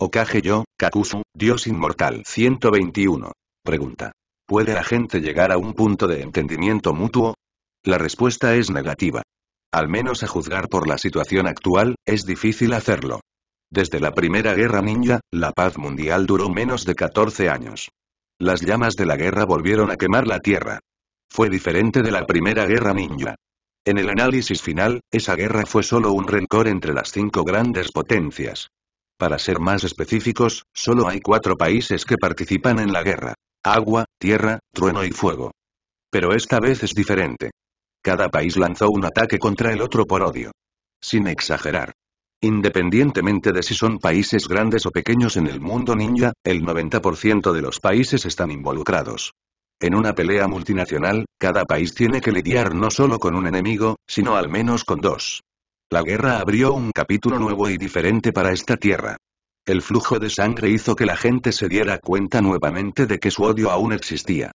Okage-yo, Kakuzu, Dios Inmortal 121. Pregunta. ¿Puede la gente llegar a un punto de entendimiento mutuo? La respuesta es negativa. Al menos a juzgar por la situación actual, es difícil hacerlo. Desde la Primera Guerra Ninja, la paz mundial duró menos de 14 años. Las llamas de la guerra volvieron a quemar la Tierra. Fue diferente de la Primera Guerra Ninja. En el análisis final, esa guerra fue solo un rencor entre las cinco grandes potencias. Para ser más específicos, solo hay cuatro países que participan en la guerra. Agua, tierra, trueno y fuego. Pero esta vez es diferente. Cada país lanzó un ataque contra el otro por odio. Sin exagerar. Independientemente de si son países grandes o pequeños en el mundo ninja, el 90% de los países están involucrados. En una pelea multinacional, cada país tiene que lidiar no solo con un enemigo, sino al menos con dos. La guerra abrió un capítulo nuevo y diferente para esta tierra. El flujo de sangre hizo que la gente se diera cuenta nuevamente de que su odio aún existía.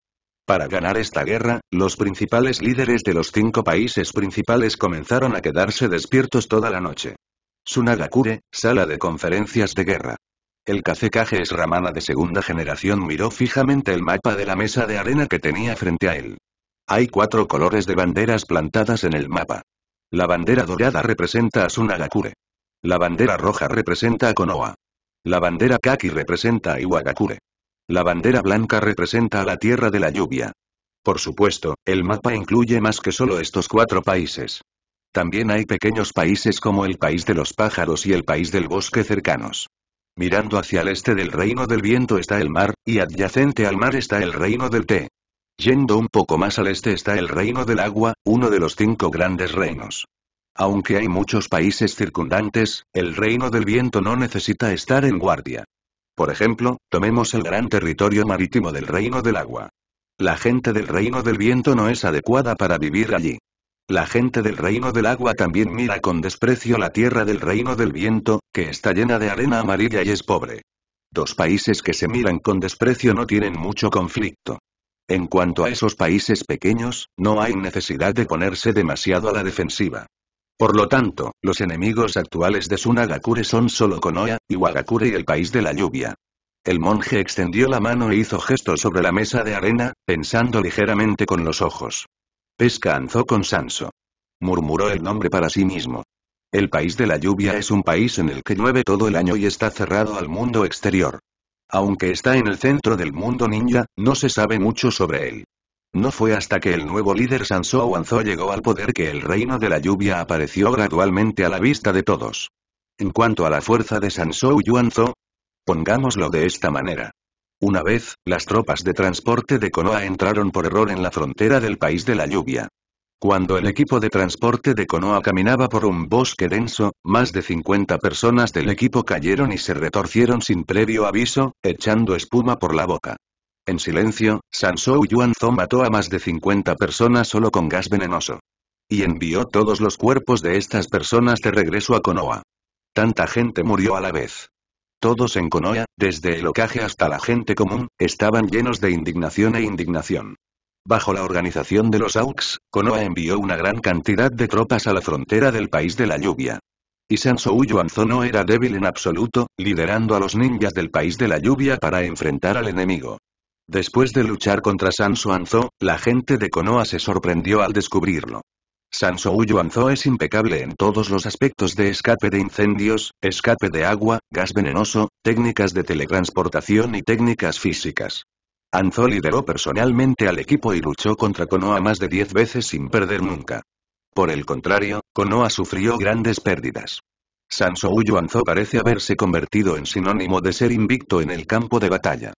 Para ganar esta guerra, los principales líderes de los cinco países principales comenzaron a quedarse despiertos toda la noche. Sunagakure, sala de conferencias de guerra. El es Ramana de segunda generación miró fijamente el mapa de la mesa de arena que tenía frente a él. Hay cuatro colores de banderas plantadas en el mapa. La bandera dorada representa a Sunagakure. La bandera roja representa a Konoha. La bandera kaki representa a Iwagakure. La bandera blanca representa a la tierra de la lluvia. Por supuesto, el mapa incluye más que solo estos cuatro países. También hay pequeños países como el país de los pájaros y el país del bosque cercanos. Mirando hacia el este del reino del viento está el mar, y adyacente al mar está el reino del té. Yendo un poco más al este está el Reino del Agua, uno de los cinco grandes reinos. Aunque hay muchos países circundantes, el Reino del Viento no necesita estar en guardia. Por ejemplo, tomemos el gran territorio marítimo del Reino del Agua. La gente del Reino del Viento no es adecuada para vivir allí. La gente del Reino del Agua también mira con desprecio la tierra del Reino del Viento, que está llena de arena amarilla y es pobre. Dos países que se miran con desprecio no tienen mucho conflicto. En cuanto a esos países pequeños, no hay necesidad de ponerse demasiado a la defensiva. Por lo tanto, los enemigos actuales de Sunagakure son solo Konoha, Iwagakure y el país de la lluvia. El monje extendió la mano e hizo gestos sobre la mesa de arena, pensando ligeramente con los ojos. Pesca anzó con Sanso. Murmuró el nombre para sí mismo. El país de la lluvia es un país en el que llueve todo el año y está cerrado al mundo exterior. Aunque está en el centro del mundo ninja, no se sabe mucho sobre él. No fue hasta que el nuevo líder Sansou Anzo llegó al poder que el reino de la lluvia apareció gradualmente a la vista de todos. En cuanto a la fuerza de Sansou Yuanzo, pongámoslo de esta manera. Una vez, las tropas de transporte de Konoha entraron por error en la frontera del país de la lluvia. Cuando el equipo de transporte de Konoha caminaba por un bosque denso, más de 50 personas del equipo cayeron y se retorcieron sin previo aviso, echando espuma por la boca. En silencio, Sansou Yuanzhou mató a más de 50 personas solo con gas venenoso. Y envió todos los cuerpos de estas personas de regreso a Konoha. Tanta gente murió a la vez. Todos en Konoha, desde el ocaje hasta la gente común, estaban llenos de indignación e indignación. Bajo la organización de los AUX, Konoha envió una gran cantidad de tropas a la frontera del país de la lluvia. Y Sanso Yuanzo no era débil en absoluto, liderando a los ninjas del país de la lluvia para enfrentar al enemigo. Después de luchar contra Sanso Anzo, la gente de Konoha se sorprendió al descubrirlo. Sanso Yuanzo es impecable en todos los aspectos de escape de incendios, escape de agua, gas venenoso, técnicas de teletransportación y técnicas físicas. Anzo lideró personalmente al equipo y luchó contra Konoha más de 10 veces sin perder nunca. Por el contrario, Konoha sufrió grandes pérdidas. Sansouyo Anzo parece haberse convertido en sinónimo de ser invicto en el campo de batalla.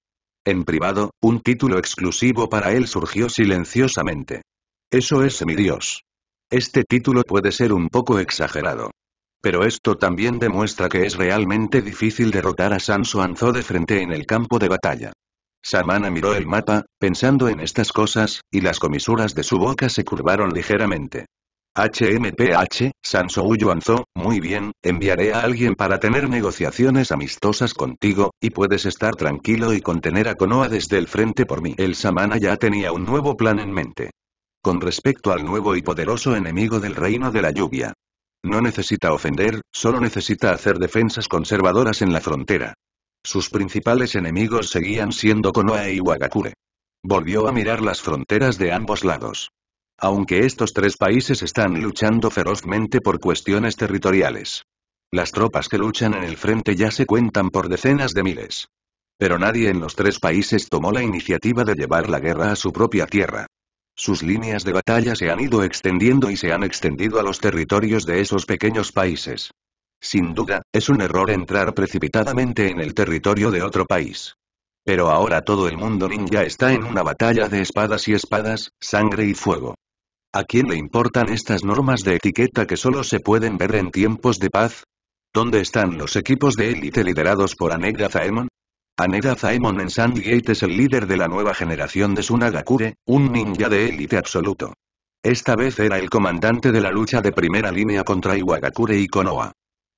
En privado, un título exclusivo para él surgió silenciosamente. Eso es mi Dios. Este título puede ser un poco exagerado. Pero esto también demuestra que es realmente difícil derrotar a Sanso Anzo de frente en el campo de batalla. Samana miró el mapa, pensando en estas cosas, y las comisuras de su boca se curvaron ligeramente. HMPH, Sanso Anzó, muy bien, enviaré a alguien para tener negociaciones amistosas contigo, y puedes estar tranquilo y contener a Konoa desde el frente por mí. El Samana ya tenía un nuevo plan en mente. Con respecto al nuevo y poderoso enemigo del reino de la lluvia. No necesita ofender, solo necesita hacer defensas conservadoras en la frontera. Sus principales enemigos seguían siendo Konoha y Wagakure. Volvió a mirar las fronteras de ambos lados. Aunque estos tres países están luchando ferozmente por cuestiones territoriales. Las tropas que luchan en el frente ya se cuentan por decenas de miles. Pero nadie en los tres países tomó la iniciativa de llevar la guerra a su propia tierra. Sus líneas de batalla se han ido extendiendo y se han extendido a los territorios de esos pequeños países. Sin duda, es un error entrar precipitadamente en el territorio de otro país. Pero ahora todo el mundo ninja está en una batalla de espadas y espadas, sangre y fuego. ¿A quién le importan estas normas de etiqueta que solo se pueden ver en tiempos de paz? ¿Dónde están los equipos de élite liderados por Anega Zaemon? Anega Zaemon en Sandgate es el líder de la nueva generación de Sunagakure, un ninja de élite absoluto. Esta vez era el comandante de la lucha de primera línea contra Iwagakure y Konoha.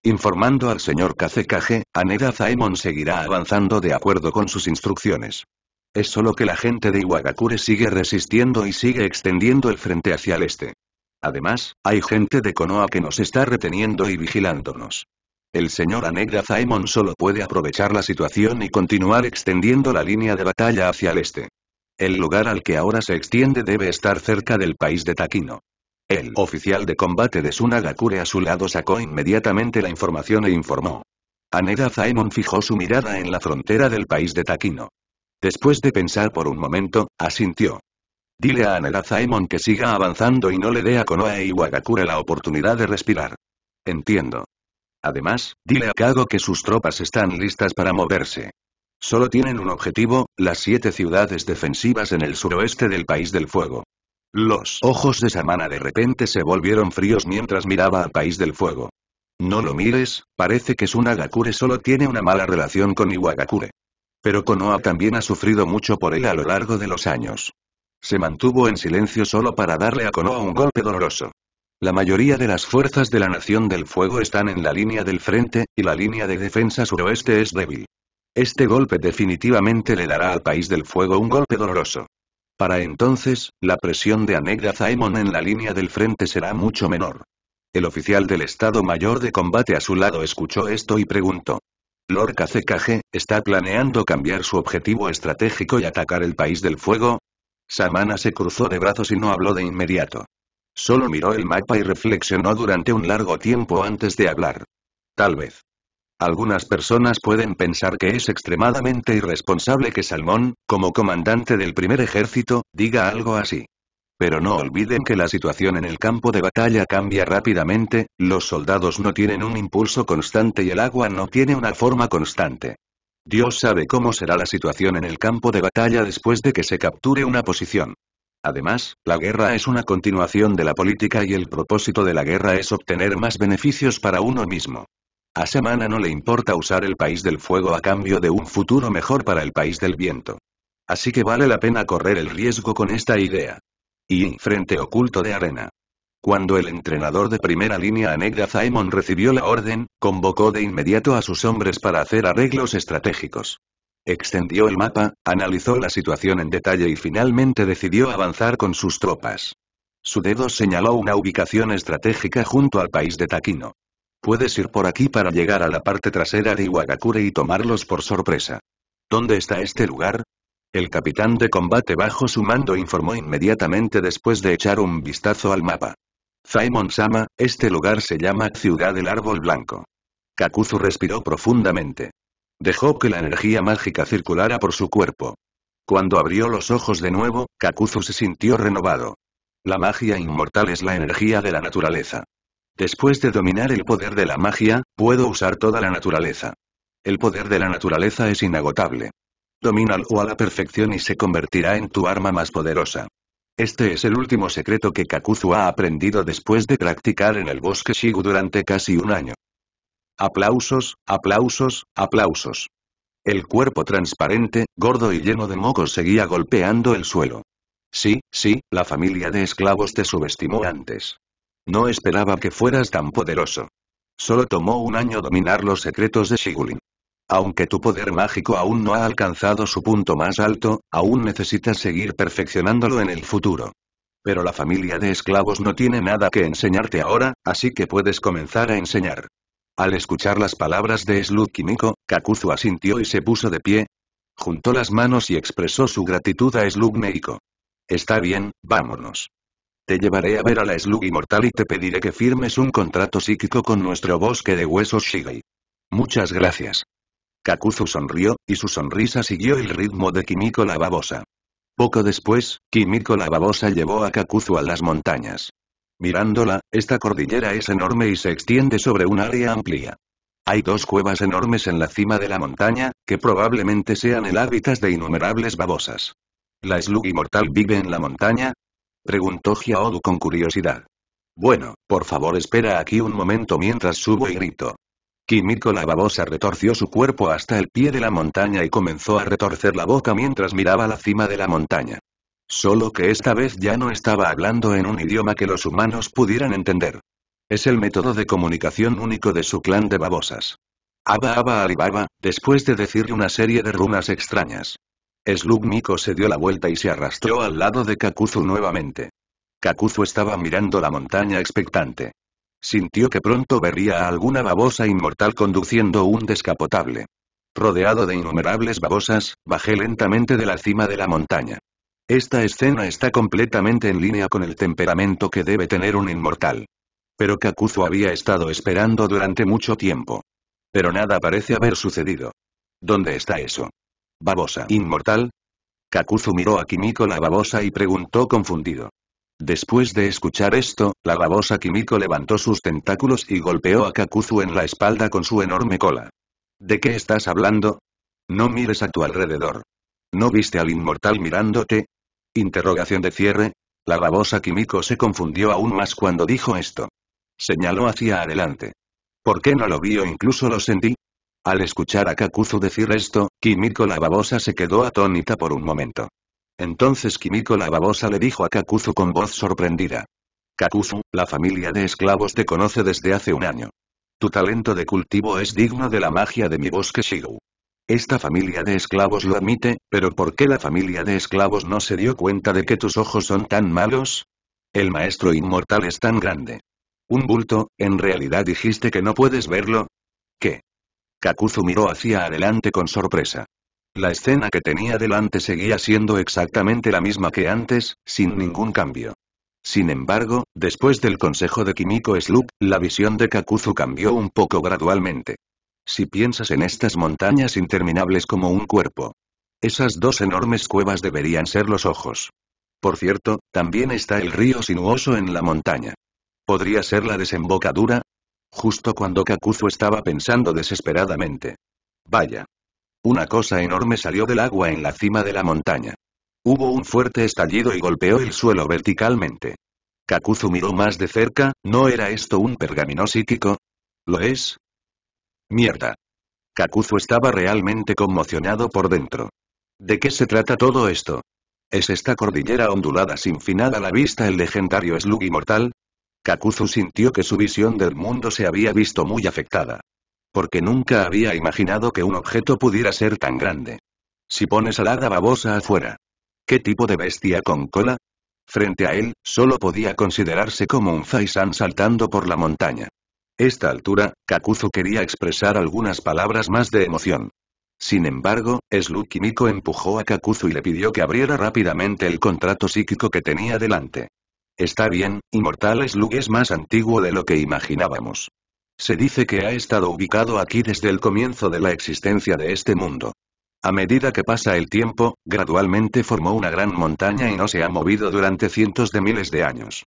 Informando al señor KCKG, Aneda Zaemon seguirá avanzando de acuerdo con sus instrucciones. Es solo que la gente de Iwagakure sigue resistiendo y sigue extendiendo el frente hacia el este. Además, hay gente de Konoha que nos está reteniendo y vigilándonos. El señor Aneda Zaemon solo puede aprovechar la situación y continuar extendiendo la línea de batalla hacia el este. El lugar al que ahora se extiende debe estar cerca del país de Taquino. El oficial de combate de Sunagakure a su lado sacó inmediatamente la información e informó. Aneda Zaemon fijó su mirada en la frontera del país de Takino. Después de pensar por un momento, asintió. Dile a Aneda Zaemon que siga avanzando y no le dé a Konoha y Wagakure la oportunidad de respirar. Entiendo. Además, dile a Kago que sus tropas están listas para moverse. Solo tienen un objetivo, las siete ciudades defensivas en el suroeste del País del Fuego. Los ojos de Samana de repente se volvieron fríos mientras miraba al país del fuego. No lo mires, parece que Sunagakure solo tiene una mala relación con Iwagakure. Pero Konoha también ha sufrido mucho por él a lo largo de los años. Se mantuvo en silencio solo para darle a Konoha un golpe doloroso. La mayoría de las fuerzas de la Nación del Fuego están en la línea del frente, y la línea de defensa suroeste es débil. Este golpe definitivamente le dará al País del Fuego un golpe doloroso. Para entonces, la presión de Anegra Zaemon en la línea del frente será mucho menor. El oficial del Estado Mayor de Combate a su lado escuchó esto y preguntó. Lord CKG, ¿está planeando cambiar su objetivo estratégico y atacar el País del Fuego? Samana se cruzó de brazos y no habló de inmediato. Solo miró el mapa y reflexionó durante un largo tiempo antes de hablar. Tal vez. Algunas personas pueden pensar que es extremadamente irresponsable que Salmón, como comandante del primer ejército, diga algo así. Pero no olviden que la situación en el campo de batalla cambia rápidamente, los soldados no tienen un impulso constante y el agua no tiene una forma constante. Dios sabe cómo será la situación en el campo de batalla después de que se capture una posición. Además, la guerra es una continuación de la política y el propósito de la guerra es obtener más beneficios para uno mismo. A Semana no le importa usar el país del fuego a cambio de un futuro mejor para el país del viento. Así que vale la pena correr el riesgo con esta idea. Y frente oculto de arena. Cuando el entrenador de primera línea Negra Zaimon recibió la orden, convocó de inmediato a sus hombres para hacer arreglos estratégicos. Extendió el mapa, analizó la situación en detalle y finalmente decidió avanzar con sus tropas. Su dedo señaló una ubicación estratégica junto al país de Taquino. Puedes ir por aquí para llegar a la parte trasera de Iwagakure y tomarlos por sorpresa. ¿Dónde está este lugar? El capitán de combate bajo su mando informó inmediatamente después de echar un vistazo al mapa. Zaimon-sama, este lugar se llama Ciudad del Árbol Blanco. Kakuzu respiró profundamente. Dejó que la energía mágica circulara por su cuerpo. Cuando abrió los ojos de nuevo, Kakuzu se sintió renovado. La magia inmortal es la energía de la naturaleza. Después de dominar el poder de la magia, puedo usar toda la naturaleza. El poder de la naturaleza es inagotable. Domínalo a la perfección y se convertirá en tu arma más poderosa. Este es el último secreto que Kakuzu ha aprendido después de practicar en el bosque Shigu durante casi un año. Aplausos, aplausos, aplausos. El cuerpo transparente, gordo y lleno de mocos seguía golpeando el suelo. Sí, sí, la familia de esclavos te subestimó antes. No esperaba que fueras tan poderoso. Solo tomó un año dominar los secretos de Shigulin. Aunque tu poder mágico aún no ha alcanzado su punto más alto, aún necesitas seguir perfeccionándolo en el futuro. Pero la familia de esclavos no tiene nada que enseñarte ahora, así que puedes comenzar a enseñar. Al escuchar las palabras de Kimiko, Kakuzu asintió y se puso de pie. Juntó las manos y expresó su gratitud a Meiko. Está bien, vámonos. Te llevaré a ver a la Slug Inmortal y te pediré que firmes un contrato psíquico con nuestro bosque de huesos Shigei. Muchas gracias. Kakuzu sonrió, y su sonrisa siguió el ritmo de Kimiko la babosa. Poco después, Kimiko la babosa llevó a Kakuzu a las montañas. Mirándola, esta cordillera es enorme y se extiende sobre un área amplia. Hay dos cuevas enormes en la cima de la montaña, que probablemente sean el hábitat de innumerables babosas. La slug inmortal vive en la montaña, Preguntó Xiaodu con curiosidad. Bueno, por favor espera aquí un momento mientras subo y grito. Kimiko la babosa retorció su cuerpo hasta el pie de la montaña y comenzó a retorcer la boca mientras miraba la cima de la montaña. Solo que esta vez ya no estaba hablando en un idioma que los humanos pudieran entender. Es el método de comunicación único de su clan de babosas. Aba Aba Alibaba, después de decirle una serie de runas extrañas. Slug se dio la vuelta y se arrastró al lado de Kakuzu nuevamente. Kakuzu estaba mirando la montaña expectante. Sintió que pronto vería a alguna babosa inmortal conduciendo un descapotable. Rodeado de innumerables babosas, bajé lentamente de la cima de la montaña. Esta escena está completamente en línea con el temperamento que debe tener un inmortal. Pero Kakuzu había estado esperando durante mucho tiempo. Pero nada parece haber sucedido. ¿Dónde está eso? ¿Babosa inmortal? Kakuzu miró a Kimiko la babosa y preguntó confundido. Después de escuchar esto, la babosa Kimiko levantó sus tentáculos y golpeó a Kakuzu en la espalda con su enorme cola. ¿De qué estás hablando? No mires a tu alrededor. ¿No viste al inmortal mirándote? Interrogación de cierre. La babosa Kimiko se confundió aún más cuando dijo esto. Señaló hacia adelante. ¿Por qué no lo vio incluso lo sentí? Al escuchar a Kakuzu decir esto, Kimiko la babosa se quedó atónita por un momento. Entonces Kimiko la babosa le dijo a Kakuzu con voz sorprendida. Kakuzu, la familia de esclavos te conoce desde hace un año. Tu talento de cultivo es digno de la magia de mi bosque Shigu. Esta familia de esclavos lo admite, pero ¿por qué la familia de esclavos no se dio cuenta de que tus ojos son tan malos? El maestro inmortal es tan grande. Un bulto, en realidad dijiste que no puedes verlo. ¿Qué? Kakuzu miró hacia adelante con sorpresa. La escena que tenía delante seguía siendo exactamente la misma que antes, sin ningún cambio. Sin embargo, después del consejo de Kimiko Slug, la visión de Kakuzu cambió un poco gradualmente. Si piensas en estas montañas interminables como un cuerpo. Esas dos enormes cuevas deberían ser los ojos. Por cierto, también está el río sinuoso en la montaña. Podría ser la desembocadura, Justo cuando Kakuzu estaba pensando desesperadamente. Vaya. Una cosa enorme salió del agua en la cima de la montaña. Hubo un fuerte estallido y golpeó el suelo verticalmente. Kakuzu miró más de cerca, ¿no era esto un pergamino psíquico? ¿Lo es? Mierda. Kakuzu estaba realmente conmocionado por dentro. ¿De qué se trata todo esto? ¿Es esta cordillera ondulada sin final a la vista el legendario Slug inmortal? Kakuzu sintió que su visión del mundo se había visto muy afectada. Porque nunca había imaginado que un objeto pudiera ser tan grande. Si pones a hada babosa afuera. ¿Qué tipo de bestia con cola? Frente a él, solo podía considerarse como un Faisan saltando por la montaña. Esta altura, Kakuzu quería expresar algunas palabras más de emoción. Sin embargo, Slukimiko empujó a Kakuzu y le pidió que abriera rápidamente el contrato psíquico que tenía delante. Está bien, Inmortal Slug es más antiguo de lo que imaginábamos. Se dice que ha estado ubicado aquí desde el comienzo de la existencia de este mundo. A medida que pasa el tiempo, gradualmente formó una gran montaña y no se ha movido durante cientos de miles de años.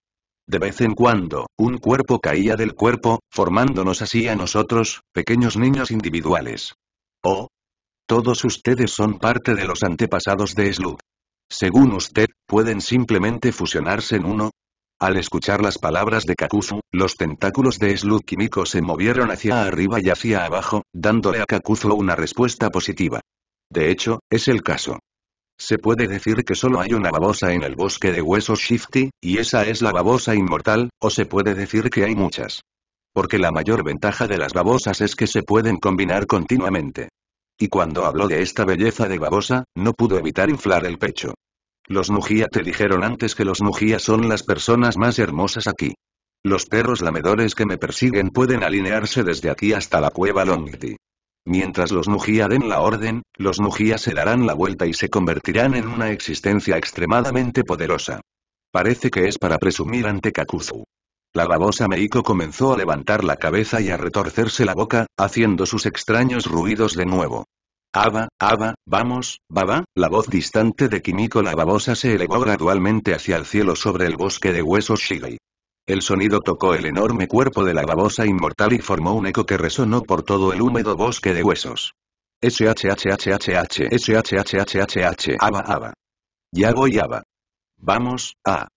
De vez en cuando, un cuerpo caía del cuerpo, formándonos así a nosotros, pequeños niños individuales. Oh. Todos ustedes son parte de los antepasados de Slug. Según usted, ¿pueden simplemente fusionarse en uno? Al escuchar las palabras de Kakuzu, los tentáculos de Slug Kimiko se movieron hacia arriba y hacia abajo, dándole a Kakuzu una respuesta positiva. De hecho, es el caso. Se puede decir que solo hay una babosa en el bosque de huesos Shifty, y esa es la babosa inmortal, o se puede decir que hay muchas. Porque la mayor ventaja de las babosas es que se pueden combinar continuamente. Y cuando habló de esta belleza de babosa, no pudo evitar inflar el pecho. Los Nujía te dijeron antes que los Nujía son las personas más hermosas aquí. Los perros lamedores que me persiguen pueden alinearse desde aquí hasta la cueva Longti. Mientras los Nujía den la orden, los Nujía se darán la vuelta y se convertirán en una existencia extremadamente poderosa. Parece que es para presumir ante Kakuzu. La babosa Meiko comenzó a levantar la cabeza y a retorcerse la boca, haciendo sus extraños ruidos de nuevo. Aba, Aba, vamos, Baba, la voz distante de Kimiko la babosa se elevó gradualmente hacia el cielo sobre el bosque de huesos Shigai. El sonido tocó el enorme cuerpo de la babosa inmortal y formó un eco que resonó por todo el húmedo bosque de huesos. SHHHHH, SHHHHH, Aba, Aba. Ya voy, Aba. Vamos, A.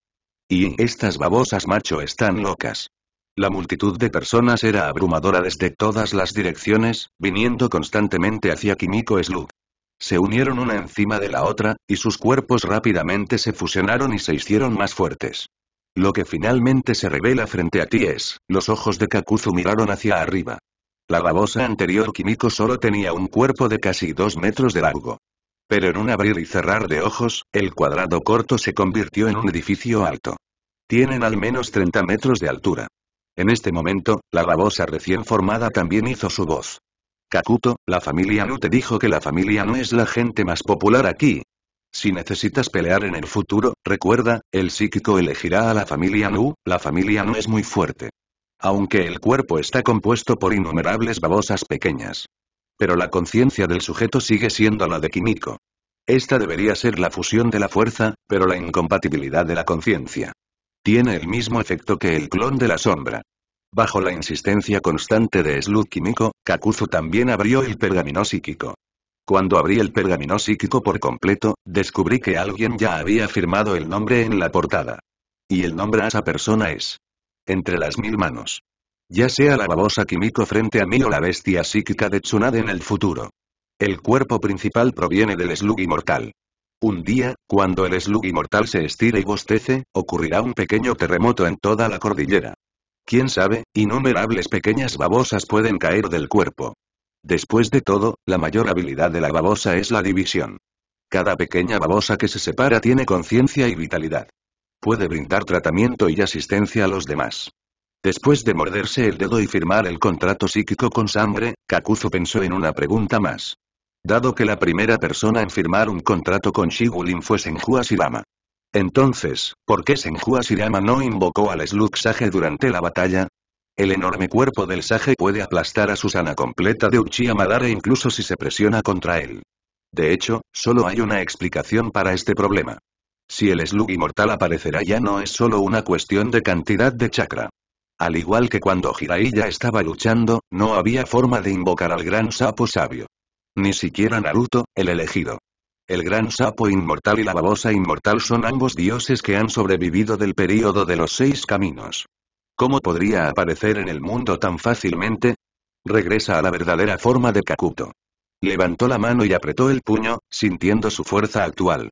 Y mm. estas babosas macho están locas. La multitud de personas era abrumadora desde todas las direcciones, viniendo constantemente hacia Kimiko Slug. Se unieron una encima de la otra, y sus cuerpos rápidamente se fusionaron y se hicieron más fuertes. Lo que finalmente se revela frente a ti es, los ojos de Kakuzu miraron hacia arriba. La babosa anterior Kimiko solo tenía un cuerpo de casi dos metros de largo pero en un abrir y cerrar de ojos, el cuadrado corto se convirtió en un edificio alto. Tienen al menos 30 metros de altura. En este momento, la babosa recién formada también hizo su voz. Kakuto, la familia Nu te dijo que la familia Nu es la gente más popular aquí. Si necesitas pelear en el futuro, recuerda, el psíquico elegirá a la familia Nu, la familia Nu es muy fuerte. Aunque el cuerpo está compuesto por innumerables babosas pequeñas. Pero la conciencia del sujeto sigue siendo la de Kimiko. Esta debería ser la fusión de la fuerza, pero la incompatibilidad de la conciencia. Tiene el mismo efecto que el clon de la sombra. Bajo la insistencia constante de Slug Kimiko, Kakuzu también abrió el pergamino psíquico. Cuando abrí el pergamino psíquico por completo, descubrí que alguien ya había firmado el nombre en la portada. Y el nombre a esa persona es. Entre las mil manos. Ya sea la babosa químico frente a mí o la bestia psíquica de Tsunade en el futuro. El cuerpo principal proviene del Slug Inmortal. Un día, cuando el Slug Inmortal se estire y bostece, ocurrirá un pequeño terremoto en toda la cordillera. Quién sabe, innumerables pequeñas babosas pueden caer del cuerpo. Después de todo, la mayor habilidad de la babosa es la división. Cada pequeña babosa que se separa tiene conciencia y vitalidad. Puede brindar tratamiento y asistencia a los demás. Después de morderse el dedo y firmar el contrato psíquico con sangre, Kakuzu pensó en una pregunta más. Dado que la primera persona en firmar un contrato con Shigulin fue Senju Asirama. Entonces, ¿por qué Senju Asirama no invocó al Slug Sage durante la batalla? El enorme cuerpo del Sage puede aplastar a Susana completa de Uchiha Madara incluso si se presiona contra él. De hecho, solo hay una explicación para este problema. Si el Slug inmortal aparecerá ya no es solo una cuestión de cantidad de chakra. Al igual que cuando Jiraiya estaba luchando, no había forma de invocar al gran sapo sabio. Ni siquiera Naruto, el elegido. El gran sapo inmortal y la babosa inmortal son ambos dioses que han sobrevivido del período de los seis caminos. ¿Cómo podría aparecer en el mundo tan fácilmente? Regresa a la verdadera forma de Kakuto. Levantó la mano y apretó el puño, sintiendo su fuerza actual.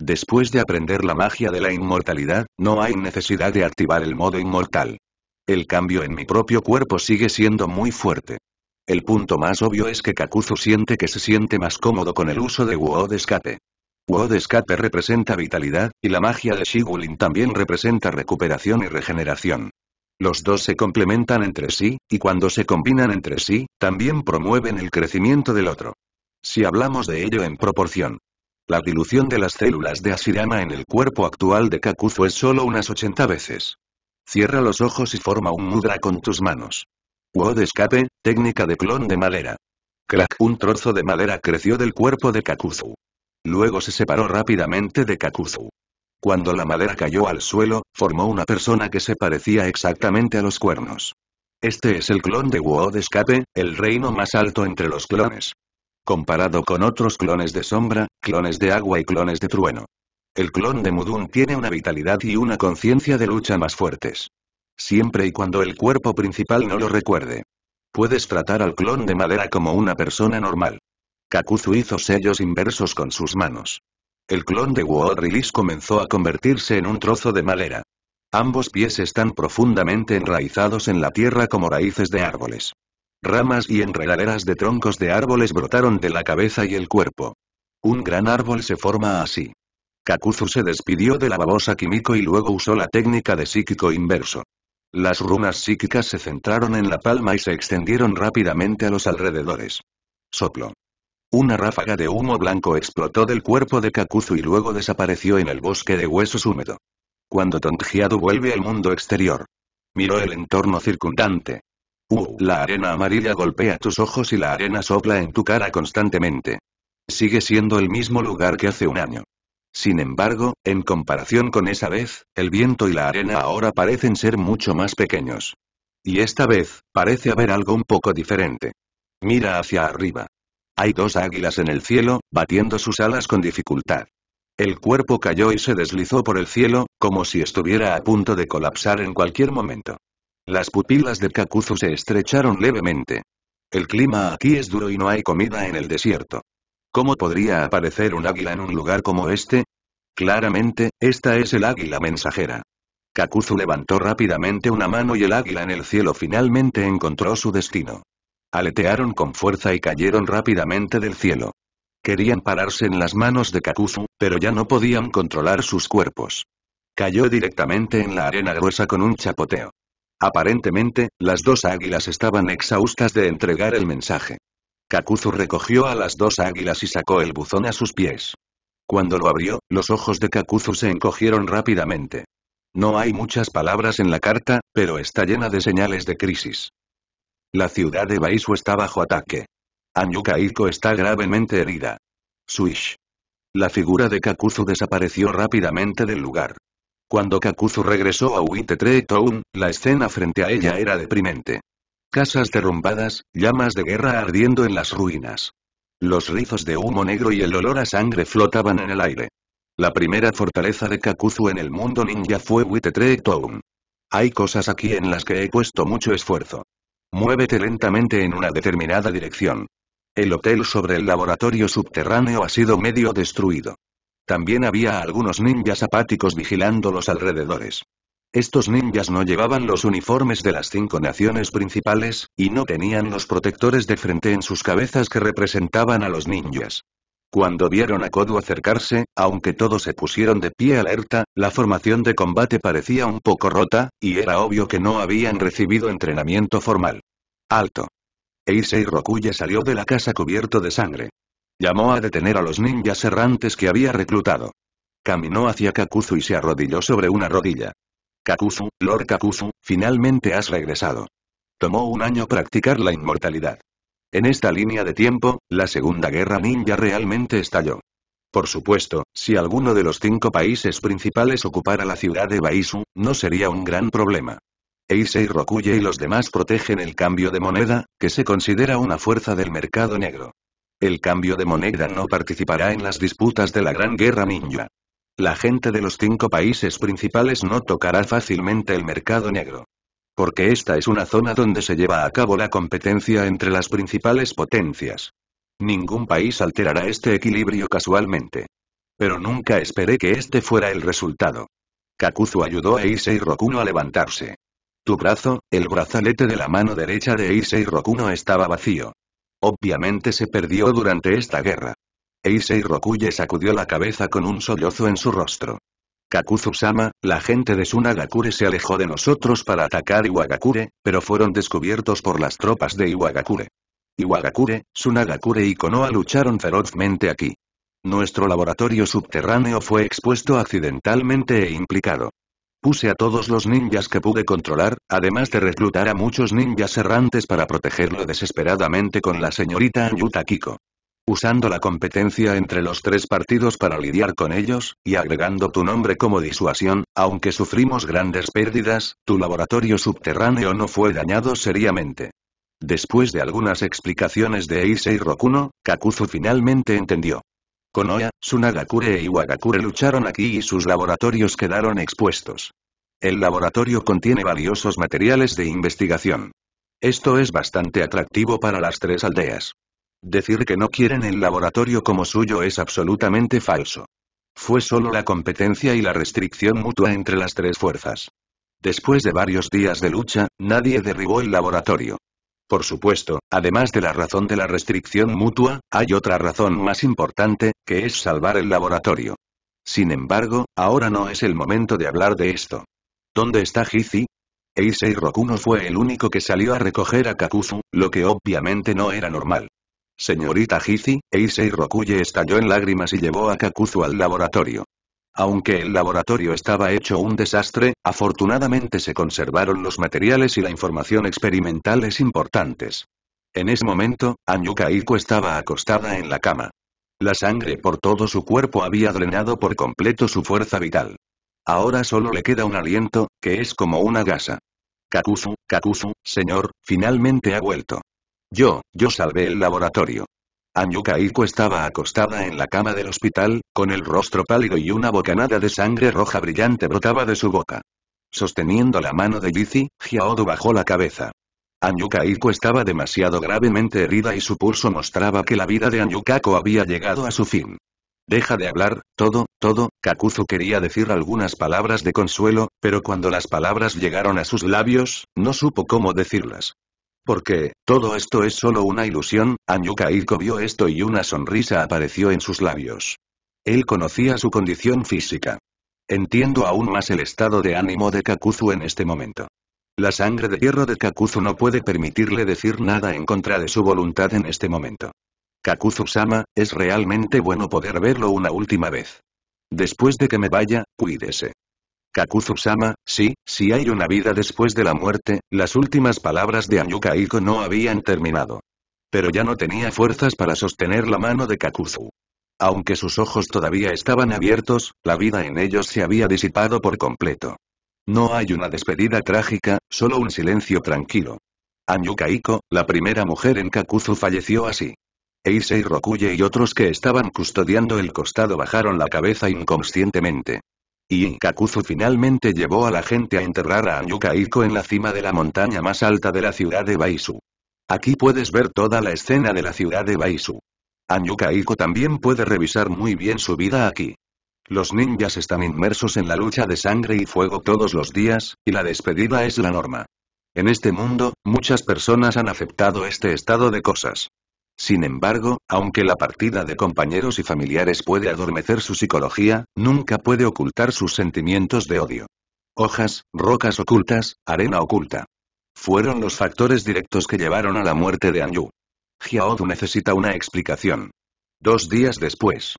Después de aprender la magia de la inmortalidad, no hay necesidad de activar el modo inmortal el cambio en mi propio cuerpo sigue siendo muy fuerte. El punto más obvio es que Kakuzu siente que se siente más cómodo con el uso de Wo de escape. Wo de escape representa vitalidad, y la magia de Shigulin también representa recuperación y regeneración. Los dos se complementan entre sí, y cuando se combinan entre sí, también promueven el crecimiento del otro. Si hablamos de ello en proporción. La dilución de las células de Asirama en el cuerpo actual de Kakuzu es solo unas 80 veces. Cierra los ojos y forma un mudra con tus manos. Wo escape, técnica de clon de madera. Crack, un trozo de madera creció del cuerpo de Kakuzu. Luego se separó rápidamente de Kakuzu. Cuando la madera cayó al suelo, formó una persona que se parecía exactamente a los cuernos. Este es el clon de Wo escape, el reino más alto entre los clones. Comparado con otros clones de sombra, clones de agua y clones de trueno. El clon de Mudun tiene una vitalidad y una conciencia de lucha más fuertes. Siempre y cuando el cuerpo principal no lo recuerde. Puedes tratar al clon de madera como una persona normal. Kakuzu hizo sellos inversos con sus manos. El clon de Rilis comenzó a convertirse en un trozo de madera. Ambos pies están profundamente enraizados en la tierra como raíces de árboles. Ramas y enredaderas de troncos de árboles brotaron de la cabeza y el cuerpo. Un gran árbol se forma así. Kakuzu se despidió de la babosa químico y luego usó la técnica de psíquico inverso. Las runas psíquicas se centraron en la palma y se extendieron rápidamente a los alrededores. Soplo. Una ráfaga de humo blanco explotó del cuerpo de Kakuzu y luego desapareció en el bosque de huesos húmedo. Cuando Tongiado vuelve al mundo exterior. Miró el entorno circundante. Uh, la arena amarilla golpea tus ojos y la arena sopla en tu cara constantemente. Sigue siendo el mismo lugar que hace un año. Sin embargo, en comparación con esa vez, el viento y la arena ahora parecen ser mucho más pequeños. Y esta vez, parece haber algo un poco diferente. Mira hacia arriba. Hay dos águilas en el cielo, batiendo sus alas con dificultad. El cuerpo cayó y se deslizó por el cielo, como si estuviera a punto de colapsar en cualquier momento. Las pupilas de Kakuzu se estrecharon levemente. El clima aquí es duro y no hay comida en el desierto. ¿Cómo podría aparecer un águila en un lugar como este? Claramente, esta es el águila mensajera. Kakuzu levantó rápidamente una mano y el águila en el cielo finalmente encontró su destino. Aletearon con fuerza y cayeron rápidamente del cielo. Querían pararse en las manos de Kakuzu, pero ya no podían controlar sus cuerpos. Cayó directamente en la arena gruesa con un chapoteo. Aparentemente, las dos águilas estaban exhaustas de entregar el mensaje. Kakuzu recogió a las dos águilas y sacó el buzón a sus pies. Cuando lo abrió, los ojos de Kakuzu se encogieron rápidamente. No hay muchas palabras en la carta, pero está llena de señales de crisis. La ciudad de Baisu está bajo ataque. Anyukaiko está gravemente herida. Swish. La figura de Kakuzu desapareció rápidamente del lugar. Cuando Kakuzu regresó a Wintetre Town, la escena frente a ella era deprimente. Casas derrumbadas, llamas de guerra ardiendo en las ruinas. Los rizos de humo negro y el olor a sangre flotaban en el aire. La primera fortaleza de Kakuzu en el mundo ninja fue Witetre Town. Hay cosas aquí en las que he puesto mucho esfuerzo. Muévete lentamente en una determinada dirección. El hotel sobre el laboratorio subterráneo ha sido medio destruido. También había algunos ninjas apáticos vigilando los alrededores. Estos ninjas no llevaban los uniformes de las cinco naciones principales, y no tenían los protectores de frente en sus cabezas que representaban a los ninjas. Cuando vieron a Kodu acercarse, aunque todos se pusieron de pie alerta, la formación de combate parecía un poco rota, y era obvio que no habían recibido entrenamiento formal. Alto. Eisei Rokuya salió de la casa cubierto de sangre. Llamó a detener a los ninjas errantes que había reclutado. Caminó hacia Kakuzu y se arrodilló sobre una rodilla. Kakusu, Lord Kakusu, finalmente has regresado. Tomó un año practicar la inmortalidad. En esta línea de tiempo, la Segunda Guerra Ninja realmente estalló. Por supuesto, si alguno de los cinco países principales ocupara la ciudad de Baisu, no sería un gran problema. Eisei Rokuye y los demás protegen el cambio de moneda, que se considera una fuerza del mercado negro. El cambio de moneda no participará en las disputas de la Gran Guerra Ninja. La gente de los cinco países principales no tocará fácilmente el mercado negro. Porque esta es una zona donde se lleva a cabo la competencia entre las principales potencias. Ningún país alterará este equilibrio casualmente. Pero nunca esperé que este fuera el resultado. Kakuzu ayudó a Issei Rokuno a levantarse. Tu brazo, el brazalete de la mano derecha de Issei Rokuno estaba vacío. Obviamente se perdió durante esta guerra. Eisei Rokuye sacudió la cabeza con un sollozo en su rostro. Kakuzu-sama, la gente de Sunagakure se alejó de nosotros para atacar Iwagakure, pero fueron descubiertos por las tropas de Iwagakure. Iwagakure, Sunagakure y Konoha lucharon ferozmente aquí. Nuestro laboratorio subterráneo fue expuesto accidentalmente e implicado. Puse a todos los ninjas que pude controlar, además de reclutar a muchos ninjas errantes para protegerlo desesperadamente con la señorita Ayuta Kiko usando la competencia entre los tres partidos para lidiar con ellos, y agregando tu nombre como disuasión, aunque sufrimos grandes pérdidas, tu laboratorio subterráneo no fue dañado seriamente. Después de algunas explicaciones de Eisei Rokuno, Kakuzu finalmente entendió. Konoya, Sunagakure y e Iwagakure lucharon aquí y sus laboratorios quedaron expuestos. El laboratorio contiene valiosos materiales de investigación. Esto es bastante atractivo para las tres aldeas. Decir que no quieren el laboratorio como suyo es absolutamente falso. Fue solo la competencia y la restricción mutua entre las tres fuerzas. Después de varios días de lucha, nadie derribó el laboratorio. Por supuesto, además de la razón de la restricción mutua, hay otra razón más importante, que es salvar el laboratorio. Sin embargo, ahora no es el momento de hablar de esto. ¿Dónde está Hizi? Eisei Rokuno fue el único que salió a recoger a Kakuzu, lo que obviamente no era normal. Señorita Hizi, Eisei Rokuye estalló en lágrimas y llevó a Kakuzu al laboratorio. Aunque el laboratorio estaba hecho un desastre, afortunadamente se conservaron los materiales y la información experimentales importantes. En ese momento, Anyuka estaba acostada en la cama. La sangre por todo su cuerpo había drenado por completo su fuerza vital. Ahora solo le queda un aliento, que es como una gasa. Kakuzu, Kakuzu, señor, finalmente ha vuelto. Yo, yo salvé el laboratorio. Anyukaiko estaba acostada en la cama del hospital, con el rostro pálido y una bocanada de sangre roja brillante brotaba de su boca. Sosteniendo la mano de Yizi, Giaodo bajó la cabeza. Anyukaiko estaba demasiado gravemente herida y su pulso mostraba que la vida de Anyukako había llegado a su fin. Deja de hablar, todo, todo, Kakuzu quería decir algunas palabras de consuelo, pero cuando las palabras llegaron a sus labios, no supo cómo decirlas. Porque, todo esto es solo una ilusión, Anyuka vio esto y una sonrisa apareció en sus labios. Él conocía su condición física. Entiendo aún más el estado de ánimo de Kakuzu en este momento. La sangre de hierro de Kakuzu no puede permitirle decir nada en contra de su voluntad en este momento. Kakuzu-sama, es realmente bueno poder verlo una última vez. Después de que me vaya, cuídese. Kakuzu-sama, sí, si hay una vida después de la muerte, las últimas palabras de Anyukaiko no habían terminado. Pero ya no tenía fuerzas para sostener la mano de Kakuzu. Aunque sus ojos todavía estaban abiertos, la vida en ellos se había disipado por completo. No hay una despedida trágica, solo un silencio tranquilo. Anyukaiko, la primera mujer en Kakuzu falleció así. Eisei Rokuye y otros que estaban custodiando el costado bajaron la cabeza inconscientemente. Y Kakuzu finalmente llevó a la gente a enterrar a Anyukaiko en la cima de la montaña más alta de la ciudad de Baisu. Aquí puedes ver toda la escena de la ciudad de Baisu. Anyukaiko también puede revisar muy bien su vida aquí. Los ninjas están inmersos en la lucha de sangre y fuego todos los días, y la despedida es la norma. En este mundo, muchas personas han aceptado este estado de cosas. Sin embargo, aunque la partida de compañeros y familiares puede adormecer su psicología, nunca puede ocultar sus sentimientos de odio. Hojas, rocas ocultas, arena oculta. Fueron los factores directos que llevaron a la muerte de Anju. Jiaodu necesita una explicación. Dos días después.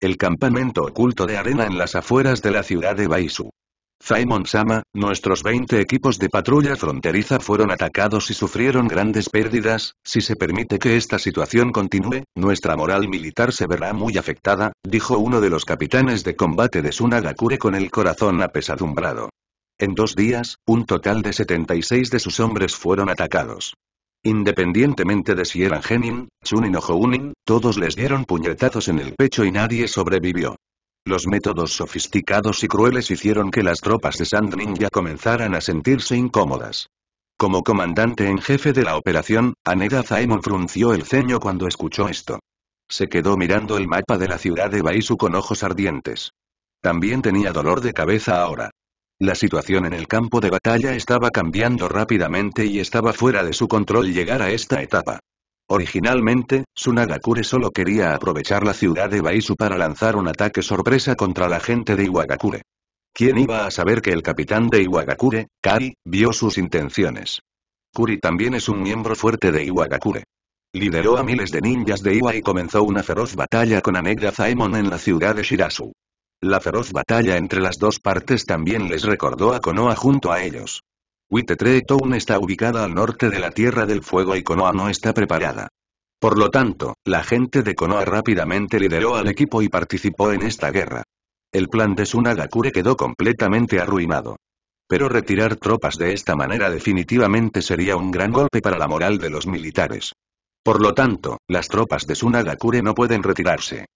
El campamento oculto de arena en las afueras de la ciudad de Baisu. «Zaimon sama nuestros 20 equipos de patrulla fronteriza fueron atacados y sufrieron grandes pérdidas, si se permite que esta situación continúe, nuestra moral militar se verá muy afectada, dijo uno de los capitanes de combate de Sunagakure con el corazón apesadumbrado. En dos días, un total de 76 de sus hombres fueron atacados. Independientemente de si eran genin, chunin o Hounin, todos les dieron puñetazos en el pecho y nadie sobrevivió. Los métodos sofisticados y crueles hicieron que las tropas de Sand Ninja comenzaran a sentirse incómodas. Como comandante en jefe de la operación, Aneda Zaemon frunció el ceño cuando escuchó esto. Se quedó mirando el mapa de la ciudad de Baisu con ojos ardientes. También tenía dolor de cabeza ahora. La situación en el campo de batalla estaba cambiando rápidamente y estaba fuera de su control llegar a esta etapa. Originalmente, Sunagakure solo quería aprovechar la ciudad de Baisu para lanzar un ataque sorpresa contra la gente de Iwagakure. ¿Quién iba a saber que el capitán de Iwagakure, Kari, vio sus intenciones? Kuri también es un miembro fuerte de Iwagakure. Lideró a miles de ninjas de Iwa y comenzó una feroz batalla con Anegra Zaemon en la ciudad de Shirasu. La feroz batalla entre las dos partes también les recordó a Konoha junto a ellos. Witte Town está ubicada al norte de la Tierra del Fuego y Konoha no está preparada. Por lo tanto, la gente de Konoha rápidamente lideró al equipo y participó en esta guerra. El plan de Sunagakure quedó completamente arruinado. Pero retirar tropas de esta manera definitivamente sería un gran golpe para la moral de los militares. Por lo tanto, las tropas de Sunagakure no pueden retirarse.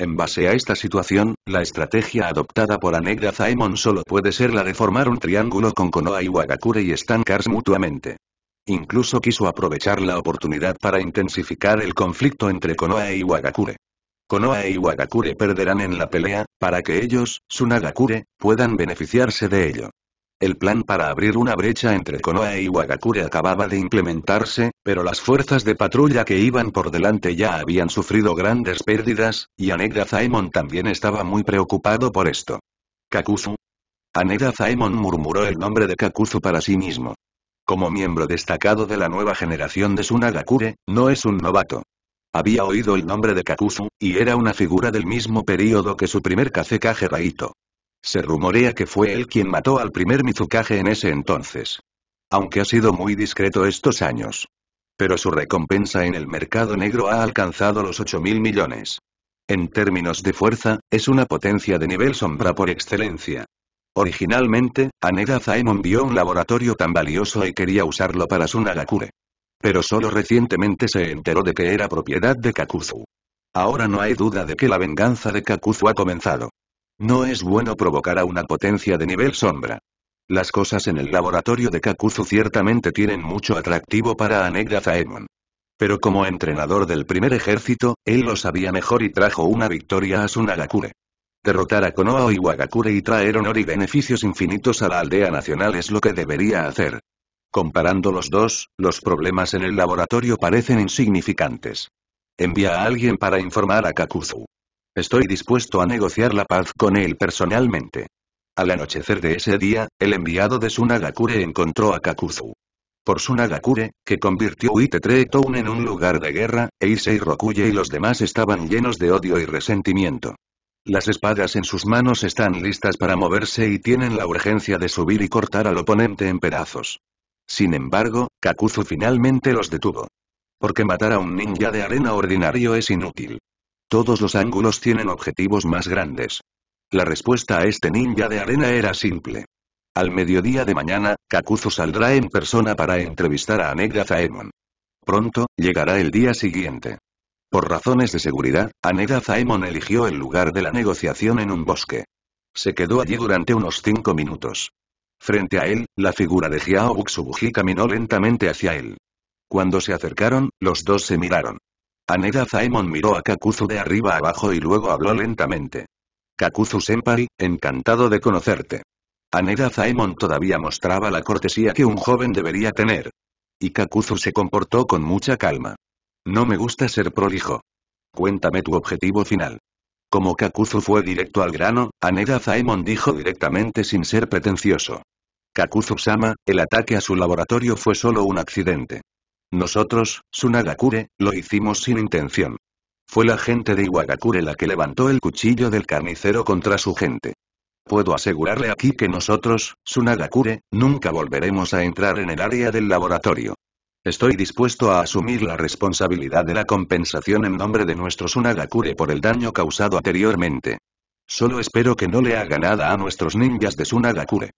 En base a esta situación, la estrategia adoptada por Anegra Zaemon solo puede ser la de formar un triángulo con Konoha y Wagakure y estancarse mutuamente. Incluso quiso aprovechar la oportunidad para intensificar el conflicto entre Konoha y Wagakure. Konoha y Wagakure perderán en la pelea, para que ellos, Sunagakure, puedan beneficiarse de ello. El plan para abrir una brecha entre Konoha y Wagakure acababa de implementarse, pero las fuerzas de patrulla que iban por delante ya habían sufrido grandes pérdidas, y Aneda Zaemon también estaba muy preocupado por esto. Kakuzu. Aneda Zaemon murmuró el nombre de Kakuzu para sí mismo. Como miembro destacado de la nueva generación de Sunagakure, no es un novato. Había oído el nombre de Kakuzu, y era una figura del mismo período que su primer Kazekage Raito. Se rumorea que fue él quien mató al primer Mizukage en ese entonces. Aunque ha sido muy discreto estos años. Pero su recompensa en el mercado negro ha alcanzado los 8.000 millones. En términos de fuerza, es una potencia de nivel sombra por excelencia. Originalmente, Aneda Zaemon vio un laboratorio tan valioso y quería usarlo para su Nagakure. Pero solo recientemente se enteró de que era propiedad de Kakuzu. Ahora no hay duda de que la venganza de Kakuzu ha comenzado. No es bueno provocar a una potencia de nivel sombra. Las cosas en el laboratorio de Kakuzu ciertamente tienen mucho atractivo para Anegra Zaemon. Pero como entrenador del primer ejército, él lo sabía mejor y trajo una victoria a Sunagakure. Derrotar a Konoha y Wagakure y traer honor y beneficios infinitos a la aldea nacional es lo que debería hacer. Comparando los dos, los problemas en el laboratorio parecen insignificantes. Envía a alguien para informar a Kakuzu. Estoy dispuesto a negociar la paz con él personalmente. Al anochecer de ese día, el enviado de Sunagakure encontró a Kakuzu. Por Sunagakure, que convirtió Uitetre Town en un lugar de guerra, Eisei Rokuye y los demás estaban llenos de odio y resentimiento. Las espadas en sus manos están listas para moverse y tienen la urgencia de subir y cortar al oponente en pedazos. Sin embargo, Kakuzu finalmente los detuvo. Porque matar a un ninja de arena ordinario es inútil. Todos los ángulos tienen objetivos más grandes. La respuesta a este ninja de arena era simple. Al mediodía de mañana, Kakuzu saldrá en persona para entrevistar a Anega Zaemon. Pronto, llegará el día siguiente. Por razones de seguridad, Anega Zaemon eligió el lugar de la negociación en un bosque. Se quedó allí durante unos cinco minutos. Frente a él, la figura de Jiao xubuji caminó lentamente hacia él. Cuando se acercaron, los dos se miraron. Aneda Zaemon miró a Kakuzu de arriba abajo y luego habló lentamente. Kakuzu-senpai, encantado de conocerte. Aneda Zaemon todavía mostraba la cortesía que un joven debería tener. Y Kakuzu se comportó con mucha calma. No me gusta ser prolijo. Cuéntame tu objetivo final. Como Kakuzu fue directo al grano, Aneda Zaemon dijo directamente sin ser pretencioso. Kakuzu-sama, el ataque a su laboratorio fue solo un accidente. Nosotros, Sunagakure, lo hicimos sin intención. Fue la gente de Iwagakure la que levantó el cuchillo del carnicero contra su gente. Puedo asegurarle aquí que nosotros, Sunagakure, nunca volveremos a entrar en el área del laboratorio. Estoy dispuesto a asumir la responsabilidad de la compensación en nombre de nuestro Sunagakure por el daño causado anteriormente. Solo espero que no le haga nada a nuestros ninjas de Sunagakure.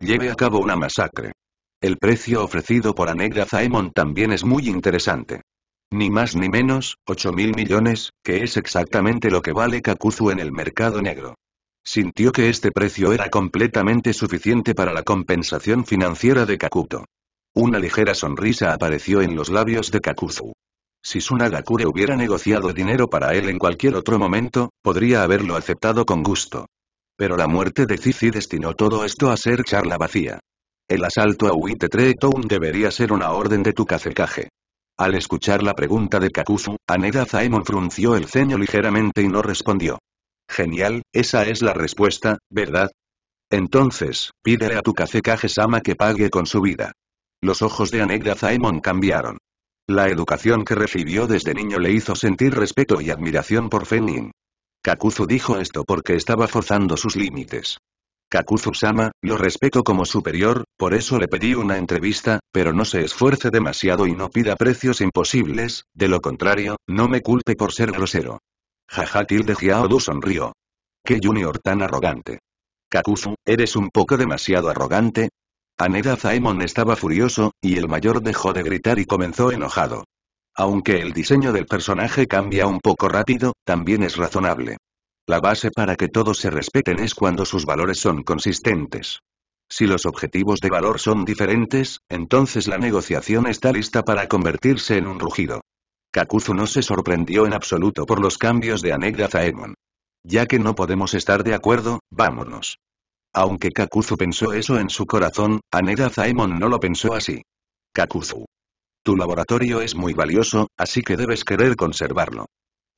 Lleve a cabo una masacre. El precio ofrecido por Anegra Zaemon también es muy interesante. Ni más ni menos, 8000 mil millones, que es exactamente lo que vale Kakuzu en el mercado negro. Sintió que este precio era completamente suficiente para la compensación financiera de Kakuto. Una ligera sonrisa apareció en los labios de Kakuzu. Si Sunagakure hubiera negociado dinero para él en cualquier otro momento, podría haberlo aceptado con gusto. Pero la muerte de Cici destinó todo esto a ser charla vacía. El asalto a Uitetre Town debería ser una orden de tu cacecaje. Al escuchar la pregunta de Kakuzu, Anegda Zaemon frunció el ceño ligeramente y no respondió. Genial, esa es la respuesta, ¿verdad? Entonces, pídele a tu cacecaje sama que pague con su vida. Los ojos de Anegda Zaemon cambiaron. La educación que recibió desde niño le hizo sentir respeto y admiración por Fenin. Kakuzu dijo esto porque estaba forzando sus límites. Kakuzu-sama, lo respeto como superior, por eso le pedí una entrevista, pero no se esfuerce demasiado y no pida precios imposibles, de lo contrario, no me culpe por ser grosero. Jajatil tilde Giaodu sonrió. Qué junior tan arrogante. Kakuzu, eres un poco demasiado arrogante. Aneda Zaemon estaba furioso, y el mayor dejó de gritar y comenzó enojado. Aunque el diseño del personaje cambia un poco rápido, también es razonable. La base para que todos se respeten es cuando sus valores son consistentes. Si los objetivos de valor son diferentes, entonces la negociación está lista para convertirse en un rugido. Kakuzu no se sorprendió en absoluto por los cambios de Anegda Zaemon. Ya que no podemos estar de acuerdo, vámonos. Aunque Kakuzu pensó eso en su corazón, Aneda Zaemon no lo pensó así. Kakuzu. Tu laboratorio es muy valioso, así que debes querer conservarlo.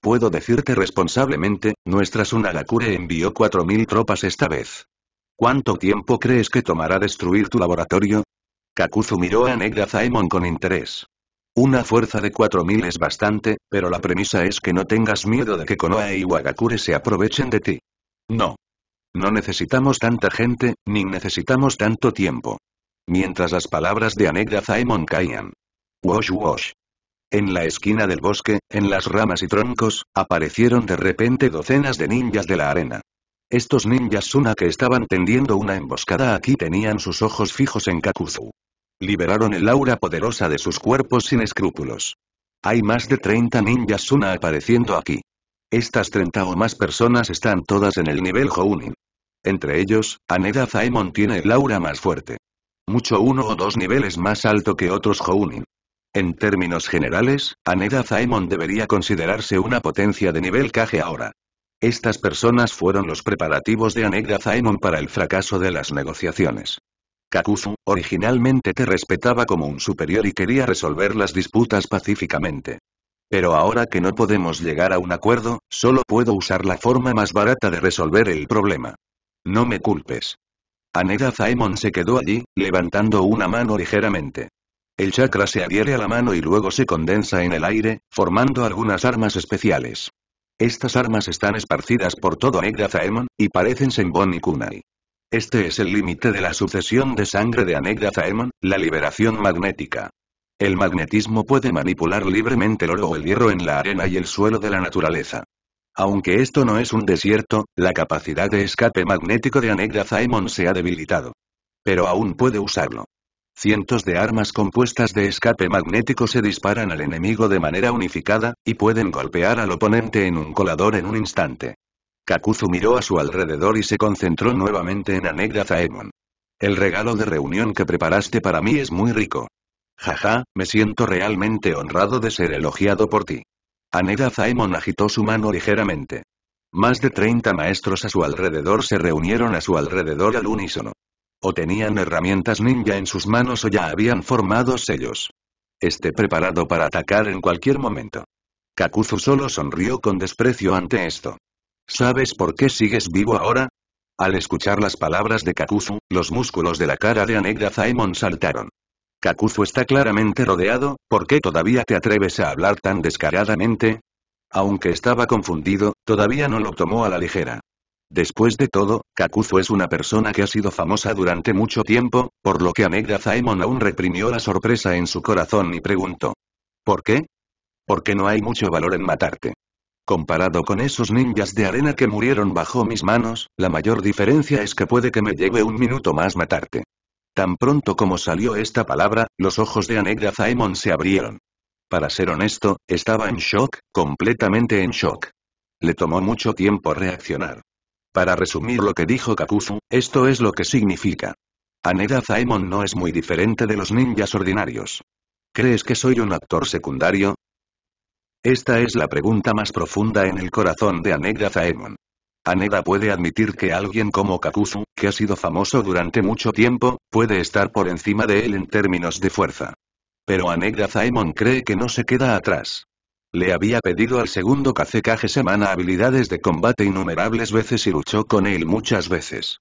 Puedo decirte responsablemente, nuestra Sunagakure envió 4.000 tropas esta vez. ¿Cuánto tiempo crees que tomará destruir tu laboratorio? Kakuzu miró a Negra Zaemon con interés. Una fuerza de 4.000 es bastante, pero la premisa es que no tengas miedo de que Konoha y e Wagakure se aprovechen de ti. No. No necesitamos tanta gente, ni necesitamos tanto tiempo. Mientras las palabras de Anegra Zaemon caían. Wash wash. En la esquina del bosque, en las ramas y troncos, aparecieron de repente docenas de ninjas de la arena. Estos ninjas Suna que estaban tendiendo una emboscada aquí tenían sus ojos fijos en Kakuzu. Liberaron el aura poderosa de sus cuerpos sin escrúpulos. Hay más de 30 ninjas Suna apareciendo aquí. Estas 30 o más personas están todas en el nivel Hounin. Entre ellos, Aneda Zaemon tiene el aura más fuerte. Mucho uno o dos niveles más alto que otros Hounin. En términos generales, Aneda Zaemon debería considerarse una potencia de nivel Kage ahora. Estas personas fueron los preparativos de Aneda Zaemon para el fracaso de las negociaciones. Kakuzu, originalmente te respetaba como un superior y quería resolver las disputas pacíficamente. Pero ahora que no podemos llegar a un acuerdo, solo puedo usar la forma más barata de resolver el problema. No me culpes. Aneda Zaemon se quedó allí, levantando una mano ligeramente. El chakra se adhiere a la mano y luego se condensa en el aire, formando algunas armas especiales. Estas armas están esparcidas por todo Anegdathaemon, y parecen Senbon y Kunai. Este es el límite de la sucesión de sangre de Anegdathaemon, la liberación magnética. El magnetismo puede manipular libremente el oro o el hierro en la arena y el suelo de la naturaleza. Aunque esto no es un desierto, la capacidad de escape magnético de Anegdathaemon se ha debilitado. Pero aún puede usarlo. Cientos de armas compuestas de escape magnético se disparan al enemigo de manera unificada, y pueden golpear al oponente en un colador en un instante. Kakuzu miró a su alrededor y se concentró nuevamente en Anegra Zaemon. El regalo de reunión que preparaste para mí es muy rico. Jaja, me siento realmente honrado de ser elogiado por ti. Anegda Zaemon agitó su mano ligeramente. Más de 30 maestros a su alrededor se reunieron a su alrededor al unísono. O tenían herramientas ninja en sus manos o ya habían formado sellos. Esté preparado para atacar en cualquier momento. Kakuzu solo sonrió con desprecio ante esto. ¿Sabes por qué sigues vivo ahora? Al escuchar las palabras de Kakuzu, los músculos de la cara de Anegra Zaimon saltaron. Kakuzu está claramente rodeado, ¿por qué todavía te atreves a hablar tan descaradamente? Aunque estaba confundido, todavía no lo tomó a la ligera. Después de todo, Kakuzu es una persona que ha sido famosa durante mucho tiempo, por lo que Anegda Zaemon aún reprimió la sorpresa en su corazón y preguntó. ¿Por qué? Porque no hay mucho valor en matarte. Comparado con esos ninjas de arena que murieron bajo mis manos, la mayor diferencia es que puede que me lleve un minuto más matarte. Tan pronto como salió esta palabra, los ojos de Anegda Zaemon se abrieron. Para ser honesto, estaba en shock, completamente en shock. Le tomó mucho tiempo reaccionar. Para resumir lo que dijo Kakuzu, esto es lo que significa. Aneda Zaemon no es muy diferente de los ninjas ordinarios. ¿Crees que soy un actor secundario? Esta es la pregunta más profunda en el corazón de Aneda Zaemon. Aneda puede admitir que alguien como Kakuzu, que ha sido famoso durante mucho tiempo, puede estar por encima de él en términos de fuerza. Pero Aneda Zaemon cree que no se queda atrás. Le había pedido al segundo cacecaje Semana habilidades de combate innumerables veces y luchó con él muchas veces.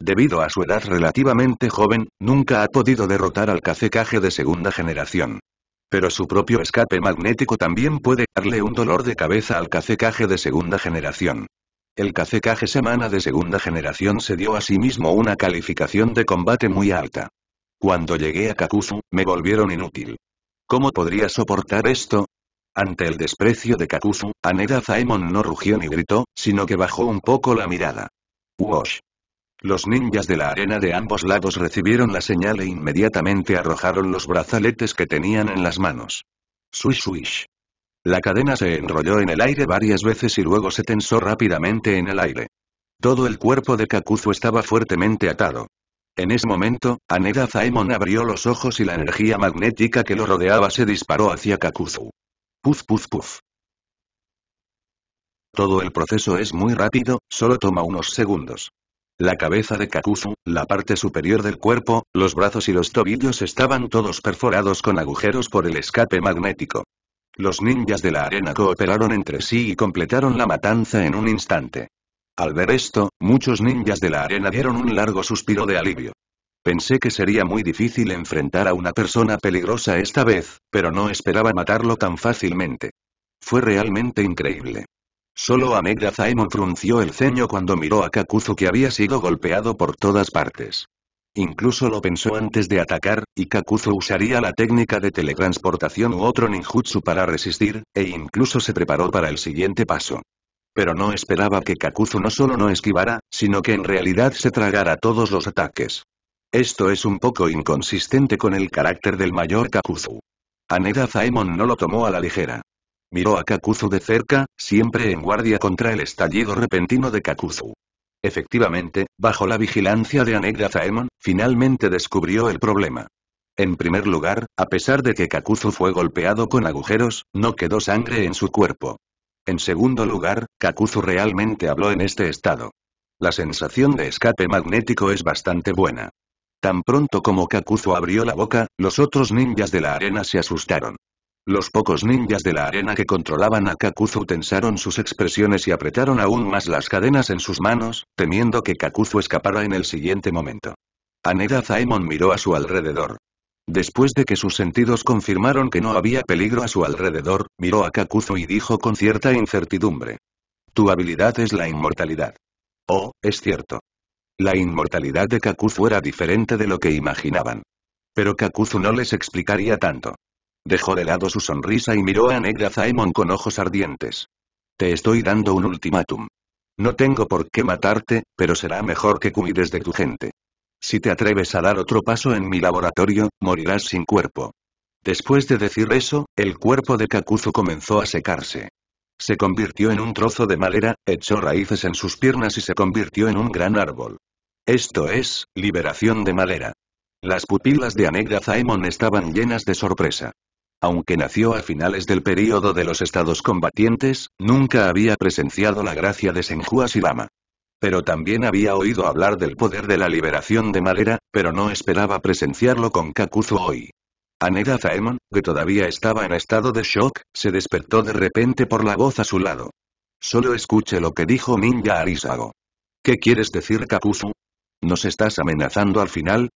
Debido a su edad relativamente joven, nunca ha podido derrotar al cacecaje de segunda generación. Pero su propio escape magnético también puede darle un dolor de cabeza al cacecaje de segunda generación. El cacecaje Semana de segunda generación se dio a sí mismo una calificación de combate muy alta. Cuando llegué a Kakuzu, me volvieron inútil. ¿Cómo podría soportar esto? Ante el desprecio de Kakuzu, Aneda Zaemon no rugió ni gritó, sino que bajó un poco la mirada. ¡Wosh! Los ninjas de la arena de ambos lados recibieron la señal e inmediatamente arrojaron los brazaletes que tenían en las manos. Swish swish. La cadena se enrolló en el aire varias veces y luego se tensó rápidamente en el aire. Todo el cuerpo de Kakuzu estaba fuertemente atado. En ese momento, Aneda Zaemon abrió los ojos y la energía magnética que lo rodeaba se disparó hacia Kakuzu. Puf puf puf. Todo el proceso es muy rápido, solo toma unos segundos. La cabeza de Kakuzu, la parte superior del cuerpo, los brazos y los tobillos estaban todos perforados con agujeros por el escape magnético. Los ninjas de la arena cooperaron entre sí y completaron la matanza en un instante. Al ver esto, muchos ninjas de la arena dieron un largo suspiro de alivio. Pensé que sería muy difícil enfrentar a una persona peligrosa esta vez, pero no esperaba matarlo tan fácilmente. Fue realmente increíble. Solo Amegda frunció el ceño cuando miró a Kakuzu que había sido golpeado por todas partes. Incluso lo pensó antes de atacar, y Kakuzu usaría la técnica de teletransportación u otro ninjutsu para resistir, e incluso se preparó para el siguiente paso. Pero no esperaba que Kakuzu no solo no esquivara, sino que en realidad se tragara todos los ataques. Esto es un poco inconsistente con el carácter del mayor Kakuzu. Aneda Zaemon no lo tomó a la ligera. Miró a Kakuzu de cerca, siempre en guardia contra el estallido repentino de Kakuzu. Efectivamente, bajo la vigilancia de Aneda Zaemon, finalmente descubrió el problema. En primer lugar, a pesar de que Kakuzu fue golpeado con agujeros, no quedó sangre en su cuerpo. En segundo lugar, Kakuzu realmente habló en este estado. La sensación de escape magnético es bastante buena. Tan pronto como Kakuzu abrió la boca, los otros ninjas de la arena se asustaron. Los pocos ninjas de la arena que controlaban a Kakuzu tensaron sus expresiones y apretaron aún más las cadenas en sus manos, temiendo que Kakuzu escapara en el siguiente momento. Aneda Zaemon miró a su alrededor. Después de que sus sentidos confirmaron que no había peligro a su alrededor, miró a Kakuzu y dijo con cierta incertidumbre. Tu habilidad es la inmortalidad. Oh, es cierto la inmortalidad de Kakuzu era diferente de lo que imaginaban. Pero Kakuzu no les explicaría tanto. Dejó de lado su sonrisa y miró a Negra Zaemon con ojos ardientes. Te estoy dando un ultimátum. No tengo por qué matarte, pero será mejor que cuides de tu gente. Si te atreves a dar otro paso en mi laboratorio, morirás sin cuerpo. Después de decir eso, el cuerpo de Kakuzu comenzó a secarse. Se convirtió en un trozo de madera, echó raíces en sus piernas y se convirtió en un gran árbol. Esto es, liberación de madera. Las pupilas de Anegda Zaemon estaban llenas de sorpresa. Aunque nació a finales del período de los estados combatientes, nunca había presenciado la gracia de Senju silama Pero también había oído hablar del poder de la liberación de madera, pero no esperaba presenciarlo con Kakuzu hoy. Anega Zaemon, que todavía estaba en estado de shock, se despertó de repente por la voz a su lado. Solo escuche lo que dijo Ninja Arisago. ¿Qué quieres decir Kakuzu? ¿Nos estás amenazando al final?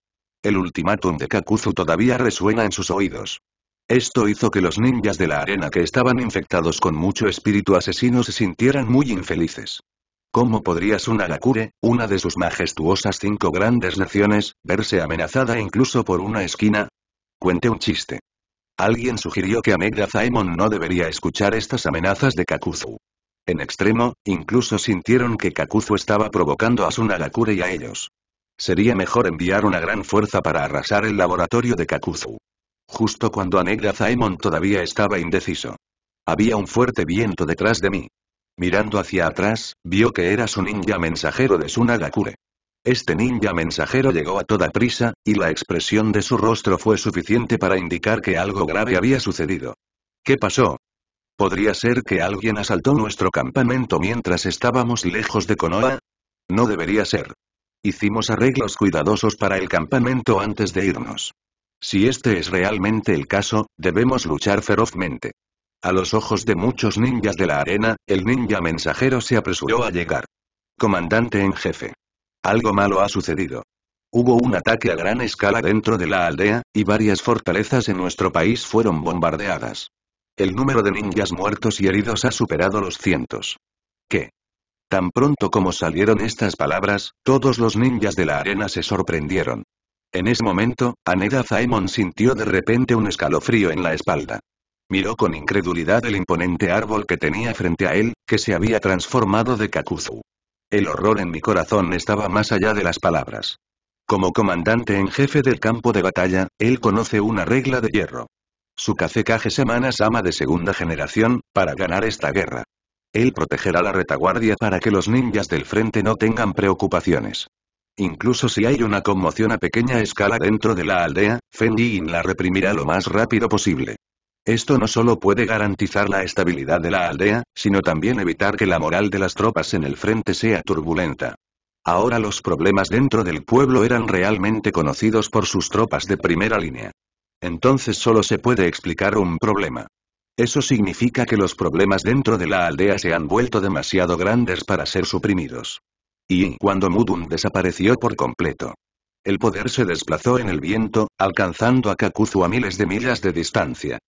El ultimátum de Kakuzu todavía resuena en sus oídos. Esto hizo que los ninjas de la arena que estaban infectados con mucho espíritu asesino se sintieran muy infelices. ¿Cómo podría Sunagakure, una de sus majestuosas cinco grandes naciones, verse amenazada incluso por una esquina? Cuente un chiste. Alguien sugirió que Amegda Zaemon no debería escuchar estas amenazas de Kakuzu. En extremo, incluso sintieron que Kakuzu estaba provocando a Sunagakure y a ellos. Sería mejor enviar una gran fuerza para arrasar el laboratorio de Kakuzu. Justo cuando Anegra Zaemon todavía estaba indeciso. Había un fuerte viento detrás de mí. Mirando hacia atrás, vio que era su ninja mensajero de Sunagakure. Este ninja mensajero llegó a toda prisa, y la expresión de su rostro fue suficiente para indicar que algo grave había sucedido. ¿Qué pasó? ¿Podría ser que alguien asaltó nuestro campamento mientras estábamos lejos de Konoha? No debería ser. Hicimos arreglos cuidadosos para el campamento antes de irnos. Si este es realmente el caso, debemos luchar ferozmente. A los ojos de muchos ninjas de la arena, el ninja mensajero se apresuró a llegar. Comandante en jefe. Algo malo ha sucedido. Hubo un ataque a gran escala dentro de la aldea, y varias fortalezas en nuestro país fueron bombardeadas. El número de ninjas muertos y heridos ha superado los cientos. ¿Qué? Tan pronto como salieron estas palabras, todos los ninjas de la arena se sorprendieron. En ese momento, Aneda Zaemon sintió de repente un escalofrío en la espalda. Miró con incredulidad el imponente árbol que tenía frente a él, que se había transformado de Kakuzu. El horror en mi corazón estaba más allá de las palabras. Como comandante en jefe del campo de batalla, él conoce una regla de hierro. Su cacecaje semanas ama de segunda generación, para ganar esta guerra. Él protegerá la retaguardia para que los ninjas del frente no tengan preocupaciones. Incluso si hay una conmoción a pequeña escala dentro de la aldea, in la reprimirá lo más rápido posible. Esto no solo puede garantizar la estabilidad de la aldea, sino también evitar que la moral de las tropas en el frente sea turbulenta. Ahora los problemas dentro del pueblo eran realmente conocidos por sus tropas de primera línea. Entonces solo se puede explicar un problema. Eso significa que los problemas dentro de la aldea se han vuelto demasiado grandes para ser suprimidos. Y cuando Mudun desapareció por completo. El poder se desplazó en el viento, alcanzando a Kakuzu a miles de millas de distancia.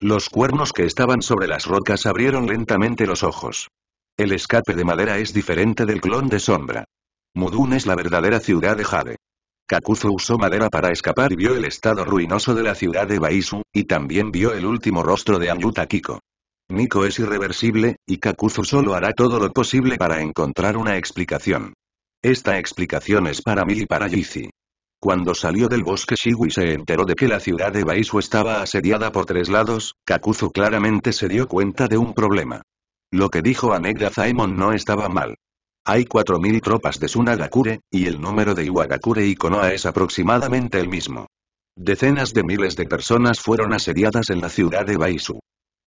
Los cuernos que estaban sobre las rocas abrieron lentamente los ojos. El escape de madera es diferente del clon de sombra. Mudun es la verdadera ciudad de Jade. Kakuzu usó madera para escapar y vio el estado ruinoso de la ciudad de Baisu, y también vio el último rostro de Anyuta Kiko. Miko es irreversible, y Kakuzu solo hará todo lo posible para encontrar una explicación. Esta explicación es para mí y para Yizi. Cuando salió del bosque Shiwi se enteró de que la ciudad de Baisu estaba asediada por tres lados, Kakuzu claramente se dio cuenta de un problema. Lo que dijo a Negra Zaimon no estaba mal. Hay 4.000 tropas de Sunagakure, y el número de Iwagakure y Konoha es aproximadamente el mismo. Decenas de miles de personas fueron asediadas en la ciudad de Baisu.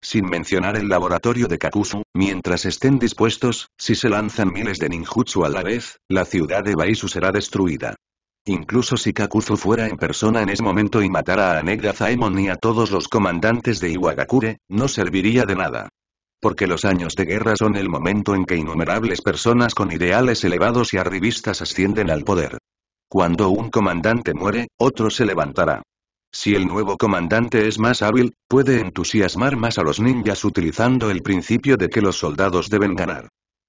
Sin mencionar el laboratorio de Kakuzu, mientras estén dispuestos, si se lanzan miles de ninjutsu a la vez, la ciudad de Baisu será destruida. Incluso si Kakuzu fuera en persona en ese momento y matara a Anega Zaemon y a todos los comandantes de Iwagakure, no serviría de nada. Porque los años de guerra son el momento en que innumerables personas con ideales elevados y arribistas ascienden al poder. Cuando un comandante muere, otro se levantará. Si el nuevo comandante es más hábil, puede entusiasmar más a los ninjas utilizando el principio de que los soldados deben ganar.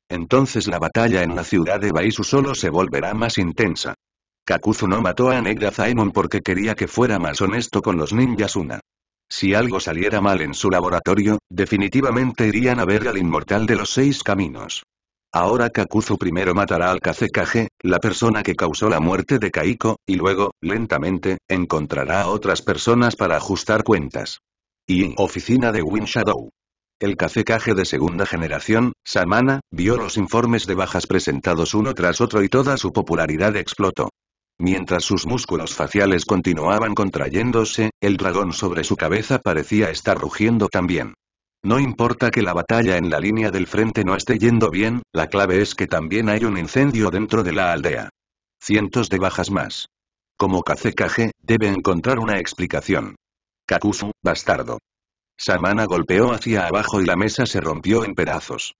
Entonces la batalla en la ciudad de Baisu solo se volverá más intensa. Kakuzu no mató a Negra Zaemon porque quería que fuera más honesto con los ninjas una. Si algo saliera mal en su laboratorio, definitivamente irían a ver al inmortal de los seis caminos. Ahora Kakuzu primero matará al Kazekage, la persona que causó la muerte de Kaiko, y luego, lentamente, encontrará a otras personas para ajustar cuentas. Y en oficina de Wind Shadow. El Kazekage de segunda generación, Samana, vio los informes de bajas presentados uno tras otro y toda su popularidad explotó. Mientras sus músculos faciales continuaban contrayéndose, el dragón sobre su cabeza parecía estar rugiendo también. No importa que la batalla en la línea del frente no esté yendo bien, la clave es que también hay un incendio dentro de la aldea. Cientos de bajas más. Como Kazekage, debe encontrar una explicación. Kakuzu, bastardo. Samana golpeó hacia abajo y la mesa se rompió en pedazos.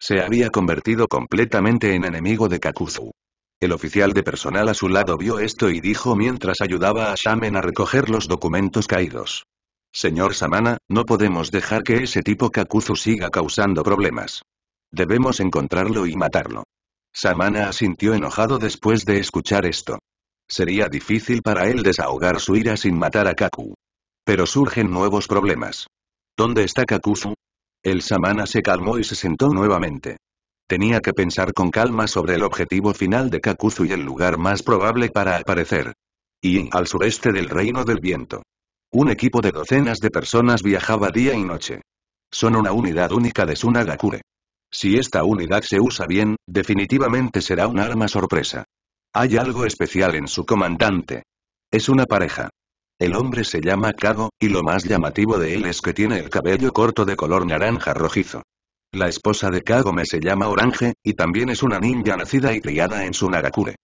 Se había convertido completamente en enemigo de Kakuzu. El oficial de personal a su lado vio esto y dijo mientras ayudaba a Samen a recoger los documentos caídos. Señor Samana, no podemos dejar que ese tipo Kakuzu siga causando problemas. Debemos encontrarlo y matarlo. Samana asintió enojado después de escuchar esto. Sería difícil para él desahogar su ira sin matar a Kaku. Pero surgen nuevos problemas. ¿Dónde está Kakuzu? El Samana se calmó y se sentó nuevamente. Tenía que pensar con calma sobre el objetivo final de Kakuzu y el lugar más probable para aparecer. Y al sureste del Reino del Viento. Un equipo de docenas de personas viajaba día y noche. Son una unidad única de Sunagakure. Si esta unidad se usa bien, definitivamente será un arma sorpresa. Hay algo especial en su comandante. Es una pareja. El hombre se llama Kago, y lo más llamativo de él es que tiene el cabello corto de color naranja rojizo. La esposa de Kagome se llama Orange, y también es una ninja nacida y criada en Sunagakure.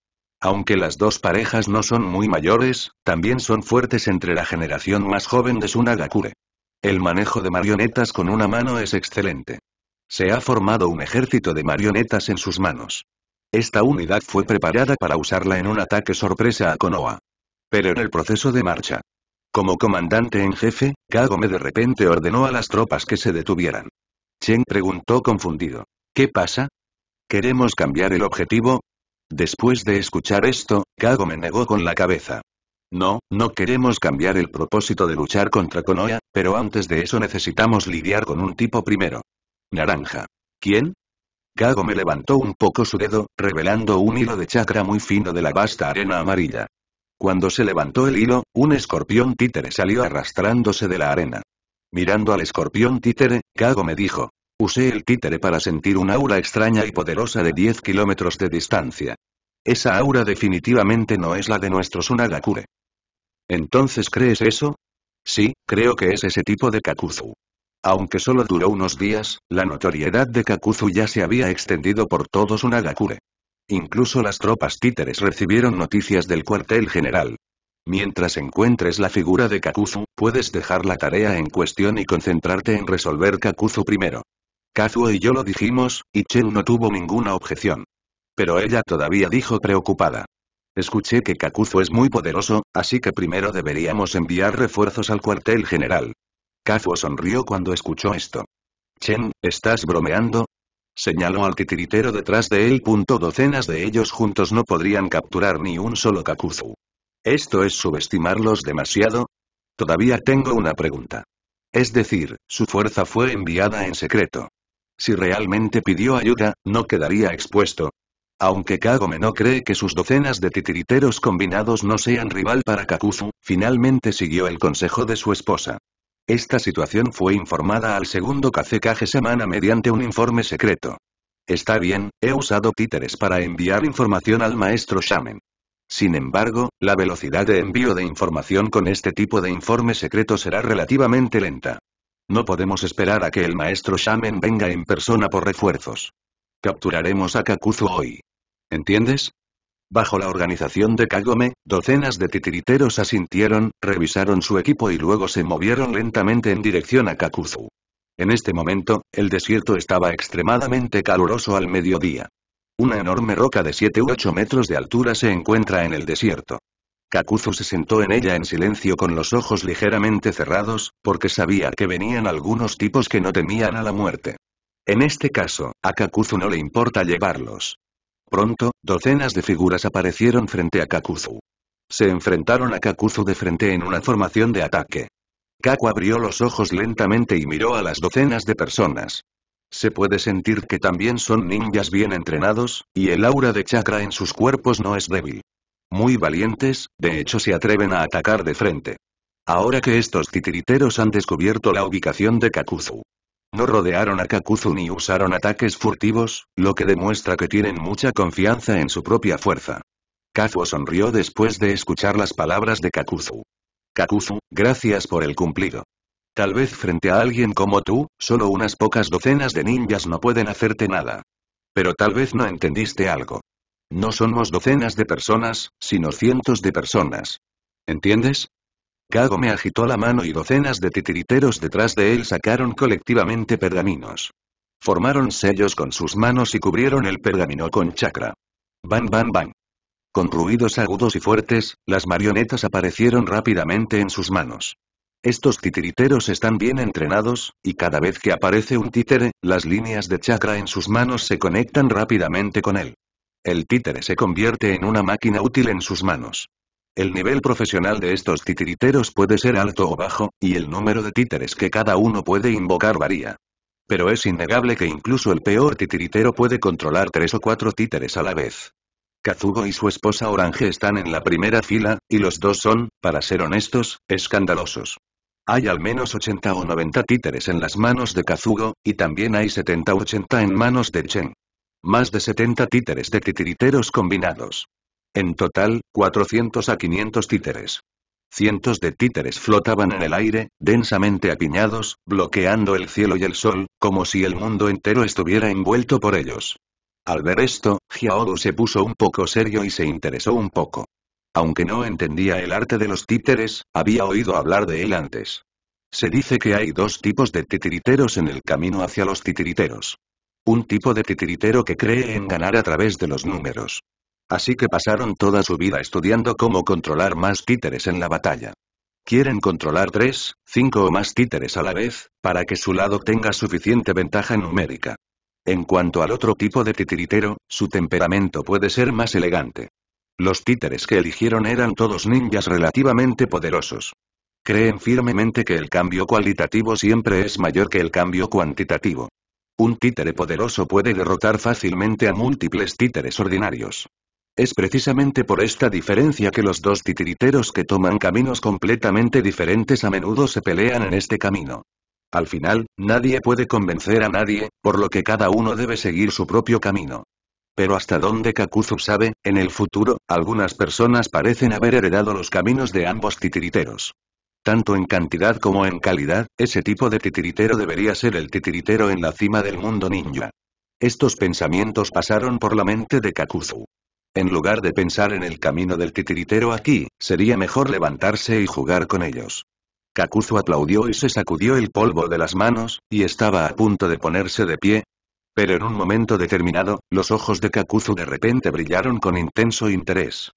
Aunque las dos parejas no son muy mayores, también son fuertes entre la generación más joven de Sunagakure. El manejo de marionetas con una mano es excelente. Se ha formado un ejército de marionetas en sus manos. Esta unidad fue preparada para usarla en un ataque sorpresa a Konoha. Pero en el proceso de marcha. Como comandante en jefe, Kagome de repente ordenó a las tropas que se detuvieran. Chen preguntó confundido. ¿Qué pasa? ¿Queremos cambiar el objetivo? Después de escuchar esto, Gago me negó con la cabeza. No, no queremos cambiar el propósito de luchar contra Konoha, pero antes de eso necesitamos lidiar con un tipo primero. Naranja. ¿Quién? Gago me levantó un poco su dedo, revelando un hilo de chakra muy fino de la vasta arena amarilla. Cuando se levantó el hilo, un escorpión títere salió arrastrándose de la arena. Mirando al escorpión títere, Kago me dijo. Usé el títere para sentir un aura extraña y poderosa de 10 kilómetros de distancia. Esa aura definitivamente no es la de nuestro Sunagakure. ¿Entonces crees eso? Sí, creo que es ese tipo de Kakuzu. Aunque solo duró unos días, la notoriedad de Kakuzu ya se había extendido por todo Sunagakure. Incluso las tropas títeres recibieron noticias del cuartel general. Mientras encuentres la figura de Kakuzu, puedes dejar la tarea en cuestión y concentrarte en resolver Kakuzu primero. Kazuo y yo lo dijimos, y Chen no tuvo ninguna objeción. Pero ella todavía dijo preocupada. Escuché que Kakuzu es muy poderoso, así que primero deberíamos enviar refuerzos al cuartel general. Kazuo sonrió cuando escuchó esto. Chen, ¿estás bromeando? Señaló al titiritero detrás de él. Docenas de ellos juntos no podrían capturar ni un solo Kakuzu. ¿Esto es subestimarlos demasiado? Todavía tengo una pregunta. Es decir, su fuerza fue enviada en secreto. Si realmente pidió ayuda, no quedaría expuesto. Aunque Kagome no cree que sus docenas de titiriteros combinados no sean rival para Kakuzu, finalmente siguió el consejo de su esposa. Esta situación fue informada al segundo Kazekage Semana mediante un informe secreto. Está bien, he usado títeres para enviar información al maestro Shaman. Sin embargo, la velocidad de envío de información con este tipo de informe secreto será relativamente lenta. No podemos esperar a que el maestro Shaman venga en persona por refuerzos. Capturaremos a Kakuzu hoy. ¿Entiendes? Bajo la organización de Kagome, docenas de titiriteros asintieron, revisaron su equipo y luego se movieron lentamente en dirección a Kakuzu. En este momento, el desierto estaba extremadamente caluroso al mediodía. Una enorme roca de 7 u 8 metros de altura se encuentra en el desierto. Kakuzu se sentó en ella en silencio con los ojos ligeramente cerrados, porque sabía que venían algunos tipos que no temían a la muerte. En este caso, a Kakuzu no le importa llevarlos. Pronto, docenas de figuras aparecieron frente a Kakuzu. Se enfrentaron a Kakuzu de frente en una formación de ataque. Kaku abrió los ojos lentamente y miró a las docenas de personas. Se puede sentir que también son ninjas bien entrenados, y el aura de chakra en sus cuerpos no es débil. Muy valientes, de hecho se atreven a atacar de frente. Ahora que estos titiriteros han descubierto la ubicación de Kakuzu. No rodearon a Kakuzu ni usaron ataques furtivos, lo que demuestra que tienen mucha confianza en su propia fuerza. Kazuo sonrió después de escuchar las palabras de Kakuzu. Kakuzu, gracias por el cumplido. Tal vez frente a alguien como tú, solo unas pocas docenas de ninjas no pueden hacerte nada. Pero tal vez no entendiste algo. No somos docenas de personas, sino cientos de personas. ¿Entiendes? Kago me agitó la mano y docenas de titiriteros detrás de él sacaron colectivamente pergaminos. Formaron sellos con sus manos y cubrieron el pergamino con chakra. Bam bam bam. Con ruidos agudos y fuertes, las marionetas aparecieron rápidamente en sus manos. Estos titiriteros están bien entrenados, y cada vez que aparece un títere, las líneas de chakra en sus manos se conectan rápidamente con él. El títere se convierte en una máquina útil en sus manos. El nivel profesional de estos titiriteros puede ser alto o bajo, y el número de títeres que cada uno puede invocar varía. Pero es innegable que incluso el peor titiritero puede controlar tres o cuatro títeres a la vez. Kazugo y su esposa Orange están en la primera fila, y los dos son, para ser honestos, escandalosos. Hay al menos 80 o 90 títeres en las manos de Kazugo, y también hay 70 o 80 en manos de Chen. Más de 70 títeres de titiriteros combinados. En total, 400 a 500 títeres. Cientos de títeres flotaban en el aire, densamente apiñados, bloqueando el cielo y el sol, como si el mundo entero estuviera envuelto por ellos. Al ver esto, Hiaoru se puso un poco serio y se interesó un poco. Aunque no entendía el arte de los títeres, había oído hablar de él antes. Se dice que hay dos tipos de titiriteros en el camino hacia los titiriteros. Un tipo de titiritero que cree en ganar a través de los números. Así que pasaron toda su vida estudiando cómo controlar más títeres en la batalla. Quieren controlar tres, cinco o más títeres a la vez, para que su lado tenga suficiente ventaja numérica. En cuanto al otro tipo de titiritero, su temperamento puede ser más elegante. Los títeres que eligieron eran todos ninjas relativamente poderosos. Creen firmemente que el cambio cualitativo siempre es mayor que el cambio cuantitativo. Un títere poderoso puede derrotar fácilmente a múltiples títeres ordinarios. Es precisamente por esta diferencia que los dos titiriteros que toman caminos completamente diferentes a menudo se pelean en este camino. Al final, nadie puede convencer a nadie, por lo que cada uno debe seguir su propio camino. Pero hasta donde Kakuzu sabe, en el futuro, algunas personas parecen haber heredado los caminos de ambos titiriteros. Tanto en cantidad como en calidad, ese tipo de titiritero debería ser el titiritero en la cima del mundo ninja. Estos pensamientos pasaron por la mente de Kakuzu. En lugar de pensar en el camino del titiritero aquí, sería mejor levantarse y jugar con ellos. Kakuzu aplaudió y se sacudió el polvo de las manos, y estaba a punto de ponerse de pie, pero en un momento determinado, los ojos de Kakuzu de repente brillaron con intenso interés.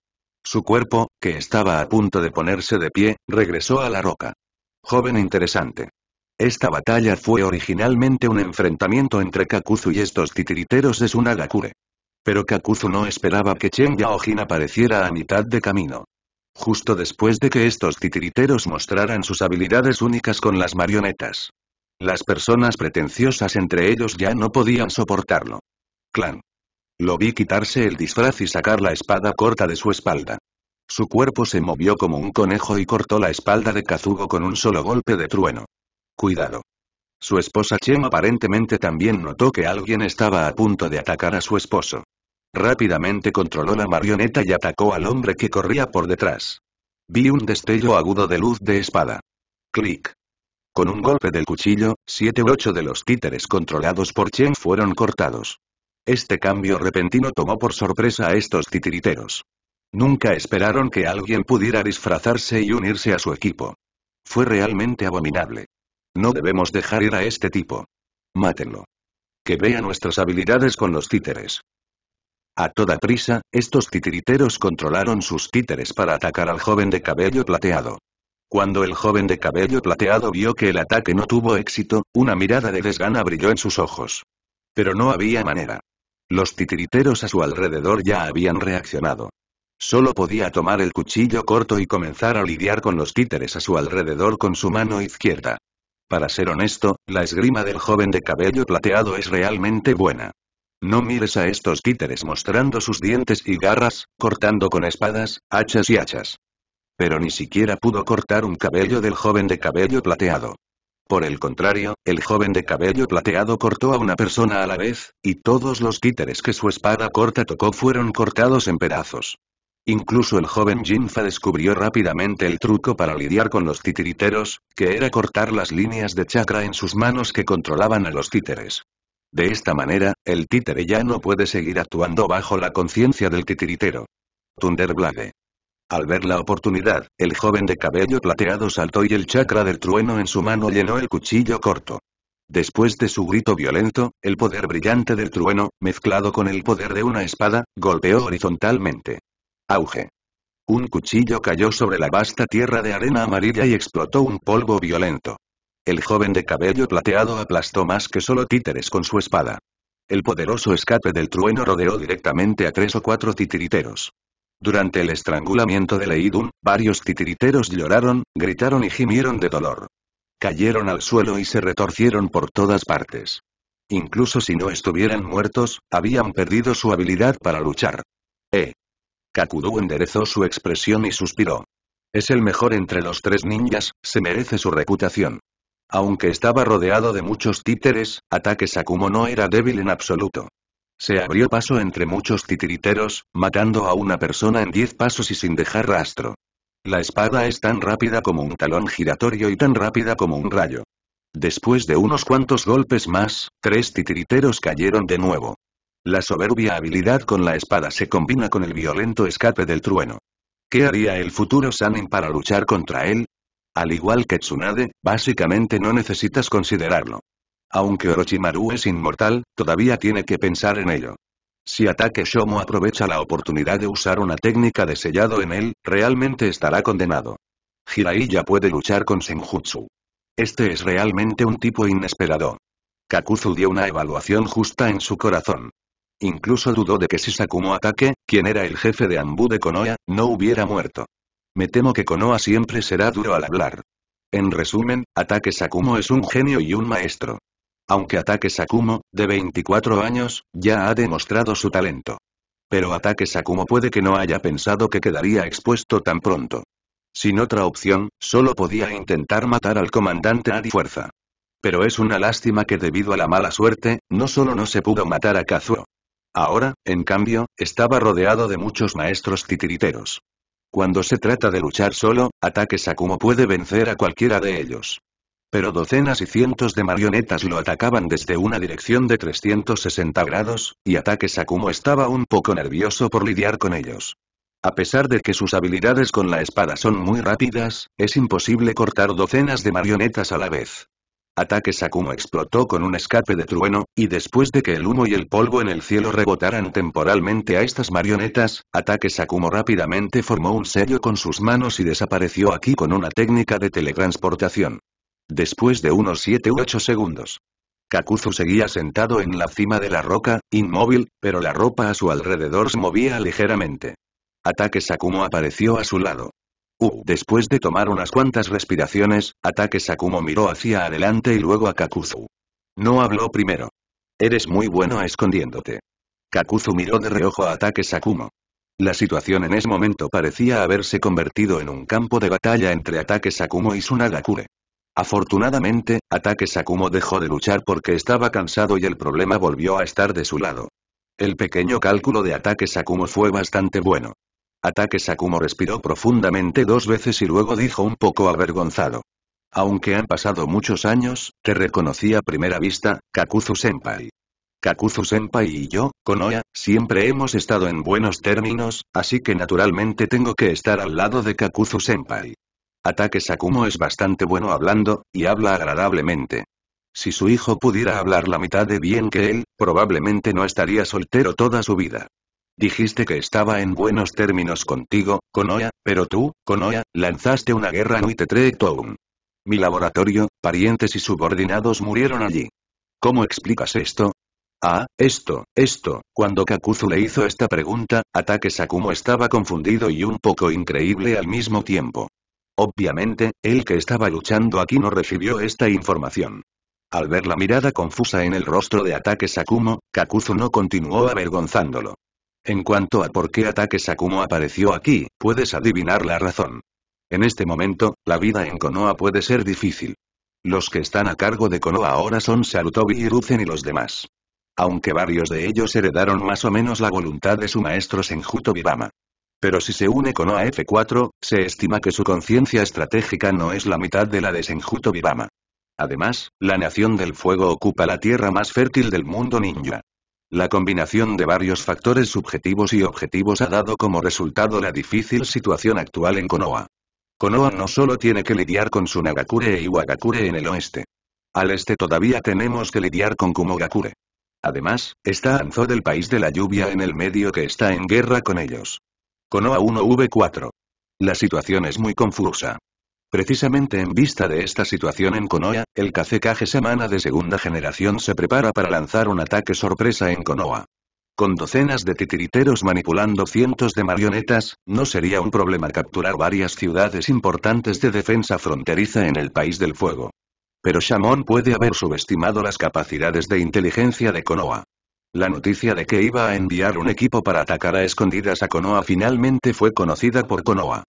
Su cuerpo, que estaba a punto de ponerse de pie, regresó a la roca. Joven e interesante. Esta batalla fue originalmente un enfrentamiento entre Kakuzu y estos titiriteros de Sunagakure. Pero Kakuzu no esperaba que Chen Yaojin apareciera a mitad de camino. Justo después de que estos titiriteros mostraran sus habilidades únicas con las marionetas. Las personas pretenciosas entre ellos ya no podían soportarlo. Clan. Lo vi quitarse el disfraz y sacar la espada corta de su espalda. Su cuerpo se movió como un conejo y cortó la espalda de Kazugo con un solo golpe de trueno. Cuidado. Su esposa Chen aparentemente también notó que alguien estaba a punto de atacar a su esposo. Rápidamente controló la marioneta y atacó al hombre que corría por detrás. Vi un destello agudo de luz de espada. Clic. Con un golpe del cuchillo, siete u ocho de los títeres controlados por Chen fueron cortados. Este cambio repentino tomó por sorpresa a estos titiriteros. Nunca esperaron que alguien pudiera disfrazarse y unirse a su equipo. Fue realmente abominable. No debemos dejar ir a este tipo. Mátenlo. Que vea nuestras habilidades con los títeres. A toda prisa, estos titiriteros controlaron sus títeres para atacar al joven de cabello plateado. Cuando el joven de cabello plateado vio que el ataque no tuvo éxito, una mirada de desgana brilló en sus ojos. Pero no había manera. Los titiriteros a su alrededor ya habían reaccionado. Solo podía tomar el cuchillo corto y comenzar a lidiar con los títeres a su alrededor con su mano izquierda. Para ser honesto, la esgrima del joven de cabello plateado es realmente buena. No mires a estos títeres mostrando sus dientes y garras, cortando con espadas, hachas y hachas. Pero ni siquiera pudo cortar un cabello del joven de cabello plateado. Por el contrario, el joven de cabello plateado cortó a una persona a la vez, y todos los títeres que su espada corta tocó fueron cortados en pedazos. Incluso el joven Jinfa descubrió rápidamente el truco para lidiar con los titiriteros, que era cortar las líneas de chakra en sus manos que controlaban a los títeres. De esta manera, el títere ya no puede seguir actuando bajo la conciencia del titiritero. Thunderblade. Al ver la oportunidad, el joven de cabello plateado saltó y el chakra del trueno en su mano llenó el cuchillo corto. Después de su grito violento, el poder brillante del trueno, mezclado con el poder de una espada, golpeó horizontalmente. Auge. Un cuchillo cayó sobre la vasta tierra de arena amarilla y explotó un polvo violento. El joven de cabello plateado aplastó más que solo títeres con su espada. El poderoso escape del trueno rodeó directamente a tres o cuatro titiriteros. Durante el estrangulamiento de Leidun, varios titiriteros lloraron, gritaron y gimieron de dolor. Cayeron al suelo y se retorcieron por todas partes. Incluso si no estuvieran muertos, habían perdido su habilidad para luchar. Eh. Kakudu enderezó su expresión y suspiró. Es el mejor entre los tres ninjas, se merece su reputación. Aunque estaba rodeado de muchos títeres, ataque Sakumo no era débil en absoluto. Se abrió paso entre muchos titiriteros, matando a una persona en diez pasos y sin dejar rastro. La espada es tan rápida como un talón giratorio y tan rápida como un rayo. Después de unos cuantos golpes más, tres titiriteros cayeron de nuevo. La soberbia habilidad con la espada se combina con el violento escape del trueno. ¿Qué haría el futuro Sanin para luchar contra él? Al igual que Tsunade, básicamente no necesitas considerarlo. Aunque Orochimaru es inmortal, todavía tiene que pensar en ello. Si ataque Shomo aprovecha la oportunidad de usar una técnica de sellado en él, realmente estará condenado. Jiraiya ya puede luchar con Senjutsu. Este es realmente un tipo inesperado. Kakuzu dio una evaluación justa en su corazón. Incluso dudó de que si Sakumo ataque, quien era el jefe de Ambu de Konoha, no hubiera muerto. Me temo que Konoha siempre será duro al hablar. En resumen, Ataque Sakumo es un genio y un maestro. Aunque Ataque Sakumo, de 24 años, ya ha demostrado su talento. Pero Ataque Sakumo puede que no haya pensado que quedaría expuesto tan pronto. Sin otra opción, solo podía intentar matar al comandante Ari Fuerza. Pero es una lástima que debido a la mala suerte, no solo no se pudo matar a Kazuo. Ahora, en cambio, estaba rodeado de muchos maestros titiriteros. Cuando se trata de luchar solo, Ataque Sakumo puede vencer a cualquiera de ellos. Pero docenas y cientos de marionetas lo atacaban desde una dirección de 360 grados, y Ataque Sakumo estaba un poco nervioso por lidiar con ellos. A pesar de que sus habilidades con la espada son muy rápidas, es imposible cortar docenas de marionetas a la vez. Ataque Sakumo explotó con un escape de trueno, y después de que el humo y el polvo en el cielo rebotaran temporalmente a estas marionetas, Ataque Sakumo rápidamente formó un sello con sus manos y desapareció aquí con una técnica de teletransportación. Después de unos 7 u 8 segundos. Kakuzu seguía sentado en la cima de la roca, inmóvil, pero la ropa a su alrededor se movía ligeramente. Ataque Sakumo apareció a su lado. Uh, después de tomar unas cuantas respiraciones, Ataque Sakumo miró hacia adelante y luego a Kakuzu. No habló primero. Eres muy bueno escondiéndote. Kakuzu miró de reojo a Ataque Sakumo. La situación en ese momento parecía haberse convertido en un campo de batalla entre Ataque Sakumo y Sunagakure. Afortunadamente, Ataque Sakumo dejó de luchar porque estaba cansado y el problema volvió a estar de su lado. El pequeño cálculo de Ataque Sakumo fue bastante bueno. Ataque Sakumo respiró profundamente dos veces y luego dijo un poco avergonzado. Aunque han pasado muchos años, te reconocí a primera vista, Kakuzu-senpai. Kakuzu-senpai y yo, Konoya, siempre hemos estado en buenos términos, así que naturalmente tengo que estar al lado de Kakuzu-senpai. Ataque Sakumo es bastante bueno hablando, y habla agradablemente. Si su hijo pudiera hablar la mitad de bien que él, probablemente no estaría soltero toda su vida. Dijiste que estaba en buenos términos contigo, Konoya, pero tú, Konoya, lanzaste una guerra en trae Town. Mi laboratorio, parientes y subordinados murieron allí. ¿Cómo explicas esto? Ah, esto, esto, cuando Kakuzu le hizo esta pregunta, Ataque Sakumo estaba confundido y un poco increíble al mismo tiempo. Obviamente, el que estaba luchando aquí no recibió esta información. Al ver la mirada confusa en el rostro de Ataque Sakumo, Kakuzu no continuó avergonzándolo. En cuanto a por qué Ataque Sakumo apareció aquí, puedes adivinar la razón. En este momento, la vida en Konoha puede ser difícil. Los que están a cargo de Konoha ahora son Salutobi y Ruzen y los demás. Aunque varios de ellos heredaron más o menos la voluntad de su maestro Senjuto Bibama. Pero si se une con OAF4, se estima que su conciencia estratégica no es la mitad de la de Senjuto Vivama. Además, la Nación del Fuego ocupa la tierra más fértil del mundo ninja. La combinación de varios factores subjetivos y objetivos ha dado como resultado la difícil situación actual en Konoha. Konoha no solo tiene que lidiar con su Nagakure y e Wagakure en el oeste. Al este todavía tenemos que lidiar con Kumogakure. Además, está Anzo del país de la lluvia en el medio que está en guerra con ellos. Konoa 1V4. La situación es muy confusa. Precisamente en vista de esta situación en Konoa, el Kazekage Semana de segunda generación se prepara para lanzar un ataque sorpresa en Konoa. Con docenas de titiriteros manipulando cientos de marionetas, no sería un problema capturar varias ciudades importantes de defensa fronteriza en el País del Fuego. Pero Shamon puede haber subestimado las capacidades de inteligencia de Konoa. La noticia de que iba a enviar un equipo para atacar a escondidas a Konoha finalmente fue conocida por Konoha.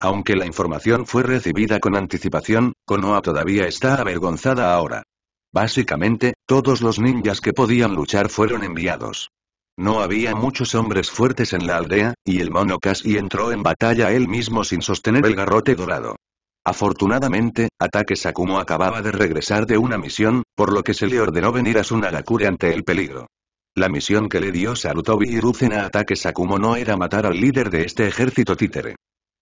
Aunque la información fue recibida con anticipación, Konoha todavía está avergonzada ahora. Básicamente, todos los ninjas que podían luchar fueron enviados. No había muchos hombres fuertes en la aldea, y el mono casi entró en batalla él mismo sin sostener el garrote dorado. Afortunadamente, Ataque Sakumo acababa de regresar de una misión, por lo que se le ordenó venir a su ante el peligro. La misión que le dio Sarutobi y a Ataque Sakumo no era matar al líder de este ejército títere.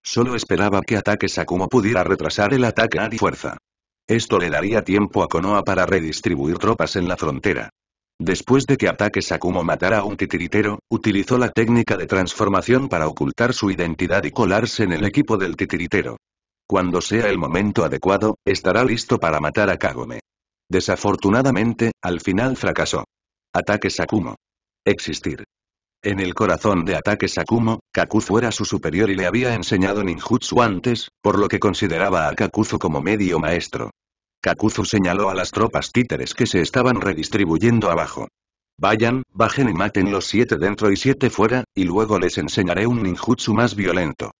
Solo esperaba que Ataque Sakumo pudiera retrasar el ataque a fuerza. Esto le daría tiempo a Konoha para redistribuir tropas en la frontera. Después de que Ataque Sakumo matara a un titiritero, utilizó la técnica de transformación para ocultar su identidad y colarse en el equipo del titiritero. Cuando sea el momento adecuado, estará listo para matar a Kagome. Desafortunadamente, al final fracasó. Ataque Sakumo. Existir. En el corazón de Ataque Sakumo, Kakuzu era su superior y le había enseñado ninjutsu antes, por lo que consideraba a Kakuzu como medio maestro. Kakuzu señaló a las tropas títeres que se estaban redistribuyendo abajo. Vayan, bajen y maten los siete dentro y siete fuera, y luego les enseñaré un ninjutsu más violento.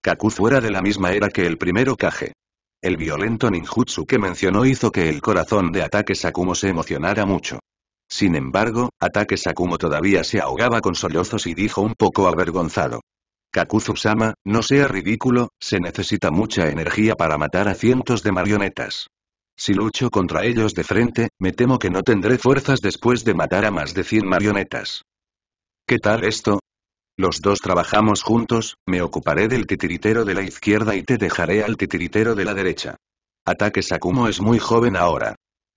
Kakuzu era de la misma era que el primero caje. El violento ninjutsu que mencionó hizo que el corazón de ataque Sakumo se emocionara mucho. Sin embargo, Ataque Sakumo todavía se ahogaba con sollozos y dijo un poco avergonzado. Kakuzu-sama, no sea ridículo, se necesita mucha energía para matar a cientos de marionetas. Si lucho contra ellos de frente, me temo que no tendré fuerzas después de matar a más de 100 marionetas. ¿Qué tal esto? Los dos trabajamos juntos, me ocuparé del titiritero de la izquierda y te dejaré al titiritero de la derecha. Ataque Sakumo es muy joven ahora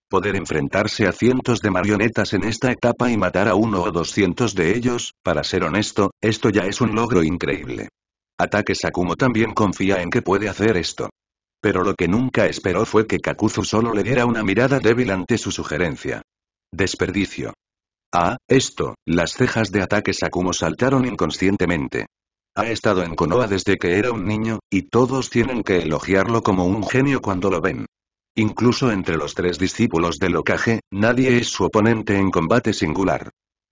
poder enfrentarse a cientos de marionetas en esta etapa y matar a uno o doscientos de ellos, para ser honesto, esto ya es un logro increíble. Ataque Sakumo también confía en que puede hacer esto. Pero lo que nunca esperó fue que Kakuzu solo le diera una mirada débil ante su sugerencia. Desperdicio. Ah, esto, las cejas de Ataque Sakumo saltaron inconscientemente. Ha estado en Konoha desde que era un niño, y todos tienen que elogiarlo como un genio cuando lo ven. Incluso entre los tres discípulos de Lokage, nadie es su oponente en combate singular.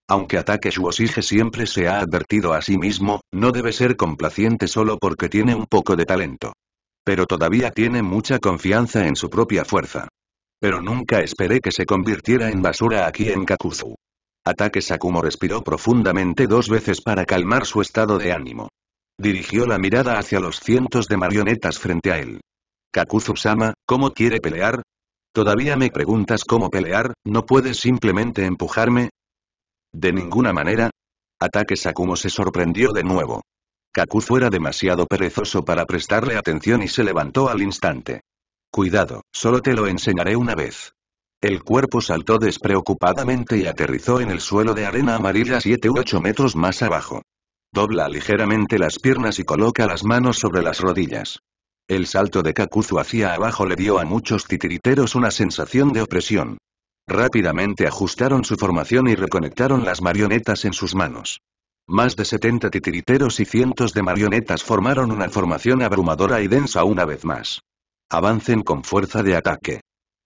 Aunque ataque Shuosige siempre se ha advertido a sí mismo, no debe ser complaciente solo porque tiene un poco de talento. Pero todavía tiene mucha confianza en su propia fuerza. Pero nunca esperé que se convirtiera en basura aquí en Kakuzu. Ataque Sakumo respiró profundamente dos veces para calmar su estado de ánimo. Dirigió la mirada hacia los cientos de marionetas frente a él. Kakuzu-sama, ¿cómo quiere pelear? ¿Todavía me preguntas cómo pelear, no puedes simplemente empujarme? De ninguna manera. Ataque Sakumo se sorprendió de nuevo. Kakuzu era demasiado perezoso para prestarle atención y se levantó al instante. Cuidado, solo te lo enseñaré una vez. El cuerpo saltó despreocupadamente y aterrizó en el suelo de arena amarilla 7 u 8 metros más abajo. Dobla ligeramente las piernas y coloca las manos sobre las rodillas. El salto de Kakuzu hacia abajo le dio a muchos titiriteros una sensación de opresión. Rápidamente ajustaron su formación y reconectaron las marionetas en sus manos. Más de 70 titiriteros y cientos de marionetas formaron una formación abrumadora y densa una vez más. Avancen con fuerza de ataque.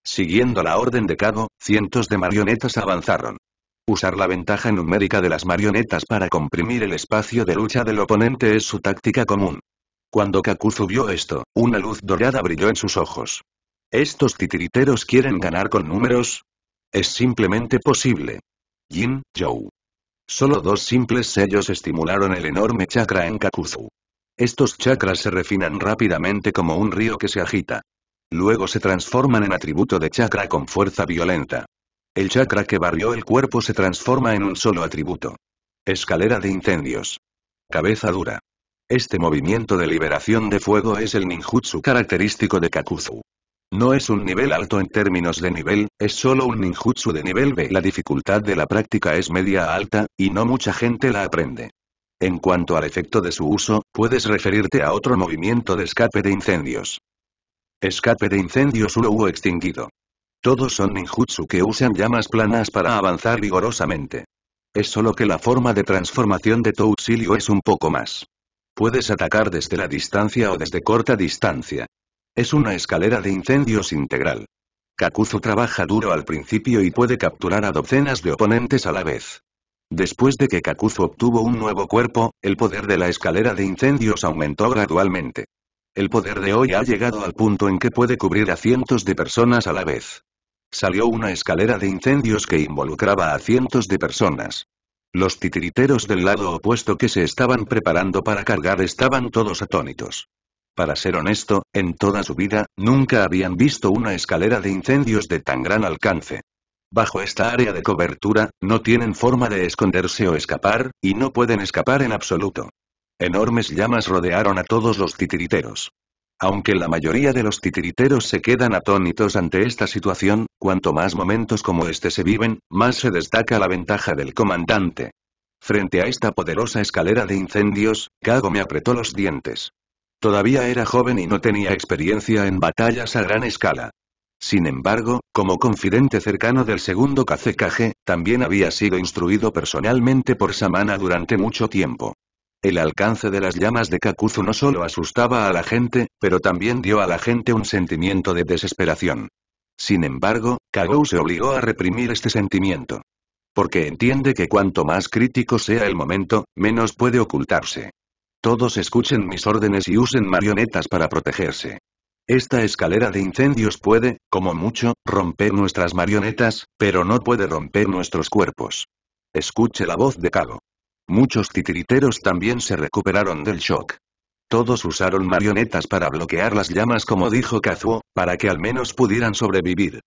Siguiendo la orden de Kago, cientos de marionetas avanzaron. Usar la ventaja numérica de las marionetas para comprimir el espacio de lucha del oponente es su táctica común. Cuando Kakuzu vio esto, una luz dorada brilló en sus ojos. ¿Estos titiriteros quieren ganar con números? Es simplemente posible. Jin, Joe. Solo dos simples sellos estimularon el enorme chakra en Kakuzu. Estos chakras se refinan rápidamente como un río que se agita. Luego se transforman en atributo de chakra con fuerza violenta. El chakra que barrió el cuerpo se transforma en un solo atributo. Escalera de incendios. Cabeza dura. Este movimiento de liberación de fuego es el ninjutsu característico de Kakuzu. No es un nivel alto en términos de nivel, es solo un ninjutsu de nivel B. La dificultad de la práctica es media a alta, y no mucha gente la aprende. En cuanto al efecto de su uso, puedes referirte a otro movimiento de escape de incendios. Escape de incendios u extinguido. Todos son ninjutsu que usan llamas planas para avanzar vigorosamente. Es solo que la forma de transformación de Toutsilio es un poco más Puedes atacar desde la distancia o desde corta distancia. Es una escalera de incendios integral. Kakuzu trabaja duro al principio y puede capturar a docenas de oponentes a la vez. Después de que Kakuzu obtuvo un nuevo cuerpo, el poder de la escalera de incendios aumentó gradualmente. El poder de hoy ha llegado al punto en que puede cubrir a cientos de personas a la vez. Salió una escalera de incendios que involucraba a cientos de personas. Los titiriteros del lado opuesto que se estaban preparando para cargar estaban todos atónitos. Para ser honesto, en toda su vida, nunca habían visto una escalera de incendios de tan gran alcance. Bajo esta área de cobertura, no tienen forma de esconderse o escapar, y no pueden escapar en absoluto. Enormes llamas rodearon a todos los titiriteros. Aunque la mayoría de los titiriteros se quedan atónitos ante esta situación, cuanto más momentos como este se viven, más se destaca la ventaja del comandante. Frente a esta poderosa escalera de incendios, Kago me apretó los dientes. Todavía era joven y no tenía experiencia en batallas a gran escala. Sin embargo, como confidente cercano del segundo Kazekage, también había sido instruido personalmente por Samana durante mucho tiempo. El alcance de las llamas de Kakuzu no solo asustaba a la gente, pero también dio a la gente un sentimiento de desesperación. Sin embargo, Kagou se obligó a reprimir este sentimiento. Porque entiende que cuanto más crítico sea el momento, menos puede ocultarse. Todos escuchen mis órdenes y usen marionetas para protegerse. Esta escalera de incendios puede, como mucho, romper nuestras marionetas, pero no puede romper nuestros cuerpos. Escuche la voz de Kago. Muchos titiriteros también se recuperaron del shock. Todos usaron marionetas para bloquear las llamas como dijo Kazuo, para que al menos pudieran sobrevivir.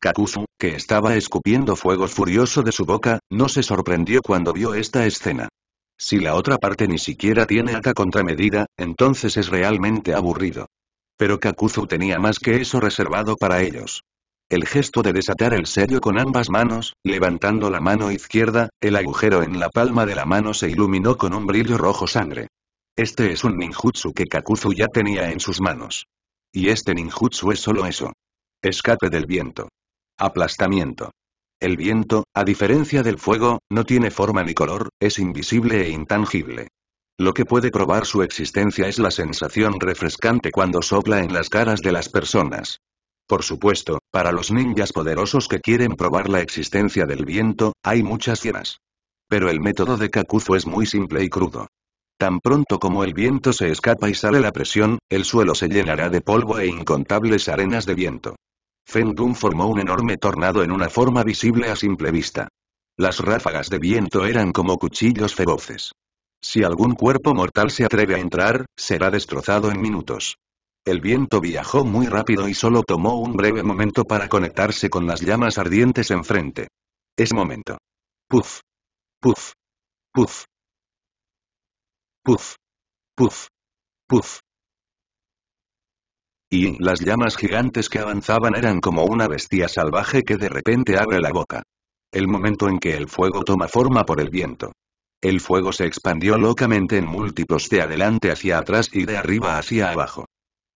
Kakuzu, que estaba escupiendo fuego furioso de su boca, no se sorprendió cuando vio esta escena. Si la otra parte ni siquiera tiene ata contramedida, entonces es realmente aburrido. Pero Kakuzu tenía más que eso reservado para ellos. El gesto de desatar el sello con ambas manos, levantando la mano izquierda, el agujero en la palma de la mano se iluminó con un brillo rojo sangre. Este es un ninjutsu que Kakuzu ya tenía en sus manos. Y este ninjutsu es solo eso. Escape del viento. Aplastamiento. El viento, a diferencia del fuego, no tiene forma ni color, es invisible e intangible. Lo que puede probar su existencia es la sensación refrescante cuando sopla en las caras de las personas. Por supuesto, para los ninjas poderosos que quieren probar la existencia del viento, hay muchas hienas. Pero el método de Kakuzu es muy simple y crudo. Tan pronto como el viento se escapa y sale la presión, el suelo se llenará de polvo e incontables arenas de viento. Fendun formó un enorme tornado en una forma visible a simple vista. Las ráfagas de viento eran como cuchillos feroces. Si algún cuerpo mortal se atreve a entrar, será destrozado en minutos. El viento viajó muy rápido y solo tomó un breve momento para conectarse con las llamas ardientes enfrente. Es momento. Puf. Puf. Puf. Puf. Puf. Puf. Y las llamas gigantes que avanzaban eran como una bestia salvaje que de repente abre la boca. El momento en que el fuego toma forma por el viento. El fuego se expandió locamente en múltiplos de adelante hacia atrás y de arriba hacia abajo.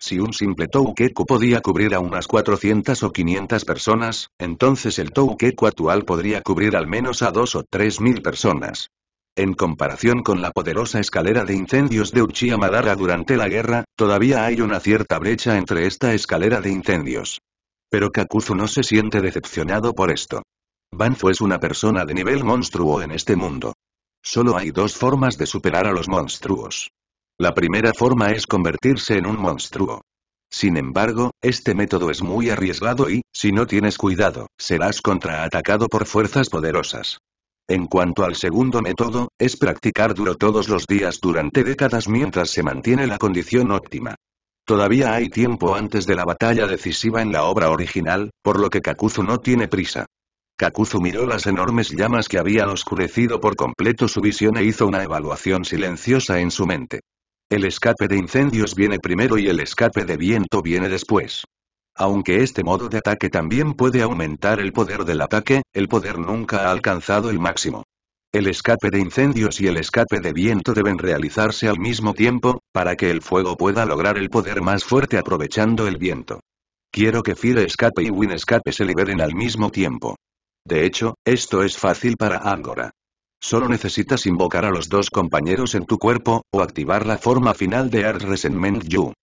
Si un simple Toukeku podía cubrir a unas 400 o 500 personas, entonces el Toukeku actual podría cubrir al menos a 2 o 3 mil personas. En comparación con la poderosa escalera de incendios de Uchiha Madara durante la guerra, todavía hay una cierta brecha entre esta escalera de incendios. Pero Kakuzu no se siente decepcionado por esto. Banzo es una persona de nivel monstruo en este mundo. Solo hay dos formas de superar a los monstruos. La primera forma es convertirse en un monstruo. Sin embargo, este método es muy arriesgado y, si no tienes cuidado, serás contraatacado por fuerzas poderosas. En cuanto al segundo método, es practicar duro todos los días durante décadas mientras se mantiene la condición óptima. Todavía hay tiempo antes de la batalla decisiva en la obra original, por lo que Kakuzu no tiene prisa. Kakuzu miró las enormes llamas que habían oscurecido por completo su visión e hizo una evaluación silenciosa en su mente. El escape de incendios viene primero y el escape de viento viene después. Aunque este modo de ataque también puede aumentar el poder del ataque, el poder nunca ha alcanzado el máximo. El escape de incendios y el escape de viento deben realizarse al mismo tiempo, para que el fuego pueda lograr el poder más fuerte aprovechando el viento. Quiero que Fire Escape y Win Escape se liberen al mismo tiempo. De hecho, esto es fácil para Angora. Solo necesitas invocar a los dos compañeros en tu cuerpo, o activar la forma final de en Resentment Yu.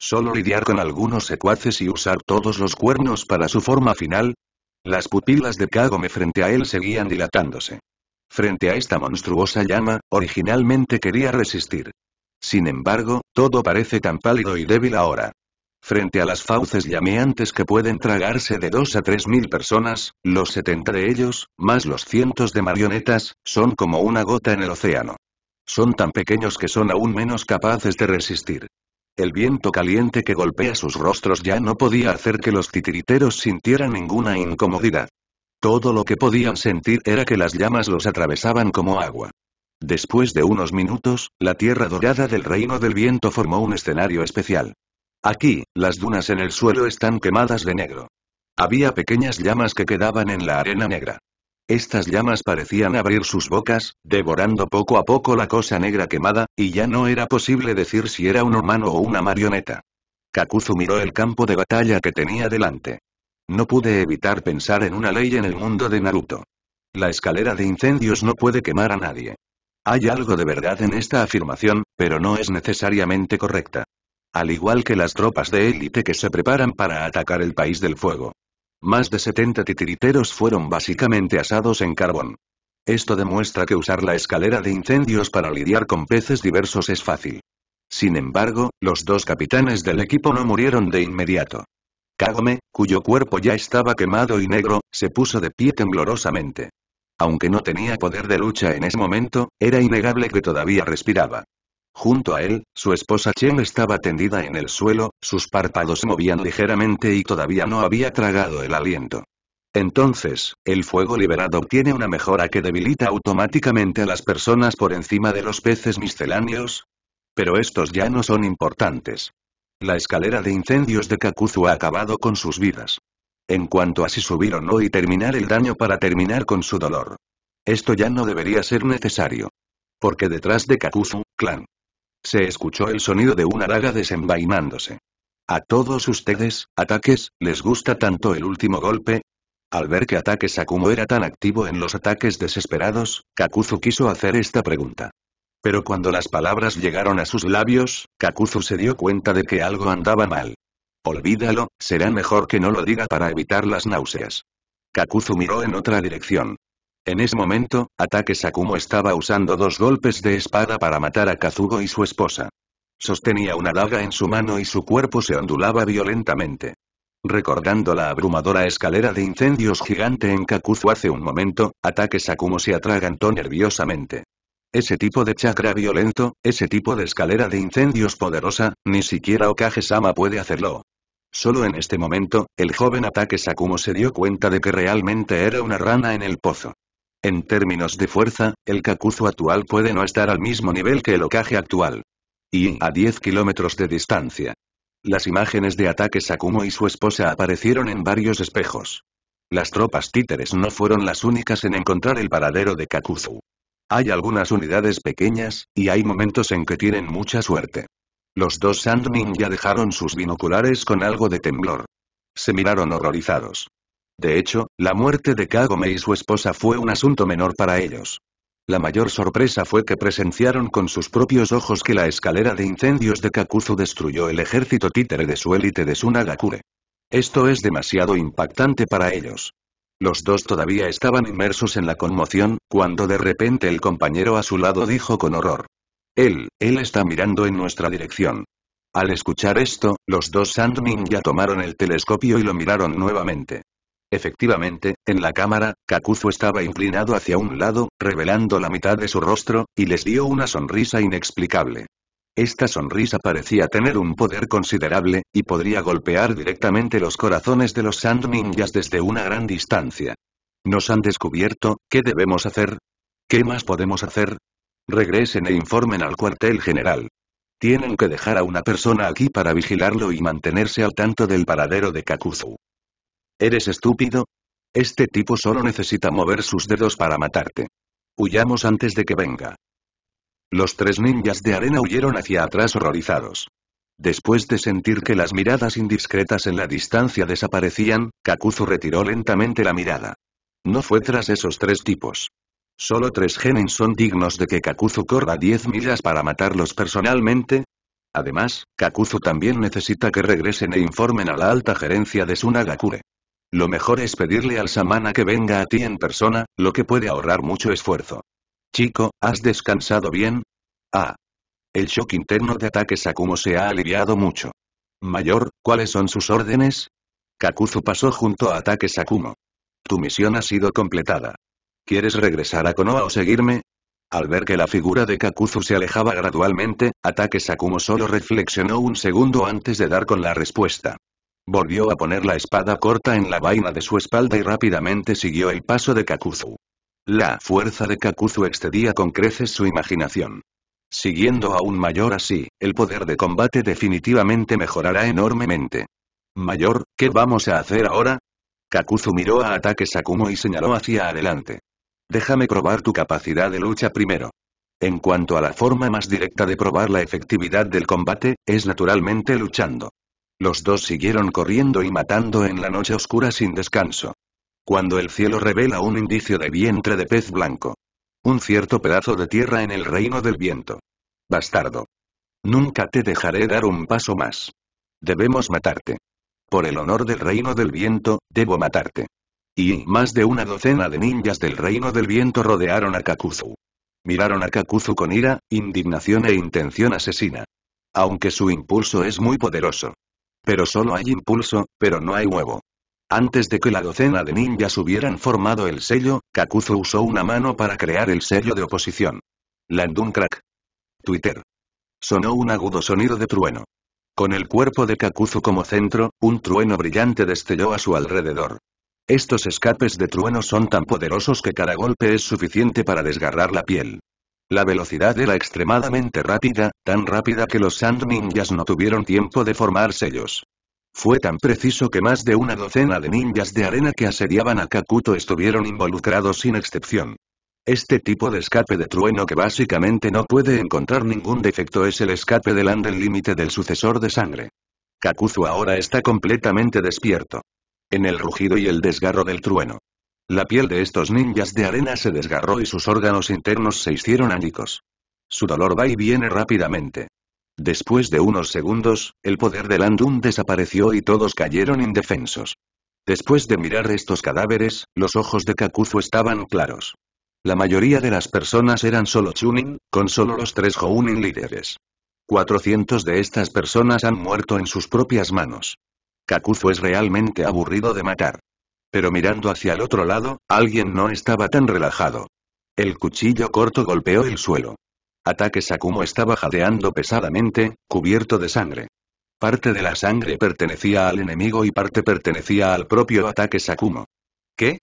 Solo lidiar con algunos secuaces y usar todos los cuernos para su forma final. Las pupilas de Kagome frente a él seguían dilatándose. Frente a esta monstruosa llama, originalmente quería resistir. Sin embargo, todo parece tan pálido y débil ahora. Frente a las fauces llameantes que pueden tragarse de dos a tres mil personas, los 70 de ellos, más los cientos de marionetas, son como una gota en el océano. Son tan pequeños que son aún menos capaces de resistir. El viento caliente que golpea sus rostros ya no podía hacer que los titiriteros sintieran ninguna incomodidad. Todo lo que podían sentir era que las llamas los atravesaban como agua. Después de unos minutos, la tierra dorada del reino del viento formó un escenario especial. Aquí, las dunas en el suelo están quemadas de negro. Había pequeñas llamas que quedaban en la arena negra. Estas llamas parecían abrir sus bocas, devorando poco a poco la cosa negra quemada, y ya no era posible decir si era un humano o una marioneta. Kakuzu miró el campo de batalla que tenía delante. No pude evitar pensar en una ley en el mundo de Naruto. La escalera de incendios no puede quemar a nadie. Hay algo de verdad en esta afirmación, pero no es necesariamente correcta al igual que las tropas de élite que se preparan para atacar el país del fuego. Más de 70 titiriteros fueron básicamente asados en carbón. Esto demuestra que usar la escalera de incendios para lidiar con peces diversos es fácil. Sin embargo, los dos capitanes del equipo no murieron de inmediato. Kagome, cuyo cuerpo ya estaba quemado y negro, se puso de pie temblorosamente. Aunque no tenía poder de lucha en ese momento, era innegable que todavía respiraba. Junto a él, su esposa Chen estaba tendida en el suelo, sus párpados se movían ligeramente y todavía no había tragado el aliento. Entonces, el fuego liberado obtiene una mejora que debilita automáticamente a las personas por encima de los peces misceláneos. Pero estos ya no son importantes. La escalera de incendios de Kakuzu ha acabado con sus vidas. En cuanto a si subir o no y terminar el daño para terminar con su dolor. Esto ya no debería ser necesario. Porque detrás de Kakuzu, clan, se escuchó el sonido de una daga desenvainándose. A todos ustedes, ataques, ¿les gusta tanto el último golpe? Al ver que Ataque Sakumo era tan activo en los ataques desesperados, Kakuzu quiso hacer esta pregunta. Pero cuando las palabras llegaron a sus labios, Kakuzu se dio cuenta de que algo andaba mal. Olvídalo, será mejor que no lo diga para evitar las náuseas. Kakuzu miró en otra dirección. En ese momento, Ataque Sakumo estaba usando dos golpes de espada para matar a Kazugo y su esposa. Sostenía una daga en su mano y su cuerpo se ondulaba violentamente. Recordando la abrumadora escalera de incendios gigante en Kakuzu hace un momento, Ataque Sakumo se atragantó nerviosamente. Ese tipo de chakra violento, ese tipo de escalera de incendios poderosa, ni siquiera Okage-sama puede hacerlo. Solo en este momento, el joven Ataque Sakumo se dio cuenta de que realmente era una rana en el pozo. En términos de fuerza, el Kakuzu actual puede no estar al mismo nivel que el ocaje actual. Y a 10 kilómetros de distancia. Las imágenes de ataque Sakumo y su esposa aparecieron en varios espejos. Las tropas títeres no fueron las únicas en encontrar el paradero de Kakuzu. Hay algunas unidades pequeñas, y hay momentos en que tienen mucha suerte. Los dos Sandmin ya dejaron sus binoculares con algo de temblor. Se miraron horrorizados. De hecho, la muerte de Kagome y su esposa fue un asunto menor para ellos. La mayor sorpresa fue que presenciaron con sus propios ojos que la escalera de incendios de Kakuzu destruyó el ejército títere de su élite de Sunagakure. Esto es demasiado impactante para ellos. Los dos todavía estaban inmersos en la conmoción, cuando de repente el compañero a su lado dijo con horror. Él, él está mirando en nuestra dirección. Al escuchar esto, los dos Sandmin ya tomaron el telescopio y lo miraron nuevamente. Efectivamente, en la cámara, Kakuzu estaba inclinado hacia un lado, revelando la mitad de su rostro, y les dio una sonrisa inexplicable. Esta sonrisa parecía tener un poder considerable, y podría golpear directamente los corazones de los Sand Ninjas desde una gran distancia. Nos han descubierto, ¿qué debemos hacer? ¿Qué más podemos hacer? Regresen e informen al cuartel general. Tienen que dejar a una persona aquí para vigilarlo y mantenerse al tanto del paradero de Kakuzu. ¿Eres estúpido? Este tipo solo necesita mover sus dedos para matarte. Huyamos antes de que venga. Los tres ninjas de arena huyeron hacia atrás horrorizados. Después de sentir que las miradas indiscretas en la distancia desaparecían, Kakuzu retiró lentamente la mirada. No fue tras esos tres tipos. Solo tres genin son dignos de que Kakuzu corra 10 millas para matarlos personalmente. Además, Kakuzu también necesita que regresen e informen a la alta gerencia de Sunagakure. Lo mejor es pedirle al samana que venga a ti en persona, lo que puede ahorrar mucho esfuerzo. Chico, ¿has descansado bien? Ah. El shock interno de ataque Sakumo se ha aliviado mucho. Mayor, ¿cuáles son sus órdenes? Kakuzu pasó junto a ataque Sakumo. Tu misión ha sido completada. ¿Quieres regresar a Konoha o seguirme? Al ver que la figura de Kakuzu se alejaba gradualmente, Ataque Sakumo solo reflexionó un segundo antes de dar con la respuesta. Volvió a poner la espada corta en la vaina de su espalda y rápidamente siguió el paso de Kakuzu. La fuerza de Kakuzu excedía con creces su imaginación. Siguiendo aún mayor así, el poder de combate definitivamente mejorará enormemente. Mayor, ¿qué vamos a hacer ahora? Kakuzu miró a Ataque Sakumo y señaló hacia adelante. Déjame probar tu capacidad de lucha primero. En cuanto a la forma más directa de probar la efectividad del combate, es naturalmente luchando. Los dos siguieron corriendo y matando en la noche oscura sin descanso. Cuando el cielo revela un indicio de vientre de pez blanco. Un cierto pedazo de tierra en el reino del viento. Bastardo. Nunca te dejaré dar un paso más. Debemos matarte. Por el honor del reino del viento, debo matarte. Y más de una docena de ninjas del reino del viento rodearon a Kakuzu. Miraron a Kakuzu con ira, indignación e intención asesina. Aunque su impulso es muy poderoso, pero solo hay impulso, pero no hay huevo. Antes de que la docena de ninjas hubieran formado el sello, Kakuzu usó una mano para crear el sello de oposición. Landun Crack. Twitter. Sonó un agudo sonido de trueno. Con el cuerpo de Kakuzu como centro, un trueno brillante destelló a su alrededor. Estos escapes de trueno son tan poderosos que cada golpe es suficiente para desgarrar la piel. La velocidad era extremadamente rápida, tan rápida que los Sand Ninjas no tuvieron tiempo de formar sellos. Fue tan preciso que más de una docena de ninjas de arena que asediaban a Kakuto estuvieron involucrados sin excepción. Este tipo de escape de trueno que básicamente no puede encontrar ningún defecto es el escape del Anden límite del sucesor de sangre. Kakuzu ahora está completamente despierto. En el rugido y el desgarro del trueno. La piel de estos ninjas de arena se desgarró y sus órganos internos se hicieron ánicos. Su dolor va y viene rápidamente. Después de unos segundos, el poder del Landun desapareció y todos cayeron indefensos. Después de mirar estos cadáveres, los ojos de Kakuzu estaban claros. La mayoría de las personas eran solo Chunin, con solo los tres Hounin líderes. 400 de estas personas han muerto en sus propias manos. Kakuzu es realmente aburrido de matar pero mirando hacia el otro lado, alguien no estaba tan relajado. El cuchillo corto golpeó el suelo. Ataque Sakumo estaba jadeando pesadamente, cubierto de sangre. Parte de la sangre pertenecía al enemigo y parte pertenecía al propio ataque Sakumo. ¿Qué?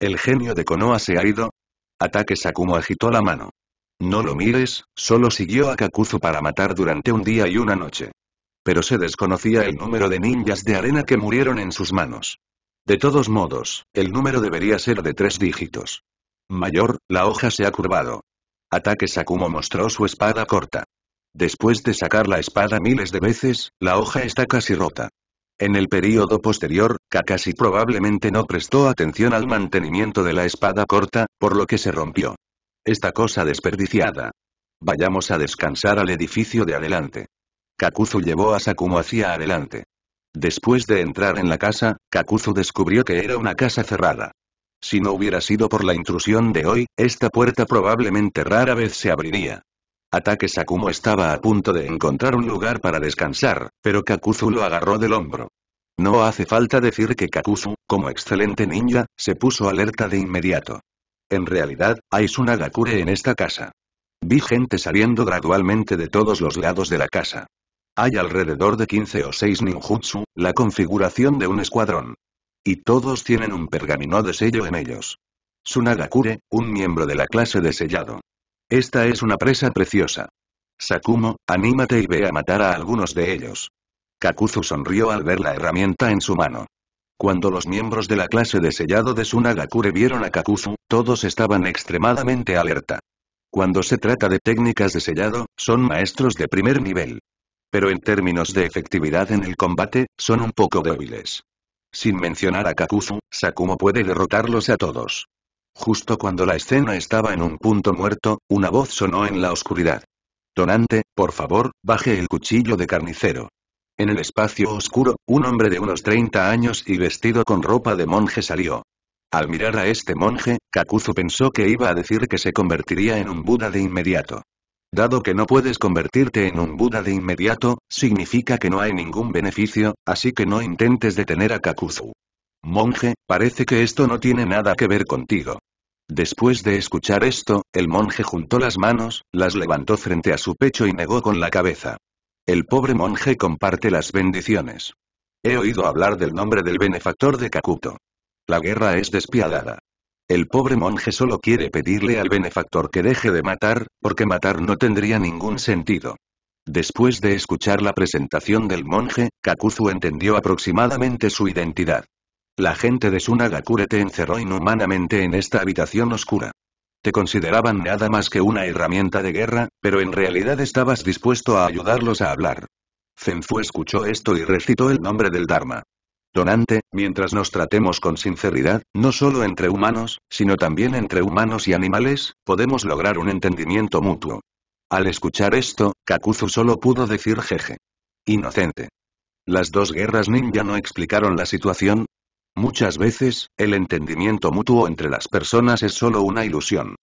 ¿El genio de Konoha se ha ido? Ataque Sakumo agitó la mano. No lo mires, solo siguió a Kakuzu para matar durante un día y una noche. Pero se desconocía el número de ninjas de arena que murieron en sus manos. De todos modos, el número debería ser de tres dígitos. Mayor, la hoja se ha curvado. Ataque Sakumo mostró su espada corta. Después de sacar la espada miles de veces, la hoja está casi rota. En el período posterior, Kakashi probablemente no prestó atención al mantenimiento de la espada corta, por lo que se rompió. Esta cosa desperdiciada. Vayamos a descansar al edificio de adelante. Kakuzu llevó a Sakumo hacia adelante. Después de entrar en la casa, Kakuzu descubrió que era una casa cerrada. Si no hubiera sido por la intrusión de hoy, esta puerta probablemente rara vez se abriría. Ataque Sakumo estaba a punto de encontrar un lugar para descansar, pero Kakuzu lo agarró del hombro. No hace falta decir que Kakuzu, como excelente ninja, se puso alerta de inmediato. En realidad, hay Sunagakure en esta casa. Vi gente saliendo gradualmente de todos los lados de la casa. Hay alrededor de 15 o 6 ninjutsu, la configuración de un escuadrón. Y todos tienen un pergamino de sello en ellos. Sunagakure, un miembro de la clase de sellado. Esta es una presa preciosa. Sakumo, anímate y ve a matar a algunos de ellos. Kakuzu sonrió al ver la herramienta en su mano. Cuando los miembros de la clase de sellado de Sunagakure vieron a Kakuzu, todos estaban extremadamente alerta. Cuando se trata de técnicas de sellado, son maestros de primer nivel. Pero en términos de efectividad en el combate, son un poco débiles. Sin mencionar a Kakuzu, Sakumo puede derrotarlos a todos. Justo cuando la escena estaba en un punto muerto, una voz sonó en la oscuridad. Tonante, por favor, baje el cuchillo de carnicero. En el espacio oscuro, un hombre de unos 30 años y vestido con ropa de monje salió. Al mirar a este monje, Kakuzu pensó que iba a decir que se convertiría en un Buda de inmediato. Dado que no puedes convertirte en un Buda de inmediato, significa que no hay ningún beneficio, así que no intentes detener a Kakuzu. Monje, parece que esto no tiene nada que ver contigo. Después de escuchar esto, el monje juntó las manos, las levantó frente a su pecho y negó con la cabeza. El pobre monje comparte las bendiciones. He oído hablar del nombre del benefactor de Kakuto. La guerra es despiadada. El pobre monje solo quiere pedirle al benefactor que deje de matar, porque matar no tendría ningún sentido. Después de escuchar la presentación del monje, Kakuzu entendió aproximadamente su identidad. La gente de Sunagakure te encerró inhumanamente en esta habitación oscura. Te consideraban nada más que una herramienta de guerra, pero en realidad estabas dispuesto a ayudarlos a hablar. Zenfu escuchó esto y recitó el nombre del Dharma. Donante, mientras nos tratemos con sinceridad, no solo entre humanos, sino también entre humanos y animales, podemos lograr un entendimiento mutuo. Al escuchar esto, Kakuzu solo pudo decir jeje. Inocente. Las dos guerras ninja no explicaron la situación. Muchas veces, el entendimiento mutuo entre las personas es solo una ilusión.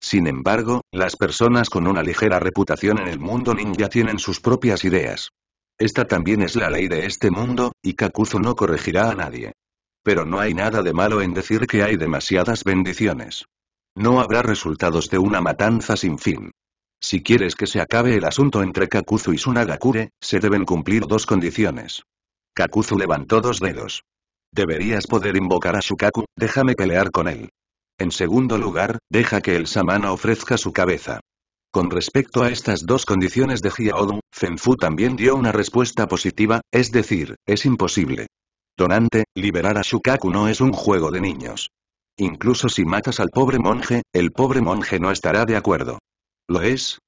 Sin embargo, las personas con una ligera reputación en el mundo ninja tienen sus propias ideas. Esta también es la ley de este mundo, y Kakuzu no corregirá a nadie. Pero no hay nada de malo en decir que hay demasiadas bendiciones. No habrá resultados de una matanza sin fin. Si quieres que se acabe el asunto entre Kakuzu y Sunagakure, se deben cumplir dos condiciones. Kakuzu levantó dos dedos. Deberías poder invocar a Shukaku, déjame pelear con él. En segundo lugar, deja que el Samana ofrezca su cabeza. Con respecto a estas dos condiciones de Jiaodu, Fenfu también dio una respuesta positiva, es decir, es imposible. Donante, liberar a Shukaku no es un juego de niños. Incluso si matas al pobre monje, el pobre monje no estará de acuerdo. ¿Lo es?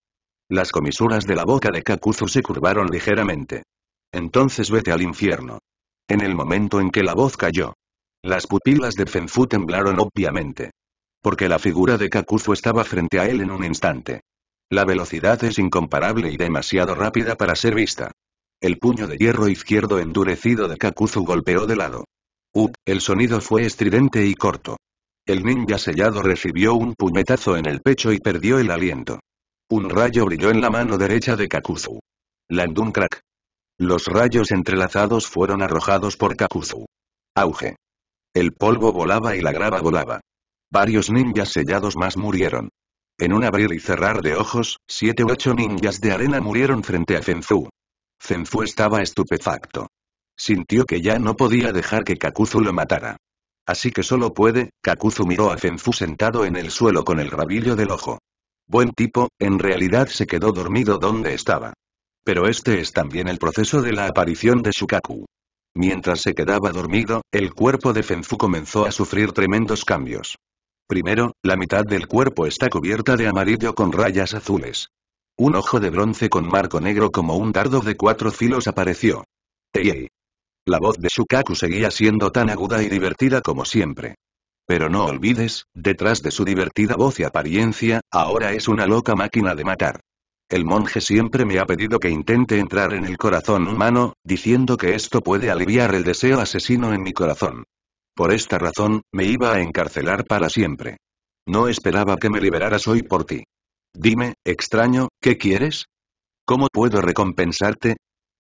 Las comisuras de la boca de Kakuzu se curvaron ligeramente. Entonces vete al infierno. En el momento en que la voz cayó. Las pupilas de Fenfu temblaron obviamente. Porque la figura de Kakuzu estaba frente a él en un instante. La velocidad es incomparable y demasiado rápida para ser vista. El puño de hierro izquierdo endurecido de Kakuzu golpeó de lado. ¡Up! El sonido fue estridente y corto. El ninja sellado recibió un puñetazo en el pecho y perdió el aliento. Un rayo brilló en la mano derecha de Kakuzu. Landun crack. Los rayos entrelazados fueron arrojados por Kakuzu. Auge. El polvo volaba y la grava volaba. Varios ninjas sellados más murieron. En un abrir y cerrar de ojos, siete u ocho ninjas de arena murieron frente a Zenzu. Zenzu estaba estupefacto. Sintió que ya no podía dejar que Kakuzu lo matara. Así que solo puede, Kakuzu miró a Fenzu sentado en el suelo con el rabillo del ojo. Buen tipo, en realidad se quedó dormido donde estaba. Pero este es también el proceso de la aparición de Shukaku. Mientras se quedaba dormido, el cuerpo de Fenzu comenzó a sufrir tremendos cambios. Primero, la mitad del cuerpo está cubierta de amarillo con rayas azules. Un ojo de bronce con marco negro como un dardo de cuatro filos apareció. ¡Ey, La voz de Shukaku seguía siendo tan aguda y divertida como siempre. Pero no olvides, detrás de su divertida voz y apariencia, ahora es una loca máquina de matar. El monje siempre me ha pedido que intente entrar en el corazón humano, diciendo que esto puede aliviar el deseo asesino en mi corazón. Por esta razón, me iba a encarcelar para siempre. No esperaba que me liberaras hoy por ti. Dime, extraño, ¿qué quieres? ¿Cómo puedo recompensarte?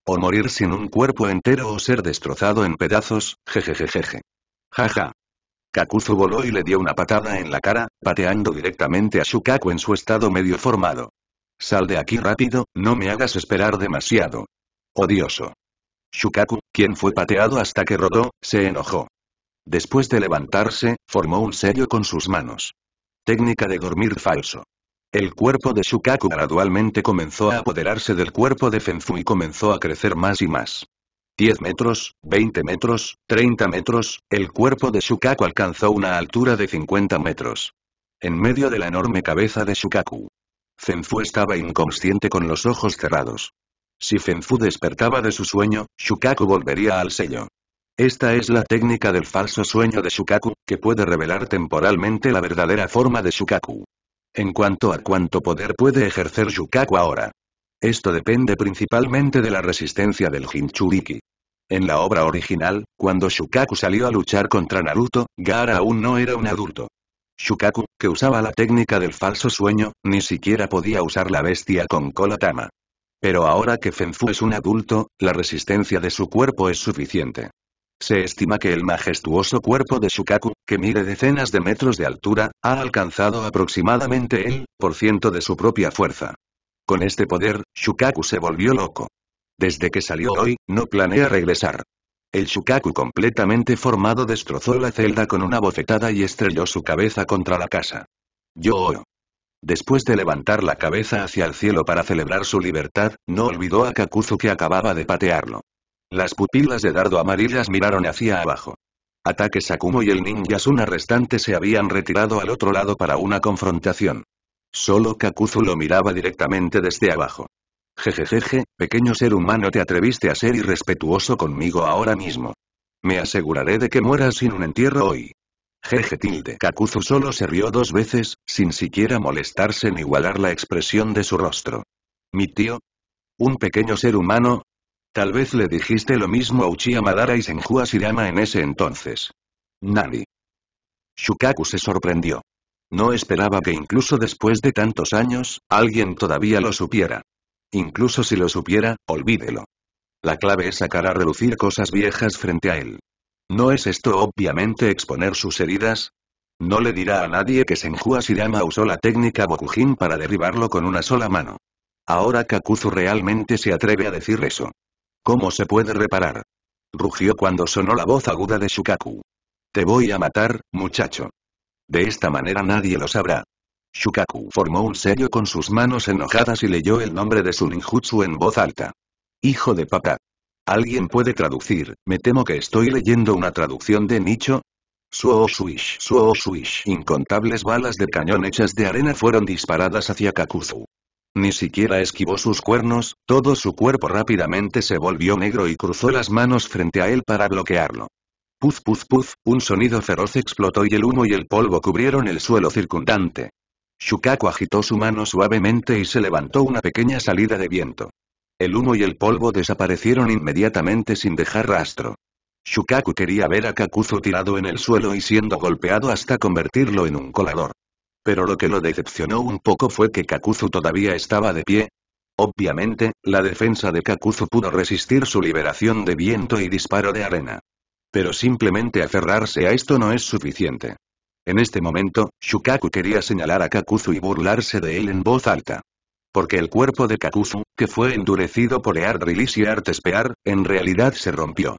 O morir sin un cuerpo entero o ser destrozado en pedazos, jejejejeje. Jaja. Kakuzu voló y le dio una patada en la cara, pateando directamente a Shukaku en su estado medio formado. Sal de aquí rápido, no me hagas esperar demasiado. Odioso. Shukaku, quien fue pateado hasta que rotó, se enojó. Después de levantarse, formó un sello con sus manos. Técnica de dormir falso. El cuerpo de Shukaku gradualmente comenzó a apoderarse del cuerpo de Fenfu y comenzó a crecer más y más. 10 metros, 20 metros, 30 metros, el cuerpo de Shukaku alcanzó una altura de 50 metros. En medio de la enorme cabeza de Shukaku. Fenfu estaba inconsciente con los ojos cerrados. Si Fenfu despertaba de su sueño, Shukaku volvería al sello. Esta es la técnica del falso sueño de Shukaku, que puede revelar temporalmente la verdadera forma de Shukaku. En cuanto a cuánto poder puede ejercer Shukaku ahora. Esto depende principalmente de la resistencia del Hinchuriki. En la obra original, cuando Shukaku salió a luchar contra Naruto, Gaara aún no era un adulto. Shukaku, que usaba la técnica del falso sueño, ni siquiera podía usar la bestia con Kolatama. Pero ahora que Fenfu es un adulto, la resistencia de su cuerpo es suficiente. Se estima que el majestuoso cuerpo de Shukaku, que mide decenas de metros de altura, ha alcanzado aproximadamente el por ciento de su propia fuerza. Con este poder, Shukaku se volvió loco. Desde que salió hoy, no planea regresar. El Shukaku completamente formado destrozó la celda con una bofetada y estrelló su cabeza contra la casa. Yo. Después de levantar la cabeza hacia el cielo para celebrar su libertad, no olvidó a Kakuzu que acababa de patearlo. Las pupilas de dardo amarillas miraron hacia abajo. Ataque Sakumo y el una restante se habían retirado al otro lado para una confrontación. Solo Kakuzu lo miraba directamente desde abajo. Jejejeje, pequeño ser humano te atreviste a ser irrespetuoso conmigo ahora mismo. Me aseguraré de que mueras sin un entierro hoy. Jeje tilde. Kakuzu solo se rió dos veces, sin siquiera molestarse en igualar la expresión de su rostro. ¿Mi tío? ¿Un pequeño ser humano? Tal vez le dijiste lo mismo a Uchiha Madara y Senju Asirama en ese entonces. Nani. Shukaku se sorprendió. No esperaba que incluso después de tantos años, alguien todavía lo supiera. Incluso si lo supiera, olvídelo. La clave es sacar a relucir cosas viejas frente a él. ¿No es esto obviamente exponer sus heridas? No le dirá a nadie que Senju Asirama usó la técnica Bokujin para derribarlo con una sola mano. Ahora Kakuzu realmente se atreve a decir eso. ¿Cómo se puede reparar? Rugió cuando sonó la voz aguda de Shukaku. Te voy a matar, muchacho. De esta manera nadie lo sabrá. Shukaku formó un sello con sus manos enojadas y leyó el nombre de su ninjutsu en voz alta. Hijo de papá. ¿Alguien puede traducir? Me temo que estoy leyendo una traducción de nicho. Suo suish. suo swish. Incontables balas de cañón hechas de arena fueron disparadas hacia Kakuzu. Ni siquiera esquivó sus cuernos, todo su cuerpo rápidamente se volvió negro y cruzó las manos frente a él para bloquearlo. Puz puz puz, un sonido feroz explotó y el humo y el polvo cubrieron el suelo circundante. Shukaku agitó su mano suavemente y se levantó una pequeña salida de viento. El humo y el polvo desaparecieron inmediatamente sin dejar rastro. Shukaku quería ver a Kakuzu tirado en el suelo y siendo golpeado hasta convertirlo en un colador. Pero lo que lo decepcionó un poco fue que Kakuzu todavía estaba de pie. Obviamente, la defensa de Kakuzu pudo resistir su liberación de viento y disparo de arena. Pero simplemente aferrarse a esto no es suficiente. En este momento, Shukaku quería señalar a Kakuzu y burlarse de él en voz alta. Porque el cuerpo de Kakuzu, que fue endurecido por Eard Release y Art Spear, en realidad se rompió.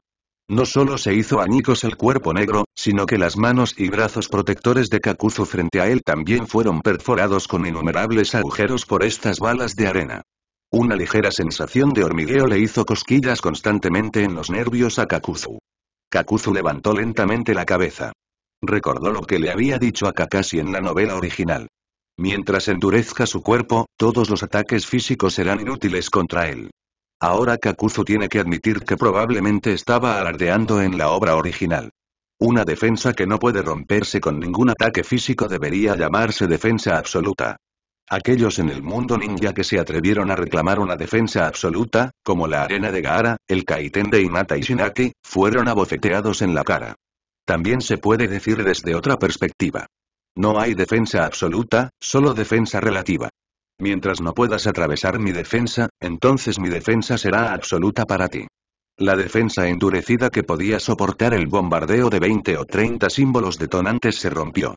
No solo se hizo añicos el cuerpo negro, sino que las manos y brazos protectores de Kakuzu frente a él también fueron perforados con innumerables agujeros por estas balas de arena. Una ligera sensación de hormigueo le hizo cosquillas constantemente en los nervios a Kakuzu. Kakuzu levantó lentamente la cabeza. Recordó lo que le había dicho a Kakashi en la novela original. Mientras endurezca su cuerpo, todos los ataques físicos serán inútiles contra él. Ahora Kakuzu tiene que admitir que probablemente estaba alardeando en la obra original. Una defensa que no puede romperse con ningún ataque físico debería llamarse defensa absoluta. Aquellos en el mundo ninja que se atrevieron a reclamar una defensa absoluta, como la arena de Gaara, el Kaiten de Inata y Shinaki, fueron abofeteados en la cara. También se puede decir desde otra perspectiva. No hay defensa absoluta, solo defensa relativa. Mientras no puedas atravesar mi defensa, entonces mi defensa será absoluta para ti. La defensa endurecida que podía soportar el bombardeo de 20 o 30 símbolos detonantes se rompió.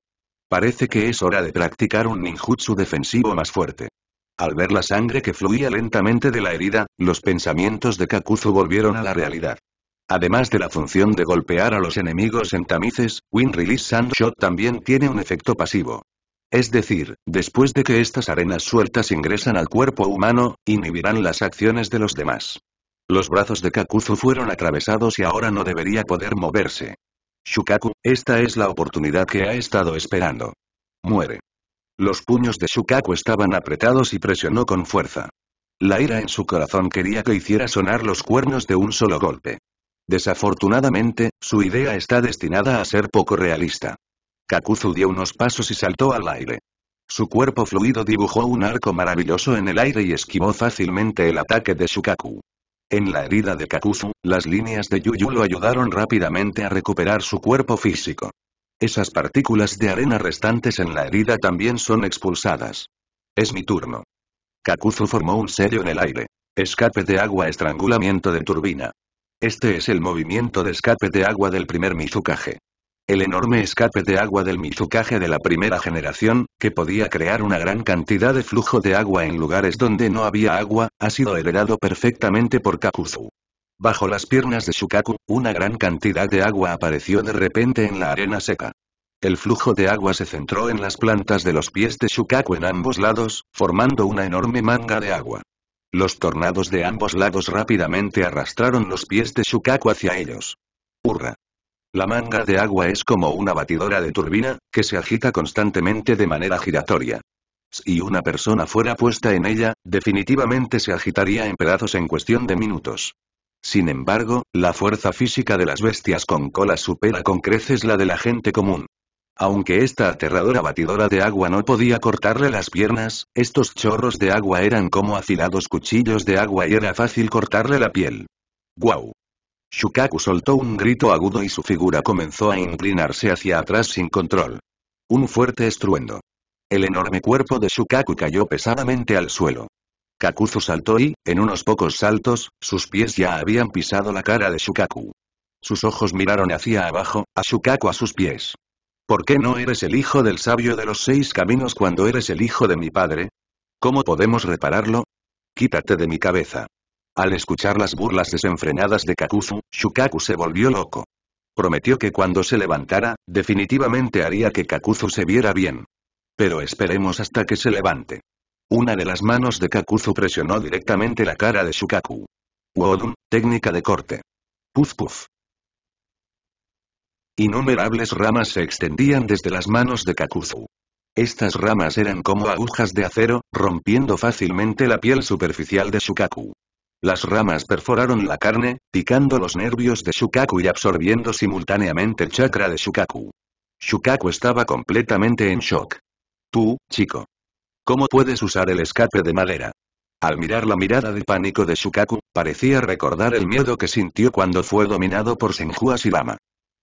Parece que es hora de practicar un ninjutsu defensivo más fuerte. Al ver la sangre que fluía lentamente de la herida, los pensamientos de Kakuzu volvieron a la realidad. Además de la función de golpear a los enemigos en tamices, Wind Release Sand también tiene un efecto pasivo. Es decir, después de que estas arenas sueltas ingresan al cuerpo humano, inhibirán las acciones de los demás. Los brazos de Kakuzu fueron atravesados y ahora no debería poder moverse. Shukaku, esta es la oportunidad que ha estado esperando. Muere. Los puños de Shukaku estaban apretados y presionó con fuerza. La ira en su corazón quería que hiciera sonar los cuernos de un solo golpe. Desafortunadamente, su idea está destinada a ser poco realista. Kakuzu dio unos pasos y saltó al aire. Su cuerpo fluido dibujó un arco maravilloso en el aire y esquivó fácilmente el ataque de Shukaku. En la herida de Kakuzu, las líneas de Yuyu lo ayudaron rápidamente a recuperar su cuerpo físico. Esas partículas de arena restantes en la herida también son expulsadas. Es mi turno. Kakuzu formó un sello en el aire. Escape de agua estrangulamiento de turbina. Este es el movimiento de escape de agua del primer Mizukage el enorme escape de agua del Mizukage de la primera generación, que podía crear una gran cantidad de flujo de agua en lugares donde no había agua, ha sido heredado perfectamente por Kakuzu. Bajo las piernas de Shukaku, una gran cantidad de agua apareció de repente en la arena seca. El flujo de agua se centró en las plantas de los pies de Shukaku en ambos lados, formando una enorme manga de agua. Los tornados de ambos lados rápidamente arrastraron los pies de Shukaku hacia ellos. ¡Hurra! La manga de agua es como una batidora de turbina, que se agita constantemente de manera giratoria. Si una persona fuera puesta en ella, definitivamente se agitaría en pedazos en cuestión de minutos. Sin embargo, la fuerza física de las bestias con cola supera con creces la de la gente común. Aunque esta aterradora batidora de agua no podía cortarle las piernas, estos chorros de agua eran como afilados cuchillos de agua y era fácil cortarle la piel. ¡Guau! Shukaku soltó un grito agudo y su figura comenzó a inclinarse hacia atrás sin control. Un fuerte estruendo. El enorme cuerpo de Shukaku cayó pesadamente al suelo. Kakuzu saltó y, en unos pocos saltos, sus pies ya habían pisado la cara de Shukaku. Sus ojos miraron hacia abajo, a Shukaku a sus pies. ¿Por qué no eres el hijo del sabio de los seis caminos cuando eres el hijo de mi padre? ¿Cómo podemos repararlo? Quítate de mi cabeza. Al escuchar las burlas desenfrenadas de Kakuzu, Shukaku se volvió loco. Prometió que cuando se levantara, definitivamente haría que Kakuzu se viera bien. Pero esperemos hasta que se levante. Una de las manos de Kakuzu presionó directamente la cara de Shukaku. Wodun, técnica de corte. Puf puf. Innumerables ramas se extendían desde las manos de Kakuzu. Estas ramas eran como agujas de acero, rompiendo fácilmente la piel superficial de Shukaku. Las ramas perforaron la carne, picando los nervios de Shukaku y absorbiendo simultáneamente el chakra de Shukaku. Shukaku estaba completamente en shock. Tú, chico. ¿Cómo puedes usar el escape de madera? Al mirar la mirada de pánico de Shukaku, parecía recordar el miedo que sintió cuando fue dominado por Senju Asirama.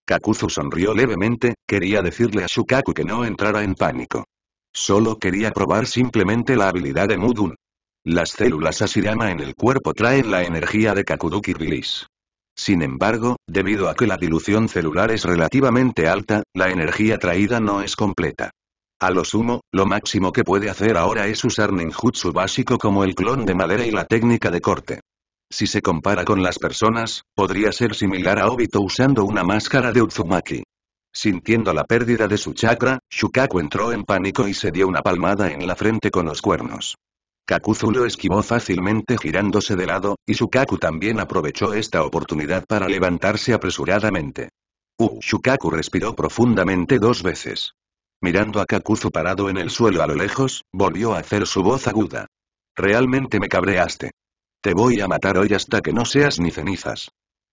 Kakuzu sonrió levemente, quería decirle a Shukaku que no entrara en pánico. Solo quería probar simplemente la habilidad de Mudun, las células Asirama en el cuerpo traen la energía de Kakuduki Release. Sin embargo, debido a que la dilución celular es relativamente alta, la energía traída no es completa. A lo sumo, lo máximo que puede hacer ahora es usar ninjutsu básico como el clon de madera y la técnica de corte. Si se compara con las personas, podría ser similar a Obito usando una máscara de Uzumaki. Sintiendo la pérdida de su chakra, Shukaku entró en pánico y se dio una palmada en la frente con los cuernos. Kakuzu lo esquivó fácilmente girándose de lado, y Shukaku también aprovechó esta oportunidad para levantarse apresuradamente. Uh, Shukaku respiró profundamente dos veces. Mirando a Kakuzu parado en el suelo a lo lejos, volvió a hacer su voz aguda. Realmente me cabreaste. Te voy a matar hoy hasta que no seas ni cenizas.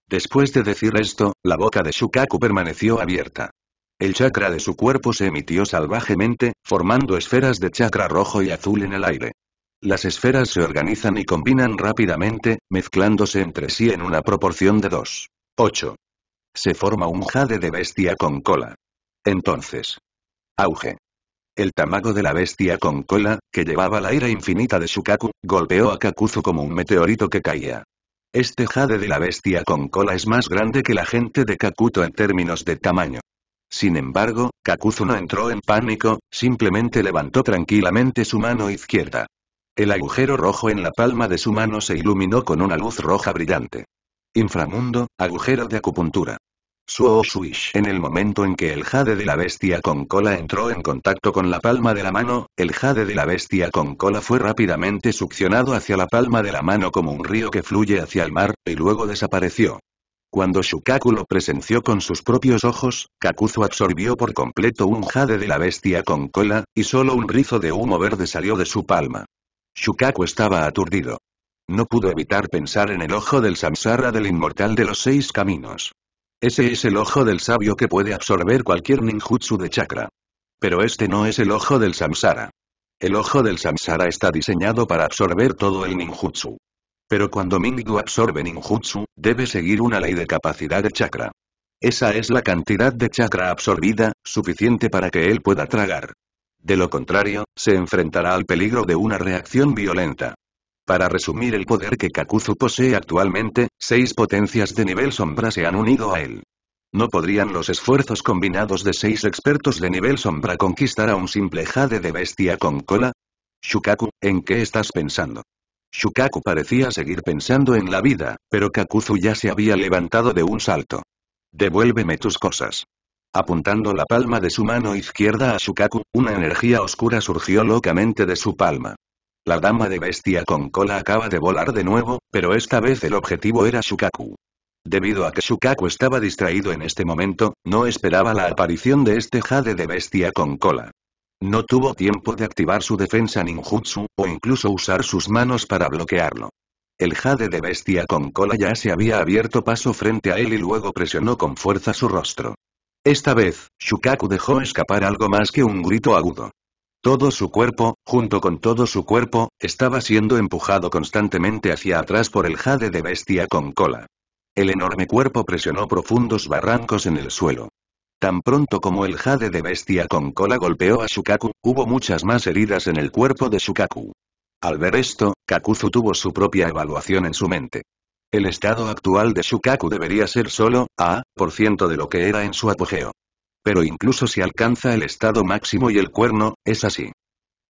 Después de decir esto, la boca de Shukaku permaneció abierta. El chakra de su cuerpo se emitió salvajemente, formando esferas de chakra rojo y azul en el aire. Las esferas se organizan y combinan rápidamente, mezclándose entre sí en una proporción de 2.8. Se forma un jade de bestia con cola. Entonces. Auge. El tamago de la bestia con cola, que llevaba la ira infinita de Shukaku, golpeó a Kakuzu como un meteorito que caía. Este jade de la bestia con cola es más grande que la gente de Kakuto en términos de tamaño. Sin embargo, Kakuzu no entró en pánico, simplemente levantó tranquilamente su mano izquierda. El agujero rojo en la palma de su mano se iluminó con una luz roja brillante. Inframundo, agujero de acupuntura. Suo suish En el momento en que el jade de la bestia con cola entró en contacto con la palma de la mano, el jade de la bestia con cola fue rápidamente succionado hacia la palma de la mano como un río que fluye hacia el mar, y luego desapareció. Cuando Shukaku lo presenció con sus propios ojos, Kakuzu absorbió por completo un jade de la bestia con cola, y solo un rizo de humo verde salió de su palma. Shukaku estaba aturdido. No pudo evitar pensar en el ojo del samsara del inmortal de los seis caminos. Ese es el ojo del sabio que puede absorber cualquier ninjutsu de chakra. Pero este no es el ojo del samsara. El ojo del samsara está diseñado para absorber todo el ninjutsu. Pero cuando Mingyu absorbe ninjutsu, debe seguir una ley de capacidad de chakra. Esa es la cantidad de chakra absorbida, suficiente para que él pueda tragar. De lo contrario, se enfrentará al peligro de una reacción violenta. Para resumir el poder que Kakuzu posee actualmente, seis potencias de nivel sombra se han unido a él. No podrían los esfuerzos combinados de seis expertos de nivel sombra conquistar a un simple jade de bestia con cola. Shukaku, ¿en qué estás pensando? Shukaku parecía seguir pensando en la vida, pero Kakuzu ya se había levantado de un salto. Devuélveme tus cosas. Apuntando la palma de su mano izquierda a Shukaku, una energía oscura surgió locamente de su palma. La dama de bestia con cola acaba de volar de nuevo, pero esta vez el objetivo era Shukaku. Debido a que Shukaku estaba distraído en este momento, no esperaba la aparición de este jade de bestia con cola. No tuvo tiempo de activar su defensa ninjutsu, o incluso usar sus manos para bloquearlo. El jade de bestia con cola ya se había abierto paso frente a él y luego presionó con fuerza su rostro. Esta vez, Shukaku dejó escapar algo más que un grito agudo. Todo su cuerpo, junto con todo su cuerpo, estaba siendo empujado constantemente hacia atrás por el jade de bestia con cola. El enorme cuerpo presionó profundos barrancos en el suelo. Tan pronto como el jade de bestia con cola golpeó a Shukaku, hubo muchas más heridas en el cuerpo de Shukaku. Al ver esto, Kakuzu tuvo su propia evaluación en su mente. El estado actual de Shukaku debería ser solo, a, por ciento de lo que era en su apogeo. Pero incluso si alcanza el estado máximo y el cuerno, es así.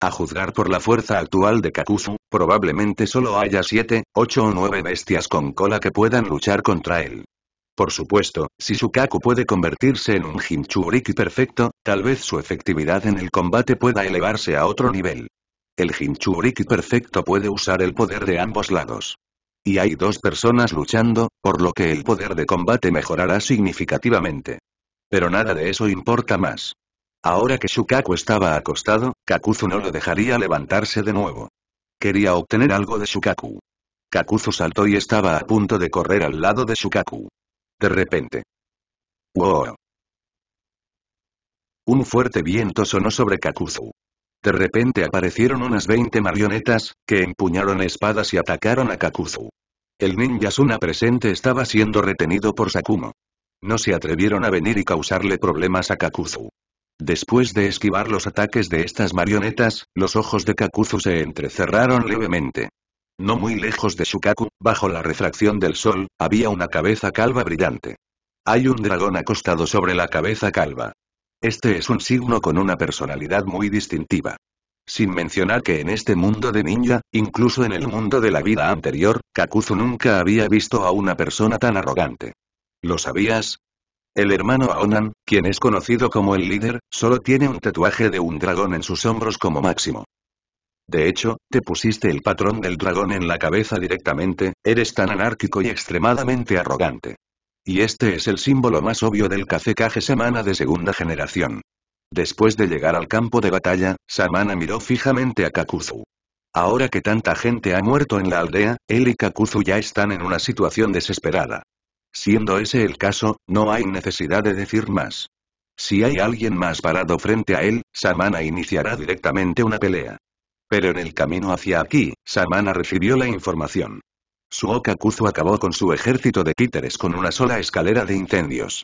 A juzgar por la fuerza actual de Kakuzu, probablemente solo haya siete, ocho o nueve bestias con cola que puedan luchar contra él. Por supuesto, si Shukaku puede convertirse en un Jinchuriki perfecto, tal vez su efectividad en el combate pueda elevarse a otro nivel. El Jinchuriki perfecto puede usar el poder de ambos lados. Y hay dos personas luchando, por lo que el poder de combate mejorará significativamente. Pero nada de eso importa más. Ahora que Shukaku estaba acostado, Kakuzu no lo dejaría levantarse de nuevo. Quería obtener algo de Shukaku. Kakuzu saltó y estaba a punto de correr al lado de Shukaku. De repente. ¡Wow! Un fuerte viento sonó sobre Kakuzu. De repente aparecieron unas 20 marionetas, que empuñaron espadas y atacaron a Kakuzu. El ninja Suna presente estaba siendo retenido por Sakumo. No se atrevieron a venir y causarle problemas a Kakuzu. Después de esquivar los ataques de estas marionetas, los ojos de Kakuzu se entrecerraron levemente. No muy lejos de Shukaku, bajo la refracción del sol, había una cabeza calva brillante. Hay un dragón acostado sobre la cabeza calva. Este es un signo con una personalidad muy distintiva. Sin mencionar que en este mundo de ninja, incluso en el mundo de la vida anterior, Kakuzu nunca había visto a una persona tan arrogante. ¿Lo sabías? El hermano Aonan, quien es conocido como el líder, solo tiene un tatuaje de un dragón en sus hombros como máximo. De hecho, te pusiste el patrón del dragón en la cabeza directamente, eres tan anárquico y extremadamente arrogante. Y este es el símbolo más obvio del Kazekage Samana de segunda generación. Después de llegar al campo de batalla, Samana miró fijamente a Kakuzu. Ahora que tanta gente ha muerto en la aldea, él y Kakuzu ya están en una situación desesperada. Siendo ese el caso, no hay necesidad de decir más. Si hay alguien más parado frente a él, Samana iniciará directamente una pelea. Pero en el camino hacia aquí, Samana recibió la información. Okakuzu acabó con su ejército de títeres con una sola escalera de incendios.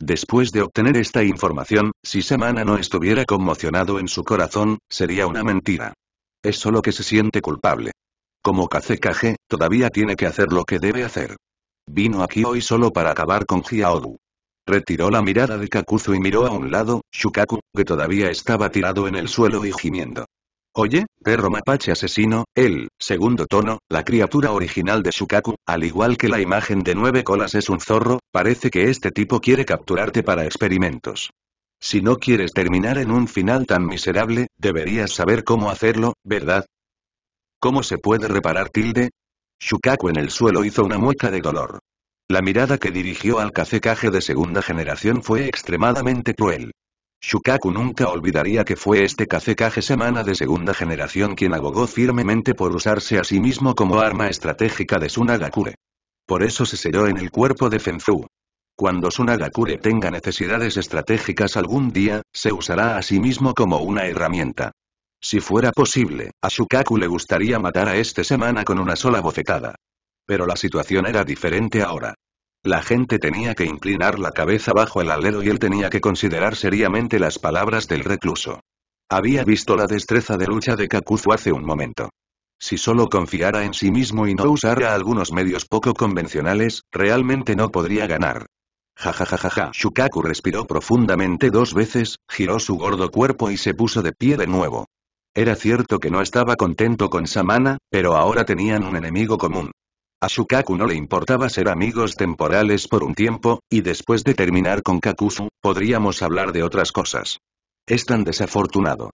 Después de obtener esta información, si Semana no estuviera conmocionado en su corazón, sería una mentira. Es solo que se siente culpable. Como Kazekage, todavía tiene que hacer lo que debe hacer. Vino aquí hoy solo para acabar con Hiaodu. Retiró la mirada de Kakuzu y miró a un lado, Shukaku, que todavía estaba tirado en el suelo y gimiendo. Oye, perro mapache asesino, el segundo tono, la criatura original de Shukaku, al igual que la imagen de nueve colas es un zorro, parece que este tipo quiere capturarte para experimentos. Si no quieres terminar en un final tan miserable, deberías saber cómo hacerlo, ¿verdad? ¿Cómo se puede reparar tilde? Shukaku en el suelo hizo una mueca de dolor. La mirada que dirigió al cacecaje de segunda generación fue extremadamente cruel. Shukaku nunca olvidaría que fue este Kazekage Semana de segunda generación quien abogó firmemente por usarse a sí mismo como arma estratégica de Sunagakure. Por eso se selló en el cuerpo de Fenzu. Cuando Sunagakure tenga necesidades estratégicas algún día, se usará a sí mismo como una herramienta. Si fuera posible, a Shukaku le gustaría matar a este Semana con una sola bofetada. Pero la situación era diferente ahora. La gente tenía que inclinar la cabeza bajo el alero y él tenía que considerar seriamente las palabras del recluso. Había visto la destreza de lucha de Kakuzu hace un momento. Si solo confiara en sí mismo y no usara algunos medios poco convencionales, realmente no podría ganar. Ja ja ja ja ja. Shukaku respiró profundamente dos veces, giró su gordo cuerpo y se puso de pie de nuevo. Era cierto que no estaba contento con Samana, pero ahora tenían un enemigo común. A Shukaku no le importaba ser amigos temporales por un tiempo, y después de terminar con Kakuzu, podríamos hablar de otras cosas. Es tan desafortunado.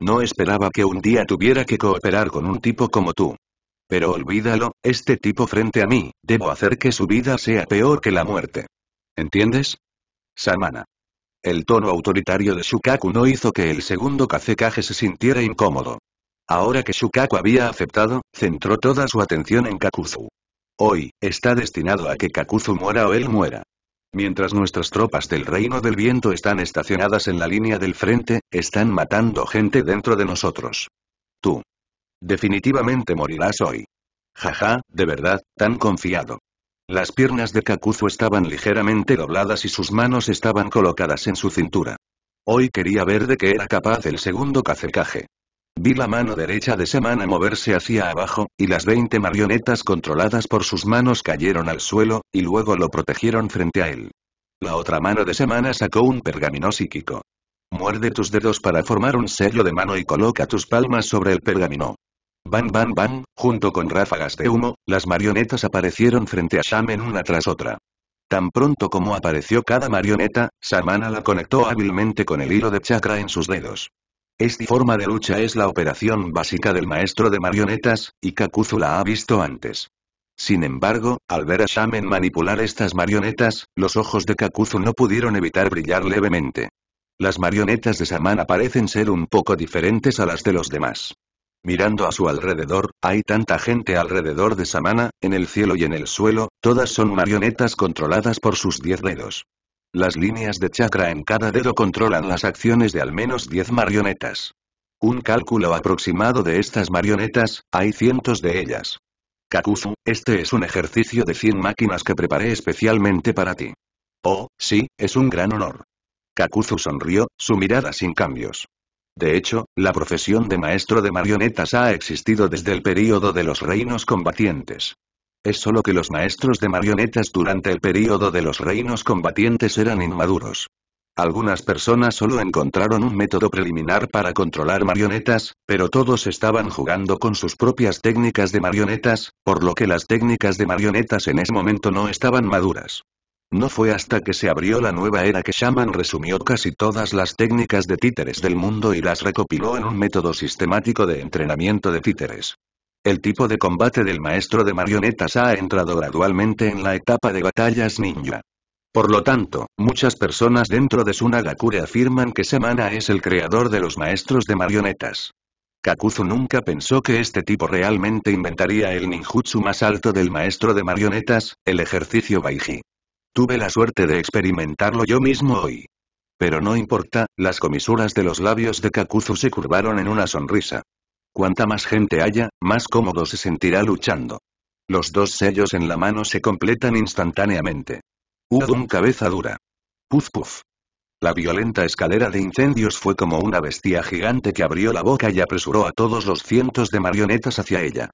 No esperaba que un día tuviera que cooperar con un tipo como tú. Pero olvídalo, este tipo frente a mí, debo hacer que su vida sea peor que la muerte. ¿Entiendes? Samana. El tono autoritario de Shukaku no hizo que el segundo Kazekage se sintiera incómodo. Ahora que Shukaku había aceptado, centró toda su atención en Kakuzu. Hoy, está destinado a que Kakuzu muera o él muera. Mientras nuestras tropas del Reino del Viento están estacionadas en la línea del frente, están matando gente dentro de nosotros. Tú. Definitivamente morirás hoy. Jaja, de verdad, tan confiado. Las piernas de Kakuzu estaban ligeramente dobladas y sus manos estaban colocadas en su cintura. Hoy quería ver de qué era capaz el segundo cacecaje Vi la mano derecha de Semana moverse hacia abajo, y las 20 marionetas controladas por sus manos cayeron al suelo, y luego lo protegieron frente a él. La otra mano de Semana sacó un pergamino psíquico. Muerde tus dedos para formar un sello de mano y coloca tus palmas sobre el pergamino. Bam bam bam, junto con ráfagas de humo, las marionetas aparecieron frente a Shaman una tras otra. Tan pronto como apareció cada marioneta, Samana la conectó hábilmente con el hilo de chakra en sus dedos. Esta forma de lucha es la operación básica del maestro de marionetas, y Kakuzu la ha visto antes. Sin embargo, al ver a Shaman manipular estas marionetas, los ojos de Kakuzu no pudieron evitar brillar levemente. Las marionetas de Samana parecen ser un poco diferentes a las de los demás. Mirando a su alrededor, hay tanta gente alrededor de Samana, en el cielo y en el suelo, todas son marionetas controladas por sus diez dedos. Las líneas de chakra en cada dedo controlan las acciones de al menos 10 marionetas. Un cálculo aproximado de estas marionetas, hay cientos de ellas. Kakuzu, este es un ejercicio de 100 máquinas que preparé especialmente para ti. Oh, sí, es un gran honor. Kakuzu sonrió, su mirada sin cambios. De hecho, la profesión de maestro de marionetas ha existido desde el período de los reinos combatientes. Es solo que los maestros de marionetas durante el período de los reinos combatientes eran inmaduros. Algunas personas solo encontraron un método preliminar para controlar marionetas, pero todos estaban jugando con sus propias técnicas de marionetas, por lo que las técnicas de marionetas en ese momento no estaban maduras. No fue hasta que se abrió la nueva era que Shaman resumió casi todas las técnicas de títeres del mundo y las recopiló en un método sistemático de entrenamiento de títeres. El tipo de combate del maestro de marionetas ha entrado gradualmente en la etapa de batallas ninja. Por lo tanto, muchas personas dentro de Sunagakure afirman que Semana es el creador de los maestros de marionetas. Kakuzu nunca pensó que este tipo realmente inventaría el ninjutsu más alto del maestro de marionetas, el ejercicio Baiji. Tuve la suerte de experimentarlo yo mismo hoy. Pero no importa, las comisuras de los labios de Kakuzu se curvaron en una sonrisa. Cuanta más gente haya, más cómodo se sentirá luchando. Los dos sellos en la mano se completan instantáneamente. un cabeza dura. Puf puf. La violenta escalera de incendios fue como una bestia gigante que abrió la boca y apresuró a todos los cientos de marionetas hacia ella.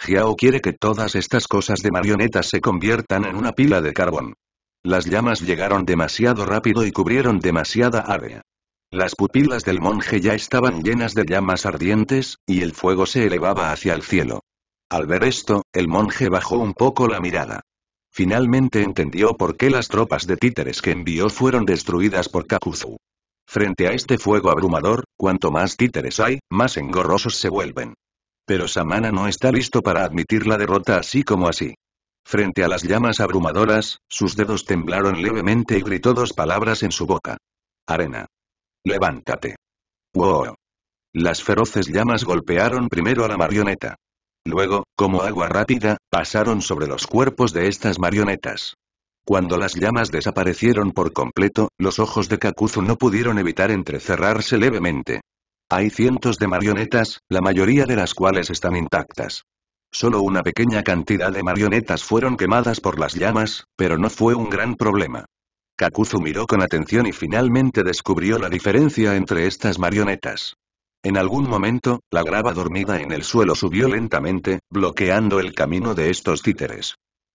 Xiao quiere que todas estas cosas de marionetas se conviertan en una pila de carbón. Las llamas llegaron demasiado rápido y cubrieron demasiada área. Las pupilas del monje ya estaban llenas de llamas ardientes, y el fuego se elevaba hacia el cielo. Al ver esto, el monje bajó un poco la mirada. Finalmente entendió por qué las tropas de títeres que envió fueron destruidas por Kakuzu. Frente a este fuego abrumador, cuanto más títeres hay, más engorrosos se vuelven. Pero Samana no está listo para admitir la derrota así como así. Frente a las llamas abrumadoras, sus dedos temblaron levemente y gritó dos palabras en su boca. Arena. Levántate. ¡Wow! Las feroces llamas golpearon primero a la marioneta. Luego, como agua rápida, pasaron sobre los cuerpos de estas marionetas. Cuando las llamas desaparecieron por completo, los ojos de Kakuzu no pudieron evitar entrecerrarse levemente. Hay cientos de marionetas, la mayoría de las cuales están intactas. Solo una pequeña cantidad de marionetas fueron quemadas por las llamas, pero no fue un gran problema. Kakuzu miró con atención y finalmente descubrió la diferencia entre estas marionetas. En algún momento, la grava dormida en el suelo subió lentamente, bloqueando el camino de estos títeres.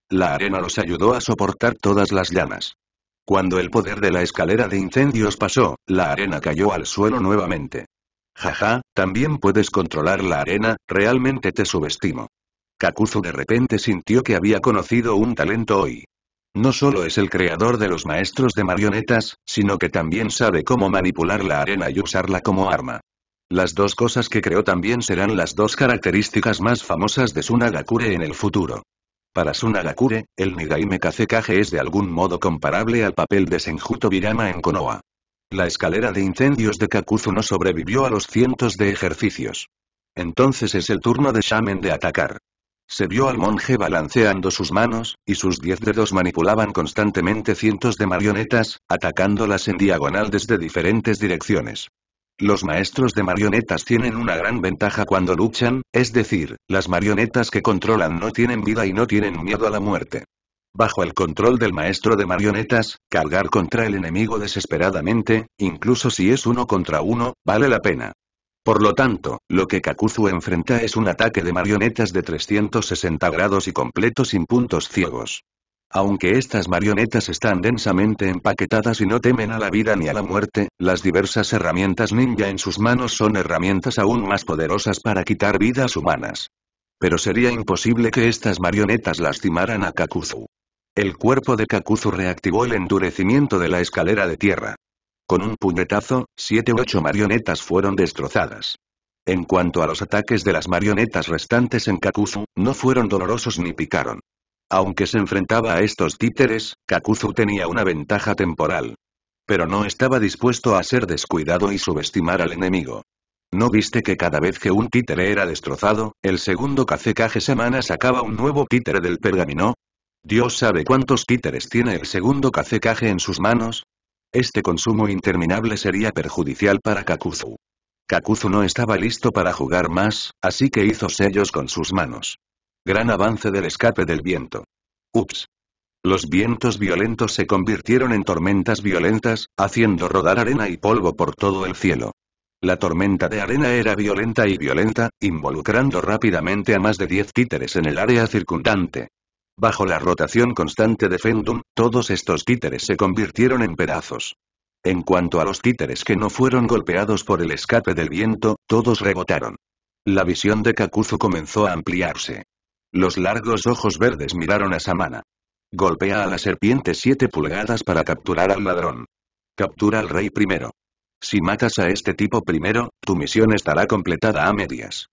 La arena los ayudó a soportar todas las llamas. Cuando el poder de la escalera de incendios pasó, la arena cayó al suelo nuevamente. Jaja, también puedes controlar la arena, realmente te subestimo. Kakuzu de repente sintió que había conocido un talento hoy. No solo es el creador de los maestros de marionetas, sino que también sabe cómo manipular la arena y usarla como arma. Las dos cosas que creó también serán las dos características más famosas de Sunagakure en el futuro. Para Sunagakure, el Nigaime Kazekage es de algún modo comparable al papel de Senjuto Birama en Konoha. La escalera de incendios de Kakuzu no sobrevivió a los cientos de ejercicios. Entonces es el turno de Shamen de atacar. Se vio al monje balanceando sus manos, y sus diez dedos manipulaban constantemente cientos de marionetas, atacándolas en diagonal desde diferentes direcciones. Los maestros de marionetas tienen una gran ventaja cuando luchan, es decir, las marionetas que controlan no tienen vida y no tienen miedo a la muerte. Bajo el control del maestro de marionetas, cargar contra el enemigo desesperadamente, incluso si es uno contra uno, vale la pena. Por lo tanto, lo que Kakuzu enfrenta es un ataque de marionetas de 360 grados y completo sin puntos ciegos. Aunque estas marionetas están densamente empaquetadas y no temen a la vida ni a la muerte, las diversas herramientas ninja en sus manos son herramientas aún más poderosas para quitar vidas humanas. Pero sería imposible que estas marionetas lastimaran a Kakuzu. El cuerpo de Kakuzu reactivó el endurecimiento de la escalera de tierra. Con un puñetazo, siete u ocho marionetas fueron destrozadas. En cuanto a los ataques de las marionetas restantes en Kakuzu, no fueron dolorosos ni picaron. Aunque se enfrentaba a estos títeres, Kakuzu tenía una ventaja temporal. Pero no estaba dispuesto a ser descuidado y subestimar al enemigo. ¿No viste que cada vez que un títere era destrozado, el segundo Kazekage Semana sacaba un nuevo títere del pergamino? Dios sabe cuántos títeres tiene el segundo Kazekage en sus manos, este consumo interminable sería perjudicial para Kakuzu. Kakuzu no estaba listo para jugar más, así que hizo sellos con sus manos. Gran avance del escape del viento. Ups. Los vientos violentos se convirtieron en tormentas violentas, haciendo rodar arena y polvo por todo el cielo. La tormenta de arena era violenta y violenta, involucrando rápidamente a más de 10 títeres en el área circundante. Bajo la rotación constante de Fendum, todos estos títeres se convirtieron en pedazos. En cuanto a los títeres que no fueron golpeados por el escape del viento, todos rebotaron. La visión de Kakuzu comenzó a ampliarse. Los largos ojos verdes miraron a Samana. Golpea a la serpiente 7 pulgadas para capturar al ladrón. Captura al rey primero. Si matas a este tipo primero, tu misión estará completada a medias.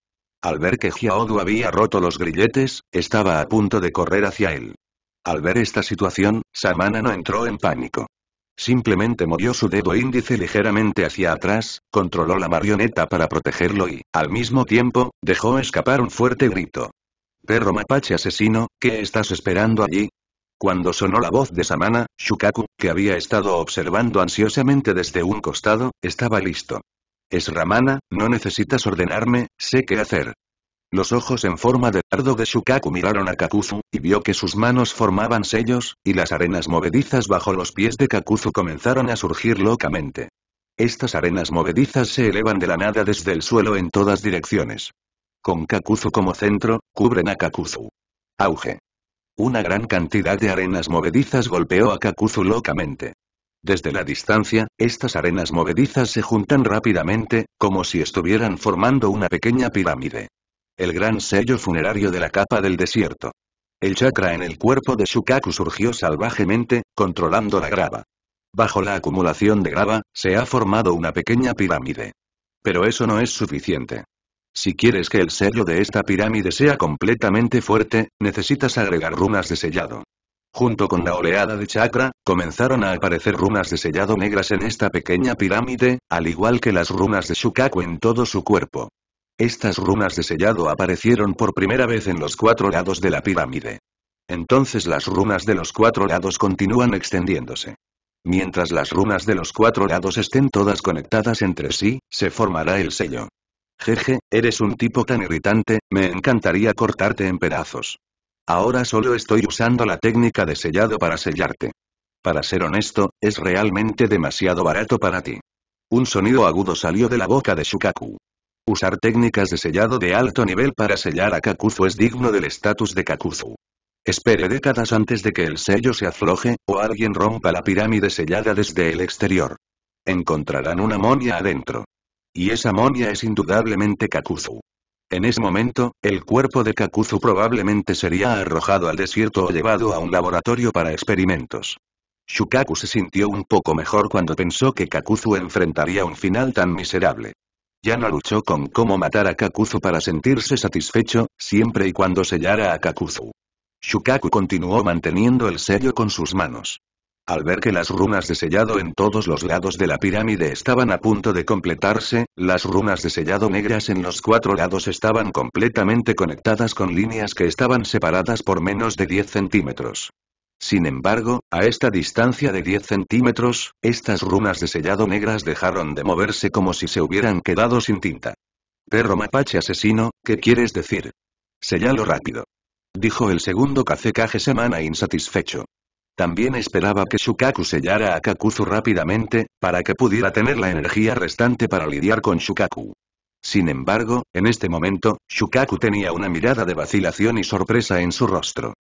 Al ver que Hiaodu había roto los grilletes, estaba a punto de correr hacia él. Al ver esta situación, Samana no entró en pánico. Simplemente movió su dedo índice ligeramente hacia atrás, controló la marioneta para protegerlo y, al mismo tiempo, dejó escapar un fuerte grito. Perro mapache asesino, ¿qué estás esperando allí? Cuando sonó la voz de Samana, Shukaku, que había estado observando ansiosamente desde un costado, estaba listo. Es Ramana, no necesitas ordenarme, sé qué hacer. Los ojos en forma de dardo de Shukaku miraron a Kakuzu, y vio que sus manos formaban sellos, y las arenas movedizas bajo los pies de Kakuzu comenzaron a surgir locamente. Estas arenas movedizas se elevan de la nada desde el suelo en todas direcciones. Con Kakuzu como centro, cubren a Kakuzu. Auge. Una gran cantidad de arenas movedizas golpeó a Kakuzu locamente. Desde la distancia, estas arenas movedizas se juntan rápidamente, como si estuvieran formando una pequeña pirámide. El gran sello funerario de la capa del desierto. El chakra en el cuerpo de Shukaku surgió salvajemente, controlando la grava. Bajo la acumulación de grava, se ha formado una pequeña pirámide. Pero eso no es suficiente. Si quieres que el sello de esta pirámide sea completamente fuerte, necesitas agregar runas de sellado. Junto con la oleada de chakra, comenzaron a aparecer runas de sellado negras en esta pequeña pirámide, al igual que las runas de Shukaku en todo su cuerpo. Estas runas de sellado aparecieron por primera vez en los cuatro lados de la pirámide. Entonces las runas de los cuatro lados continúan extendiéndose. Mientras las runas de los cuatro lados estén todas conectadas entre sí, se formará el sello. Jeje, eres un tipo tan irritante, me encantaría cortarte en pedazos. Ahora solo estoy usando la técnica de sellado para sellarte. Para ser honesto, es realmente demasiado barato para ti. Un sonido agudo salió de la boca de Shukaku. Usar técnicas de sellado de alto nivel para sellar a Kakuzu es digno del estatus de Kakuzu. Espere décadas antes de que el sello se afloje, o alguien rompa la pirámide sellada desde el exterior. Encontrarán una monia adentro. Y esa monia es indudablemente Kakuzu. En ese momento, el cuerpo de Kakuzu probablemente sería arrojado al desierto o llevado a un laboratorio para experimentos. Shukaku se sintió un poco mejor cuando pensó que Kakuzu enfrentaría un final tan miserable. Ya no luchó con cómo matar a Kakuzu para sentirse satisfecho, siempre y cuando sellara a Kakuzu. Shukaku continuó manteniendo el sello con sus manos. Al ver que las runas de sellado en todos los lados de la pirámide estaban a punto de completarse, las runas de sellado negras en los cuatro lados estaban completamente conectadas con líneas que estaban separadas por menos de 10 centímetros. Sin embargo, a esta distancia de 10 centímetros, estas runas de sellado negras dejaron de moverse como si se hubieran quedado sin tinta. Perro mapache asesino, ¿qué quieres decir? Sellalo rápido. Dijo el segundo Kazekage Semana insatisfecho. También esperaba que Shukaku sellara a Kakuzu rápidamente, para que pudiera tener la energía restante para lidiar con Shukaku. Sin embargo, en este momento, Shukaku tenía una mirada de vacilación y sorpresa en su rostro.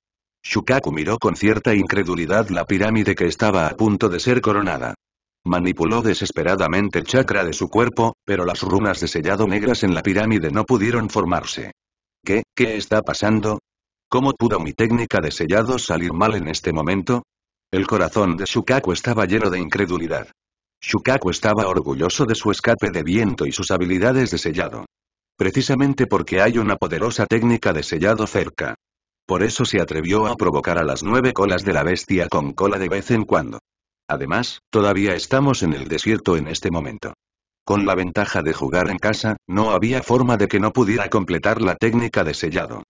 Shukaku miró con cierta incredulidad la pirámide que estaba a punto de ser coronada. Manipuló desesperadamente el chakra de su cuerpo, pero las runas de sellado negras en la pirámide no pudieron formarse. ¿Qué, qué está pasando? ¿Cómo pudo mi técnica de sellado salir mal en este momento? El corazón de Shukaku estaba lleno de incredulidad. Shukaku estaba orgulloso de su escape de viento y sus habilidades de sellado. Precisamente porque hay una poderosa técnica de sellado cerca. Por eso se atrevió a provocar a las nueve colas de la bestia con cola de vez en cuando. Además, todavía estamos en el desierto en este momento. Con la ventaja de jugar en casa, no había forma de que no pudiera completar la técnica de sellado.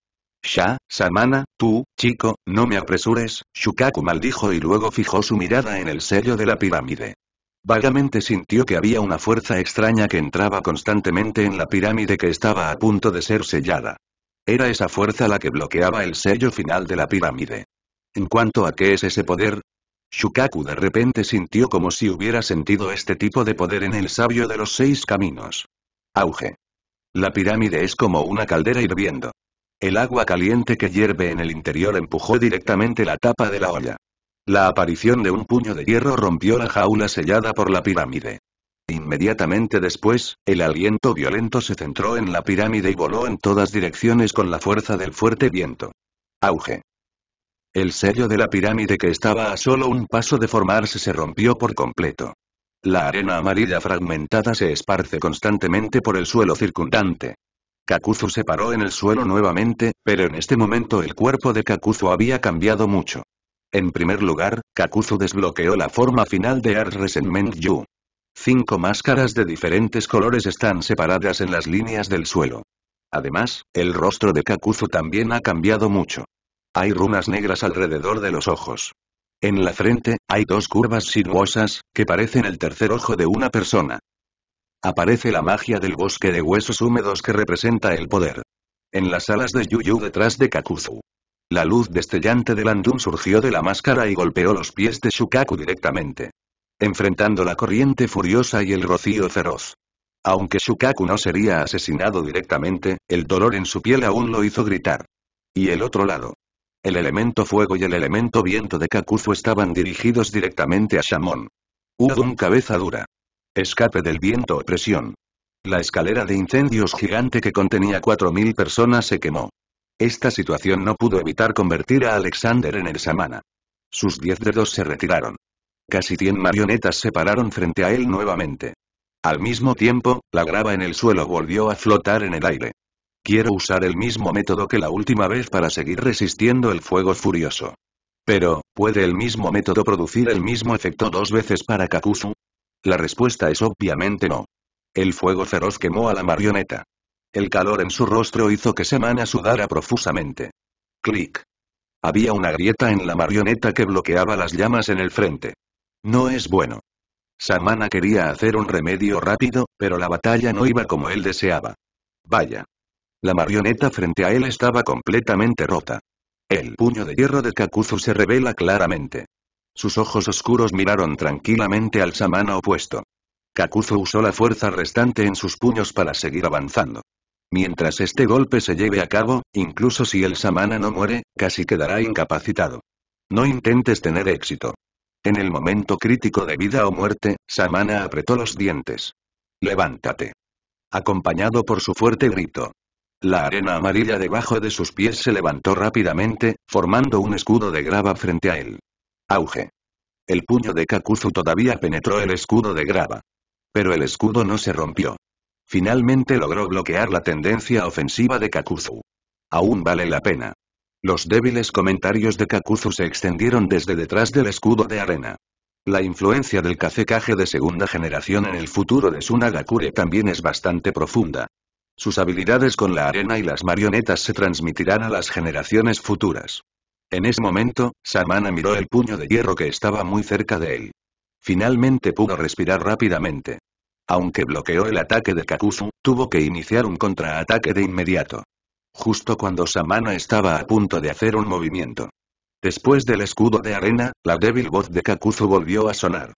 Sha, Samana, tú, chico, no me apresures, Shukaku maldijo y luego fijó su mirada en el sello de la pirámide. Vagamente sintió que había una fuerza extraña que entraba constantemente en la pirámide que estaba a punto de ser sellada. Era esa fuerza la que bloqueaba el sello final de la pirámide. En cuanto a qué es ese poder, Shukaku de repente sintió como si hubiera sentido este tipo de poder en el sabio de los seis caminos. Auge. La pirámide es como una caldera hirviendo. El agua caliente que hierve en el interior empujó directamente la tapa de la olla. La aparición de un puño de hierro rompió la jaula sellada por la pirámide. Inmediatamente después, el aliento violento se centró en la pirámide y voló en todas direcciones con la fuerza del fuerte viento. Auge. El sello de la pirámide que estaba a solo un paso de formarse se rompió por completo. La arena amarilla fragmentada se esparce constantemente por el suelo circundante. Kakuzu se paró en el suelo nuevamente, pero en este momento el cuerpo de Kakuzu había cambiado mucho. En primer lugar, Kakuzu desbloqueó la forma final de Arres en Yu. Cinco máscaras de diferentes colores están separadas en las líneas del suelo. Además, el rostro de Kakuzu también ha cambiado mucho. Hay runas negras alrededor de los ojos. En la frente, hay dos curvas sinuosas, que parecen el tercer ojo de una persona. Aparece la magia del bosque de huesos húmedos que representa el poder. En las alas de Yuyu detrás de Kakuzu. La luz destellante del Andun surgió de la máscara y golpeó los pies de Shukaku directamente. Enfrentando la corriente furiosa y el rocío feroz. Aunque Shukaku no sería asesinado directamente, el dolor en su piel aún lo hizo gritar. Y el otro lado. El elemento fuego y el elemento viento de Kakuzu estaban dirigidos directamente a Shamon. Un cabeza dura. Escape del viento o presión. La escalera de incendios gigante que contenía 4.000 personas se quemó. Esta situación no pudo evitar convertir a Alexander en el samana. Sus diez dedos se retiraron. Casi 100 marionetas se pararon frente a él nuevamente. Al mismo tiempo, la grava en el suelo volvió a flotar en el aire. Quiero usar el mismo método que la última vez para seguir resistiendo el fuego furioso. Pero, ¿puede el mismo método producir el mismo efecto dos veces para Kakuzu? La respuesta es obviamente no. El fuego feroz quemó a la marioneta. El calor en su rostro hizo que Samana sudara profusamente. Clic. Había una grieta en la marioneta que bloqueaba las llamas en el frente. No es bueno. Samana quería hacer un remedio rápido, pero la batalla no iba como él deseaba. Vaya. La marioneta frente a él estaba completamente rota. El puño de hierro de Kakuzu se revela claramente. Sus ojos oscuros miraron tranquilamente al Samana opuesto. Kakuzu usó la fuerza restante en sus puños para seguir avanzando. Mientras este golpe se lleve a cabo, incluso si el samana no muere, casi quedará incapacitado. No intentes tener éxito. En el momento crítico de vida o muerte, Samana apretó los dientes. Levántate. Acompañado por su fuerte grito. La arena amarilla debajo de sus pies se levantó rápidamente, formando un escudo de grava frente a él. Auge. El puño de Kakuzu todavía penetró el escudo de grava. Pero el escudo no se rompió. Finalmente logró bloquear la tendencia ofensiva de Kakuzu. Aún vale la pena. Los débiles comentarios de Kakuzu se extendieron desde detrás del escudo de arena. La influencia del Kazekage de segunda generación en el futuro de Sunagakure también es bastante profunda. Sus habilidades con la arena y las marionetas se transmitirán a las generaciones futuras. En ese momento, Samana miró el puño de hierro que estaba muy cerca de él. Finalmente pudo respirar rápidamente. Aunque bloqueó el ataque de Kakuzu, tuvo que iniciar un contraataque de inmediato. Justo cuando Samana estaba a punto de hacer un movimiento. Después del escudo de arena, la débil voz de Kakuzu volvió a sonar.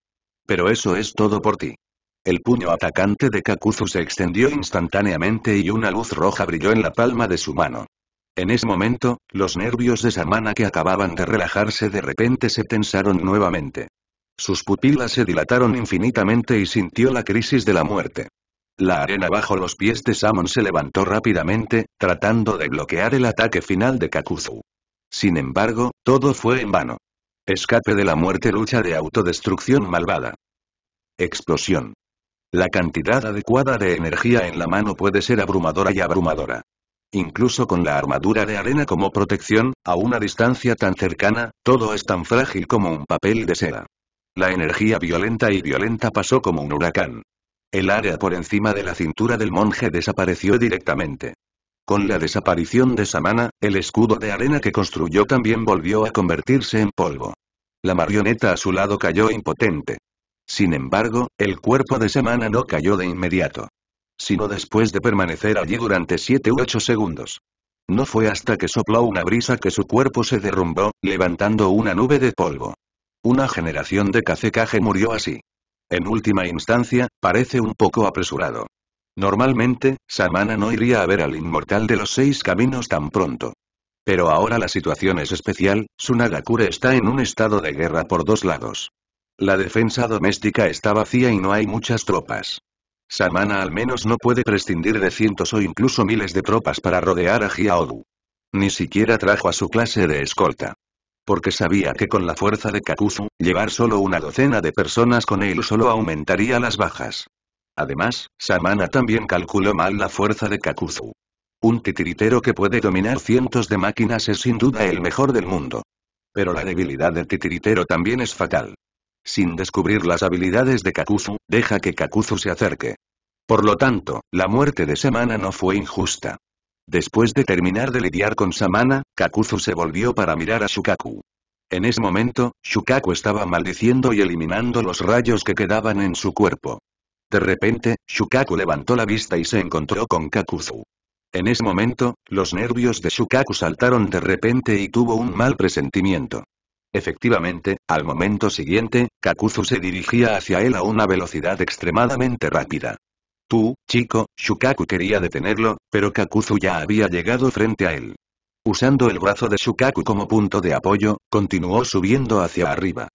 Pero eso es todo por ti. El puño atacante de Kakuzu se extendió instantáneamente y una luz roja brilló en la palma de su mano. En ese momento, los nervios de Samana que acababan de relajarse de repente se tensaron nuevamente. Sus pupilas se dilataron infinitamente y sintió la crisis de la muerte. La arena bajo los pies de Samon se levantó rápidamente, tratando de bloquear el ataque final de Kakuzu. Sin embargo, todo fue en vano. Escape de la muerte lucha de autodestrucción malvada. Explosión. La cantidad adecuada de energía en la mano puede ser abrumadora y abrumadora incluso con la armadura de arena como protección, a una distancia tan cercana, todo es tan frágil como un papel de seda. La energía violenta y violenta pasó como un huracán. El área por encima de la cintura del monje desapareció directamente. Con la desaparición de Samana, el escudo de arena que construyó también volvió a convertirse en polvo. La marioneta a su lado cayó impotente. Sin embargo, el cuerpo de Samana no cayó de inmediato sino después de permanecer allí durante 7 u ocho segundos. No fue hasta que sopló una brisa que su cuerpo se derrumbó, levantando una nube de polvo. Una generación de kaze-kage murió así. En última instancia, parece un poco apresurado. Normalmente, Samana no iría a ver al inmortal de los seis caminos tan pronto. Pero ahora la situación es especial, Sunagakure está en un estado de guerra por dos lados. La defensa doméstica está vacía y no hay muchas tropas. Samana al menos no puede prescindir de cientos o incluso miles de tropas para rodear a Hiaodu. Ni siquiera trajo a su clase de escolta. Porque sabía que con la fuerza de Kakuzu, llevar solo una docena de personas con él solo aumentaría las bajas. Además, Samana también calculó mal la fuerza de Kakuzu. Un titiritero que puede dominar cientos de máquinas es sin duda el mejor del mundo. Pero la debilidad del titiritero también es fatal sin descubrir las habilidades de Kakuzu, deja que Kakuzu se acerque. Por lo tanto, la muerte de Samana no fue injusta. Después de terminar de lidiar con Samana, Kakuzu se volvió para mirar a Shukaku. En ese momento, Shukaku estaba maldiciendo y eliminando los rayos que quedaban en su cuerpo. De repente, Shukaku levantó la vista y se encontró con Kakuzu. En ese momento, los nervios de Shukaku saltaron de repente y tuvo un mal presentimiento. Efectivamente, al momento siguiente, Kakuzu se dirigía hacia él a una velocidad extremadamente rápida. Tú, chico, Shukaku quería detenerlo, pero Kakuzu ya había llegado frente a él. Usando el brazo de Shukaku como punto de apoyo, continuó subiendo hacia arriba.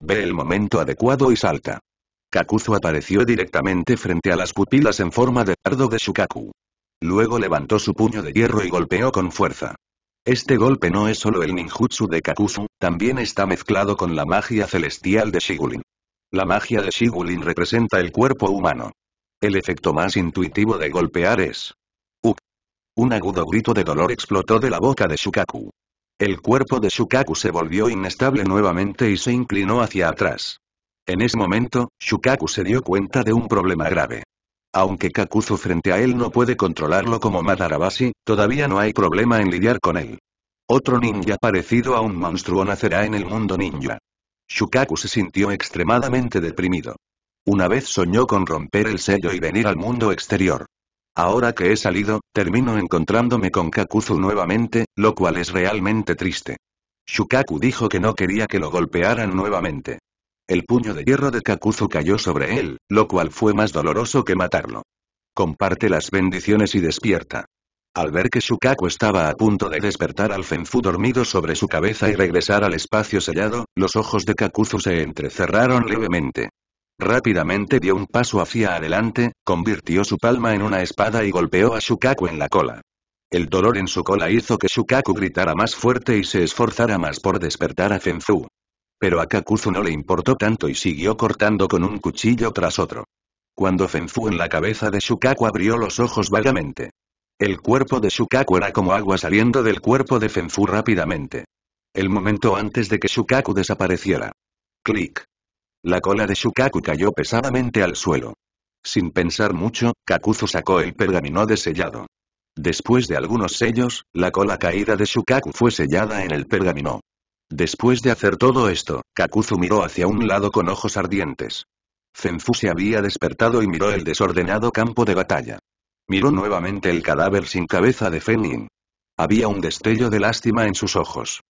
Ve el momento adecuado y salta. Kakuzu apareció directamente frente a las pupilas en forma de dardo de Shukaku. Luego levantó su puño de hierro y golpeó con fuerza. Este golpe no es solo el ninjutsu de Kakuzu, también está mezclado con la magia celestial de Shigulin. La magia de Shigulin representa el cuerpo humano. El efecto más intuitivo de golpear es... ¡Uk! ¡uh! Un agudo grito de dolor explotó de la boca de Shukaku. El cuerpo de Shukaku se volvió inestable nuevamente y se inclinó hacia atrás. En ese momento, Shukaku se dio cuenta de un problema grave. Aunque Kakuzu frente a él no puede controlarlo como Madarabasi, todavía no hay problema en lidiar con él. Otro ninja parecido a un monstruo nacerá en el mundo ninja. Shukaku se sintió extremadamente deprimido. Una vez soñó con romper el sello y venir al mundo exterior. Ahora que he salido, termino encontrándome con Kakuzu nuevamente, lo cual es realmente triste. Shukaku dijo que no quería que lo golpearan nuevamente. El puño de hierro de Kakuzu cayó sobre él, lo cual fue más doloroso que matarlo. Comparte las bendiciones y despierta. Al ver que Shukaku estaba a punto de despertar al fenzu dormido sobre su cabeza y regresar al espacio sellado, los ojos de Kakuzu se entrecerraron levemente. Rápidamente dio un paso hacia adelante, convirtió su palma en una espada y golpeó a Shukaku en la cola. El dolor en su cola hizo que Shukaku gritara más fuerte y se esforzara más por despertar a Fenfu. Pero a Kakuzu no le importó tanto y siguió cortando con un cuchillo tras otro. Cuando Fenfu en la cabeza de Shukaku abrió los ojos vagamente. El cuerpo de Shukaku era como agua saliendo del cuerpo de Fenfu rápidamente. El momento antes de que Shukaku desapareciera. Clic. La cola de Shukaku cayó pesadamente al suelo. Sin pensar mucho, Kakuzu sacó el pergamino de sellado. Después de algunos sellos, la cola caída de Shukaku fue sellada en el pergamino. Después de hacer todo esto, Kakuzu miró hacia un lado con ojos ardientes. Zenfu se había despertado y miró el desordenado campo de batalla. Miró nuevamente el cadáver sin cabeza de Fenin. Había un destello de lástima en sus ojos.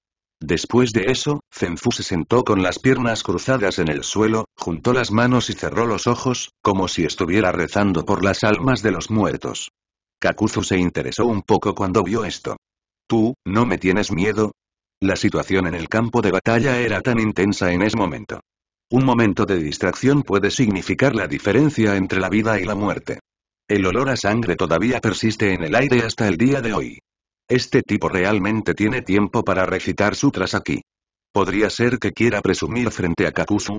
Después de eso, Zenfu se sentó con las piernas cruzadas en el suelo, juntó las manos y cerró los ojos, como si estuviera rezando por las almas de los muertos. Kakuzu se interesó un poco cuando vio esto. ¿Tú, no me tienes miedo? La situación en el campo de batalla era tan intensa en ese momento. Un momento de distracción puede significar la diferencia entre la vida y la muerte. El olor a sangre todavía persiste en el aire hasta el día de hoy. Este tipo realmente tiene tiempo para recitar sutras aquí. Podría ser que quiera presumir frente a Kakuzu.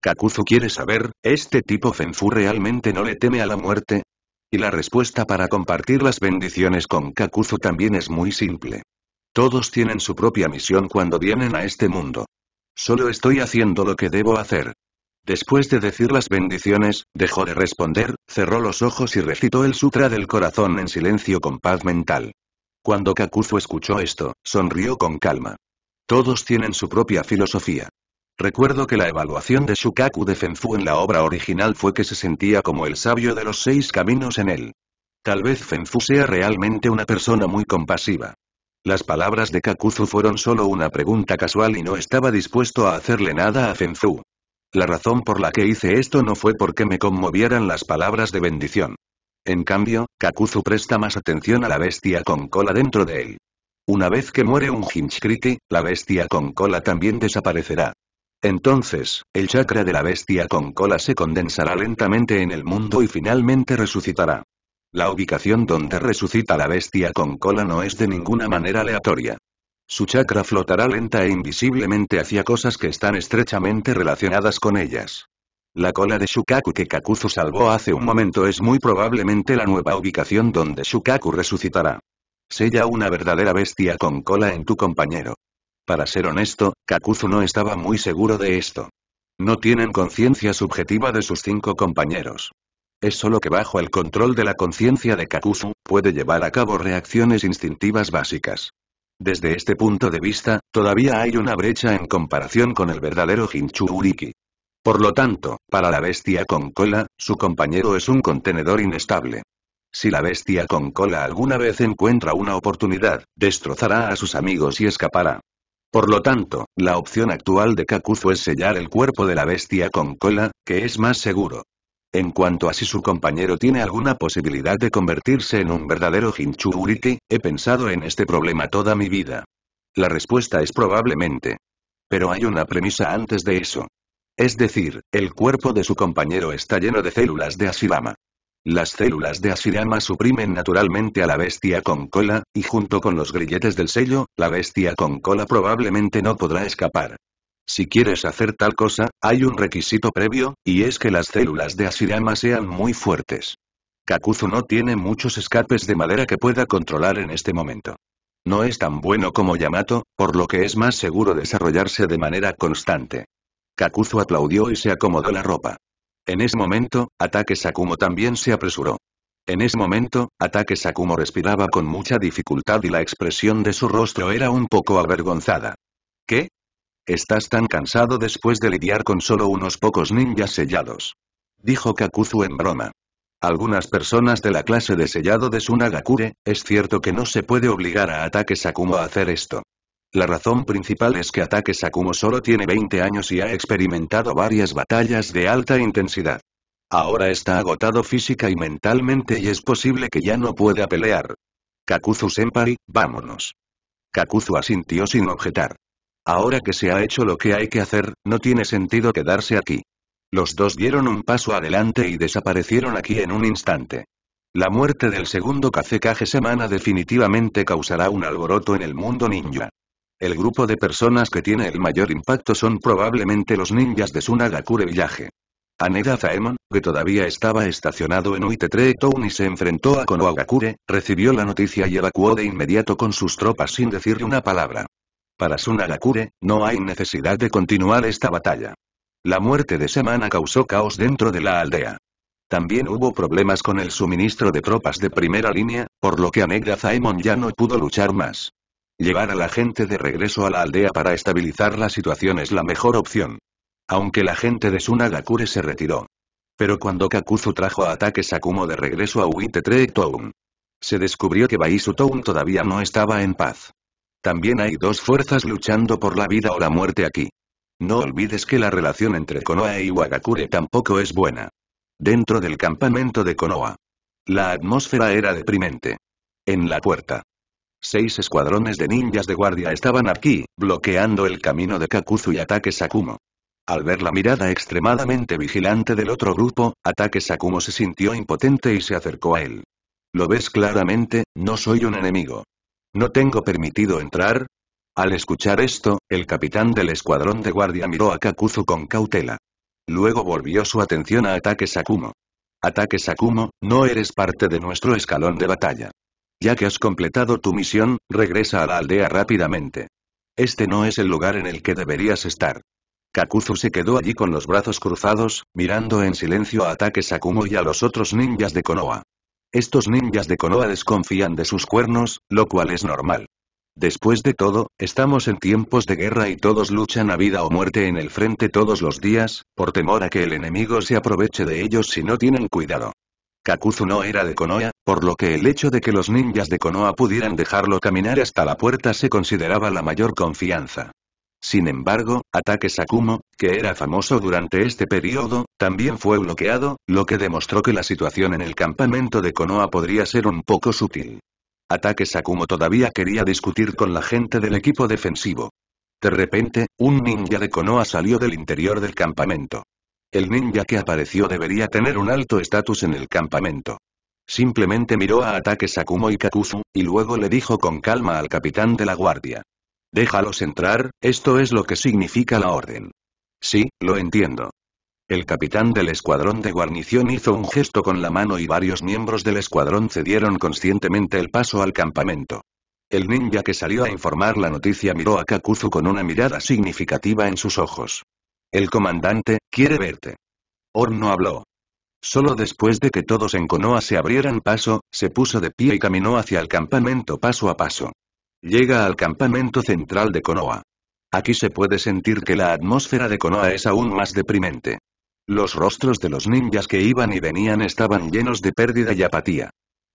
Kakuzu quiere saber, ¿este tipo fenfu realmente no le teme a la muerte? Y la respuesta para compartir las bendiciones con Kakuzu también es muy simple. Todos tienen su propia misión cuando vienen a este mundo. Solo estoy haciendo lo que debo hacer. Después de decir las bendiciones, dejó de responder, cerró los ojos y recitó el Sutra del Corazón en silencio con paz mental. Cuando Kakuzu escuchó esto, sonrió con calma. Todos tienen su propia filosofía. Recuerdo que la evaluación de Shukaku de Fenfu en la obra original fue que se sentía como el sabio de los seis caminos en él. Tal vez Fenfu sea realmente una persona muy compasiva. Las palabras de Kakuzu fueron solo una pregunta casual y no estaba dispuesto a hacerle nada a Fenzu. La razón por la que hice esto no fue porque me conmovieran las palabras de bendición. En cambio, Kakuzu presta más atención a la bestia con cola dentro de él. Una vez que muere un Hinchkriti, la bestia con cola también desaparecerá. Entonces, el chakra de la bestia con cola se condensará lentamente en el mundo y finalmente resucitará. La ubicación donde resucita la bestia con cola no es de ninguna manera aleatoria. Su chakra flotará lenta e invisiblemente hacia cosas que están estrechamente relacionadas con ellas. La cola de Shukaku que Kakuzu salvó hace un momento es muy probablemente la nueva ubicación donde Shukaku resucitará. Sella una verdadera bestia con cola en tu compañero. Para ser honesto, Kakuzu no estaba muy seguro de esto. No tienen conciencia subjetiva de sus cinco compañeros. Es solo que bajo el control de la conciencia de Kakuzu, puede llevar a cabo reacciones instintivas básicas. Desde este punto de vista, todavía hay una brecha en comparación con el verdadero Uriki. Por lo tanto, para la bestia con cola, su compañero es un contenedor inestable. Si la bestia con cola alguna vez encuentra una oportunidad, destrozará a sus amigos y escapará. Por lo tanto, la opción actual de Kakuzu es sellar el cuerpo de la bestia con cola, que es más seguro. En cuanto a si su compañero tiene alguna posibilidad de convertirse en un verdadero Uriki, he pensado en este problema toda mi vida. La respuesta es probablemente. Pero hay una premisa antes de eso. Es decir, el cuerpo de su compañero está lleno de células de Asirama. Las células de Asirama suprimen naturalmente a la bestia con cola, y junto con los grilletes del sello, la bestia con cola probablemente no podrá escapar. Si quieres hacer tal cosa, hay un requisito previo, y es que las células de Asirama sean muy fuertes. Kakuzu no tiene muchos escapes de madera que pueda controlar en este momento. No es tan bueno como Yamato, por lo que es más seguro desarrollarse de manera constante. Kakuzu aplaudió y se acomodó la ropa. En ese momento, Ataque Sakumo también se apresuró. En ese momento, Ataque Sakumo respiraba con mucha dificultad y la expresión de su rostro era un poco avergonzada. ¿Qué? Estás tan cansado después de lidiar con solo unos pocos ninjas sellados. Dijo Kakuzu en broma. Algunas personas de la clase de sellado de Sunagakure, es cierto que no se puede obligar a Ataque Sakumo a hacer esto. La razón principal es que Ataque Sakumo solo tiene 20 años y ha experimentado varias batallas de alta intensidad. Ahora está agotado física y mentalmente y es posible que ya no pueda pelear. Kakuzu-senpai, vámonos. Kakuzu asintió sin objetar. Ahora que se ha hecho lo que hay que hacer, no tiene sentido quedarse aquí. Los dos dieron un paso adelante y desaparecieron aquí en un instante. La muerte del segundo Kazekage Semana definitivamente causará un alboroto en el mundo ninja. El grupo de personas que tiene el mayor impacto son probablemente los ninjas de Sunagakure Village. Aneda Zaemon, que todavía estaba estacionado en Uitetre Town y se enfrentó a Konohagakure, recibió la noticia y evacuó de inmediato con sus tropas sin decirle una palabra. Para Sunagakure, no hay necesidad de continuar esta batalla. La muerte de Semana causó caos dentro de la aldea. También hubo problemas con el suministro de tropas de primera línea, por lo que Anegra Zaemon ya no pudo luchar más. Llevar a la gente de regreso a la aldea para estabilizar la situación es la mejor opción. Aunque la gente de Sunagakure se retiró. Pero cuando Kakuzu trajo a Kumo de regreso a Uitetre Town, se descubrió que Baisu todavía no estaba en paz. También hay dos fuerzas luchando por la vida o la muerte aquí. No olvides que la relación entre Konoha y Wagakure tampoco es buena. Dentro del campamento de Konoha. La atmósfera era deprimente. En la puerta. Seis escuadrones de ninjas de guardia estaban aquí, bloqueando el camino de Kakuzu y Ataque Sakumo. Al ver la mirada extremadamente vigilante del otro grupo, Ataque Sakumo se sintió impotente y se acercó a él. Lo ves claramente, no soy un enemigo. ¿No tengo permitido entrar? Al escuchar esto, el capitán del escuadrón de guardia miró a Kakuzu con cautela. Luego volvió su atención a Ataque Sakumo. Ataque Sakumo, no eres parte de nuestro escalón de batalla. Ya que has completado tu misión, regresa a la aldea rápidamente. Este no es el lugar en el que deberías estar. Kakuzu se quedó allí con los brazos cruzados, mirando en silencio a Ataque Sakumo y a los otros ninjas de Konoha. Estos ninjas de Konoha desconfían de sus cuernos, lo cual es normal. Después de todo, estamos en tiempos de guerra y todos luchan a vida o muerte en el frente todos los días, por temor a que el enemigo se aproveche de ellos si no tienen cuidado. Kakuzu no era de Konoha, por lo que el hecho de que los ninjas de Konoha pudieran dejarlo caminar hasta la puerta se consideraba la mayor confianza. Sin embargo, Ataque Sakumo, que era famoso durante este periodo, también fue bloqueado, lo que demostró que la situación en el campamento de Konoha podría ser un poco sutil. Ataque Sakumo todavía quería discutir con la gente del equipo defensivo. De repente, un ninja de Konoha salió del interior del campamento. El ninja que apareció debería tener un alto estatus en el campamento. Simplemente miró a Ataque Sakumo y Kakuzu, y luego le dijo con calma al capitán de la guardia. Déjalos entrar, esto es lo que significa la orden. Sí, lo entiendo. El capitán del escuadrón de guarnición hizo un gesto con la mano y varios miembros del escuadrón cedieron conscientemente el paso al campamento. El ninja que salió a informar la noticia miró a Kakuzu con una mirada significativa en sus ojos. El comandante, quiere verte. Or no habló. Solo después de que todos en Konoha se abrieran paso, se puso de pie y caminó hacia el campamento paso a paso. Llega al campamento central de Konoha. Aquí se puede sentir que la atmósfera de Konoha es aún más deprimente. Los rostros de los ninjas que iban y venían estaban llenos de pérdida y apatía.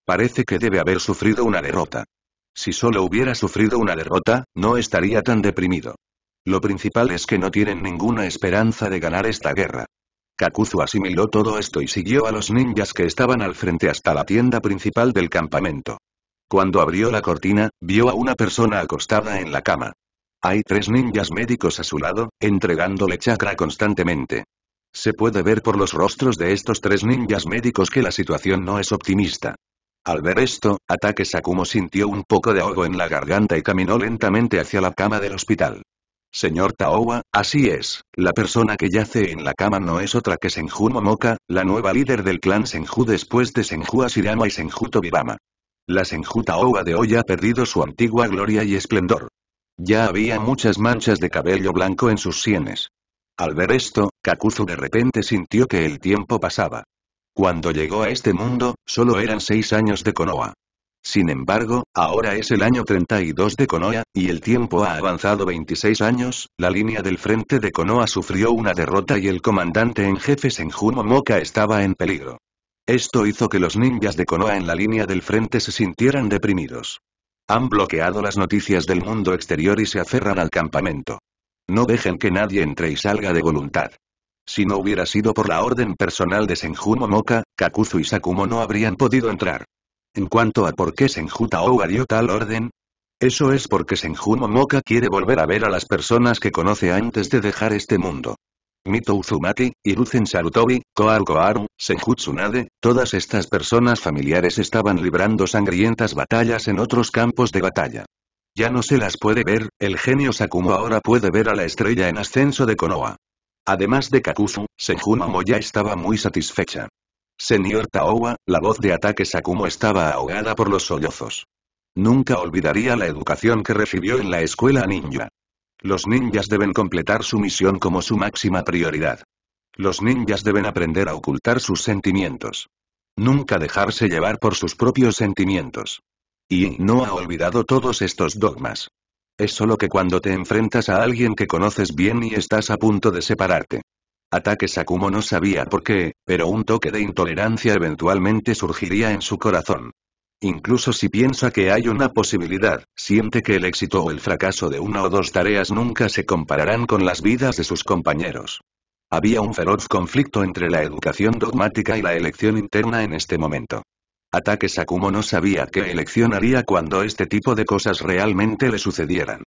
Parece que debe haber sufrido una derrota. Si solo hubiera sufrido una derrota, no estaría tan deprimido. Lo principal es que no tienen ninguna esperanza de ganar esta guerra. Kakuzu asimiló todo esto y siguió a los ninjas que estaban al frente hasta la tienda principal del campamento. Cuando abrió la cortina, vio a una persona acostada en la cama. Hay tres ninjas médicos a su lado, entregándole chakra constantemente. Se puede ver por los rostros de estos tres ninjas médicos que la situación no es optimista. Al ver esto, Ataque Sakumo sintió un poco de ahogo en la garganta y caminó lentamente hacia la cama del hospital. Señor Taowa, así es, la persona que yace en la cama no es otra que Senju Momoka, la nueva líder del clan Senju después de Senju Asirama y Senju Tobirama. La senjuta ova de hoy ha perdido su antigua gloria y esplendor. Ya había muchas manchas de cabello blanco en sus sienes. Al ver esto, Kakuzu de repente sintió que el tiempo pasaba. Cuando llegó a este mundo, solo eran seis años de Konoha. Sin embargo, ahora es el año 32 de Konoha, y el tiempo ha avanzado 26 años, la línea del frente de Konoha sufrió una derrota y el comandante en jefe Senju Momoka estaba en peligro. Esto hizo que los ninjas de Konoha en la línea del frente se sintieran deprimidos. Han bloqueado las noticias del mundo exterior y se aferran al campamento. No dejen que nadie entre y salga de voluntad. Si no hubiera sido por la orden personal de Senju Momoka, Kakuzu y Sakumo no habrían podido entrar. En cuanto a por qué Senju Taoga dio tal orden, eso es porque Senju Momoka quiere volver a ver a las personas que conoce antes de dejar este mundo. Mito Uzumaki, Hiruzen Sarutobi, Koar Koharu, Senjutsu todas estas personas familiares estaban librando sangrientas batallas en otros campos de batalla. Ya no se las puede ver, el genio Sakumo ahora puede ver a la estrella en ascenso de Konoha. Además de Kakuzu, Senjunomo ya estaba muy satisfecha. Señor Taowa, la voz de ataque Sakumo estaba ahogada por los sollozos. Nunca olvidaría la educación que recibió en la escuela ninja. Los ninjas deben completar su misión como su máxima prioridad. Los ninjas deben aprender a ocultar sus sentimientos. Nunca dejarse llevar por sus propios sentimientos. Y no ha olvidado todos estos dogmas. Es solo que cuando te enfrentas a alguien que conoces bien y estás a punto de separarte. Ataque Sakumo no sabía por qué, pero un toque de intolerancia eventualmente surgiría en su corazón. Incluso si piensa que hay una posibilidad, siente que el éxito o el fracaso de una o dos tareas nunca se compararán con las vidas de sus compañeros. Había un feroz conflicto entre la educación dogmática y la elección interna en este momento. Ataque Sakumo no sabía qué elección haría cuando este tipo de cosas realmente le sucedieran.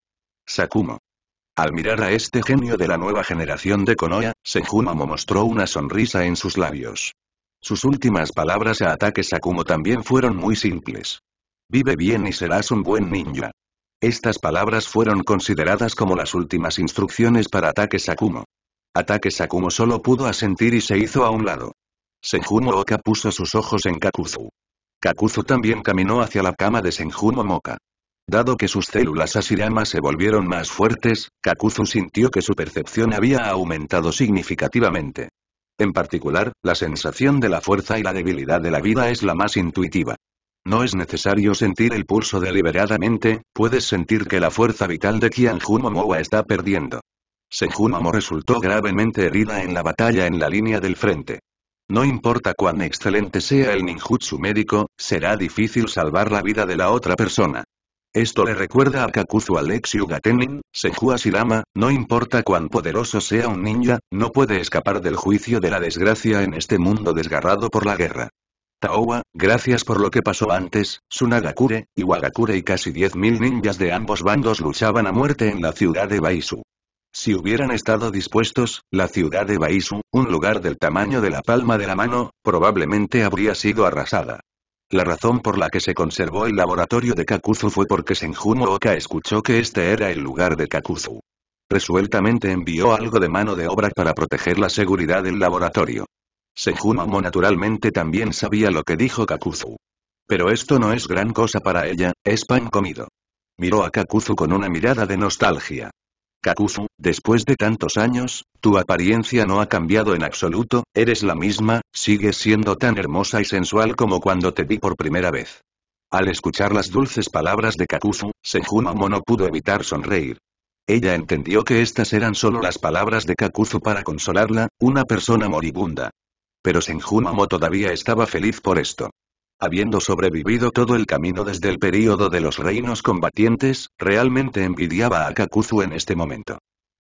Sakumo. Al mirar a este genio de la nueva generación de Konoha, Senjumamo mostró una sonrisa en sus labios. Sus últimas palabras a Ataque Sakumo también fueron muy simples. Vive bien y serás un buen ninja. Estas palabras fueron consideradas como las últimas instrucciones para Ataque Sakumo. Ataque Sakumo solo pudo asentir y se hizo a un lado. Senjumo Oka puso sus ojos en Kakuzu. Kakuzu también caminó hacia la cama de Senjumo Moka. Dado que sus células Asirama se volvieron más fuertes, Kakuzu sintió que su percepción había aumentado significativamente. En particular, la sensación de la fuerza y la debilidad de la vida es la más intuitiva. No es necesario sentir el pulso deliberadamente, puedes sentir que la fuerza vital de Kian Momoa está perdiendo. Senjun resultó gravemente herida en la batalla en la línea del frente. No importa cuán excelente sea el ninjutsu médico, será difícil salvar la vida de la otra persona. Esto le recuerda a Kakuzu alexio Gatenin, Sejua Asirama, no importa cuán poderoso sea un ninja, no puede escapar del juicio de la desgracia en este mundo desgarrado por la guerra. Taowa, gracias por lo que pasó antes, Sunagakure, Iwagakure y casi 10.000 ninjas de ambos bandos luchaban a muerte en la ciudad de Baisu. Si hubieran estado dispuestos, la ciudad de Baisu, un lugar del tamaño de la palma de la mano, probablemente habría sido arrasada. La razón por la que se conservó el laboratorio de Kakuzu fue porque Senjumo Oka escuchó que este era el lugar de Kakuzu. Resueltamente envió algo de mano de obra para proteger la seguridad del laboratorio. Senjumo naturalmente también sabía lo que dijo Kakuzu. Pero esto no es gran cosa para ella, es pan comido. Miró a Kakuzu con una mirada de nostalgia. Kakuzu, después de tantos años, tu apariencia no ha cambiado en absoluto, eres la misma, sigues siendo tan hermosa y sensual como cuando te vi por primera vez. Al escuchar las dulces palabras de Kakuzu, amo no pudo evitar sonreír. Ella entendió que estas eran solo las palabras de Kakuzu para consolarla, una persona moribunda. Pero Senjumomo todavía estaba feliz por esto. Habiendo sobrevivido todo el camino desde el período de los reinos combatientes, realmente envidiaba a Kakuzu en este momento.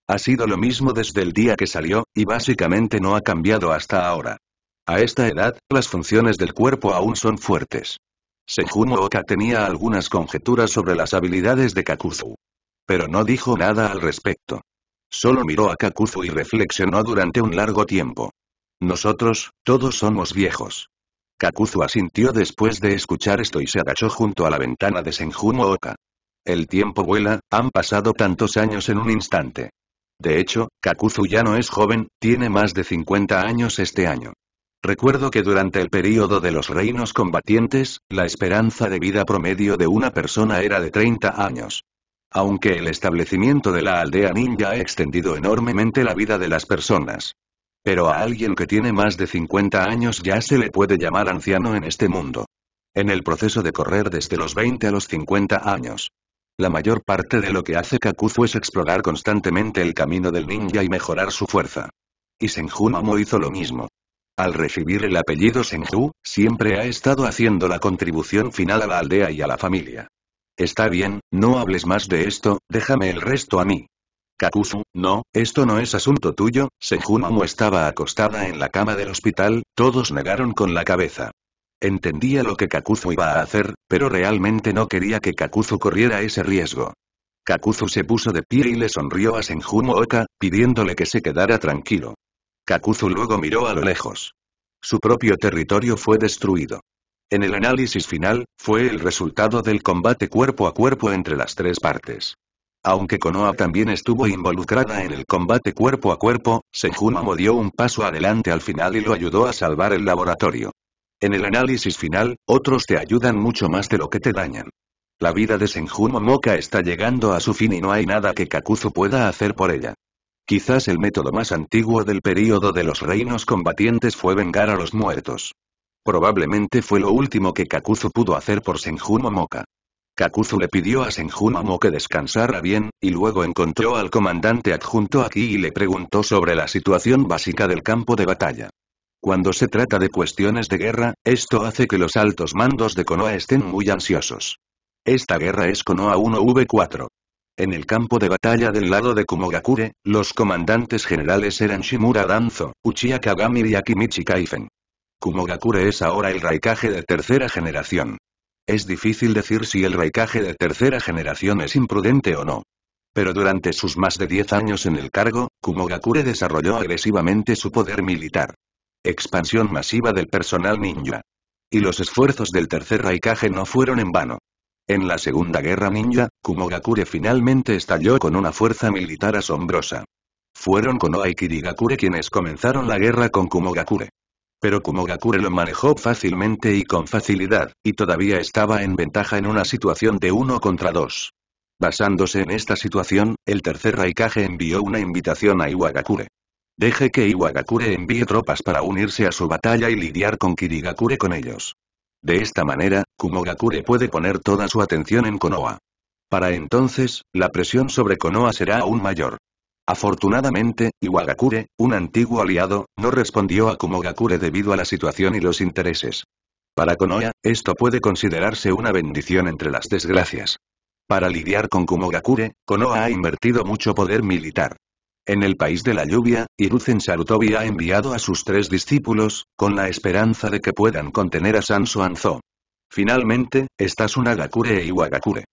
Ha sido lo mismo desde el día que salió, y básicamente no ha cambiado hasta ahora. A esta edad, las funciones del cuerpo aún son fuertes. Senju Oka tenía algunas conjeturas sobre las habilidades de Kakuzu. Pero no dijo nada al respecto. Solo miró a Kakuzu y reflexionó durante un largo tiempo. Nosotros, todos somos viejos. Kakuzu asintió después de escuchar esto y se agachó junto a la ventana de Senjumo Oka. El tiempo vuela, han pasado tantos años en un instante. De hecho, Kakuzu ya no es joven, tiene más de 50 años este año. Recuerdo que durante el período de los reinos combatientes, la esperanza de vida promedio de una persona era de 30 años. Aunque el establecimiento de la aldea ninja ha extendido enormemente la vida de las personas. Pero a alguien que tiene más de 50 años ya se le puede llamar anciano en este mundo. En el proceso de correr desde los 20 a los 50 años. La mayor parte de lo que hace Kakuzu es explorar constantemente el camino del ninja y mejorar su fuerza. Y Senju Momo hizo lo mismo. Al recibir el apellido Senju, siempre ha estado haciendo la contribución final a la aldea y a la familia. Está bien, no hables más de esto, déjame el resto a mí. Kakuzu, no, esto no es asunto tuyo, Sejumamu estaba acostada en la cama del hospital, todos negaron con la cabeza. Entendía lo que Kakuzu iba a hacer, pero realmente no quería que Kakuzu corriera ese riesgo. Kakuzu se puso de pie y le sonrió a Senjumo Oka, pidiéndole que se quedara tranquilo. Kakuzu luego miró a lo lejos. Su propio territorio fue destruido. En el análisis final, fue el resultado del combate cuerpo a cuerpo entre las tres partes. Aunque Konoha también estuvo involucrada en el combate cuerpo a cuerpo, Senjumamo dio un paso adelante al final y lo ayudó a salvar el laboratorio. En el análisis final, otros te ayudan mucho más de lo que te dañan. La vida de Senjumo está llegando a su fin y no hay nada que Kakuzu pueda hacer por ella. Quizás el método más antiguo del período de los reinos combatientes fue vengar a los muertos. Probablemente fue lo último que Kakuzu pudo hacer por Senjumo Kakuzu le pidió a Senjumamo que descansara bien, y luego encontró al comandante adjunto aquí y le preguntó sobre la situación básica del campo de batalla. Cuando se trata de cuestiones de guerra, esto hace que los altos mandos de Konoha estén muy ansiosos. Esta guerra es Konoha 1V4. En el campo de batalla del lado de Kumogakure, los comandantes generales eran Shimura Danzo, Uchiha Kagami y Akimichi Kaifen. Kumogakure es ahora el raikage de tercera generación. Es difícil decir si el raikaje de tercera generación es imprudente o no. Pero durante sus más de 10 años en el cargo, Kumogakure desarrolló agresivamente su poder militar. Expansión masiva del personal ninja. Y los esfuerzos del tercer raikaje no fueron en vano. En la Segunda Guerra Ninja, Kumogakure finalmente estalló con una fuerza militar asombrosa. Fueron Konoha y Kirigakure quienes comenzaron la guerra con Kumogakure. Pero Kumogakure lo manejó fácilmente y con facilidad, y todavía estaba en ventaja en una situación de uno contra dos. Basándose en esta situación, el tercer Raikage envió una invitación a Iwagakure. Deje que Iwagakure envíe tropas para unirse a su batalla y lidiar con Kirigakure con ellos. De esta manera, Kumogakure puede poner toda su atención en Konoha. Para entonces, la presión sobre Konoha será aún mayor. Afortunadamente, Iwagakure, un antiguo aliado, no respondió a Kumogakure debido a la situación y los intereses. Para Konoha, esto puede considerarse una bendición entre las desgracias. Para lidiar con Kumogakure, Konoha ha invertido mucho poder militar. En el país de la lluvia, Hiruzen Sarutobi ha enviado a sus tres discípulos, con la esperanza de que puedan contener a Sanso Anzo. Finalmente, está Sunagakure e Iwagakure.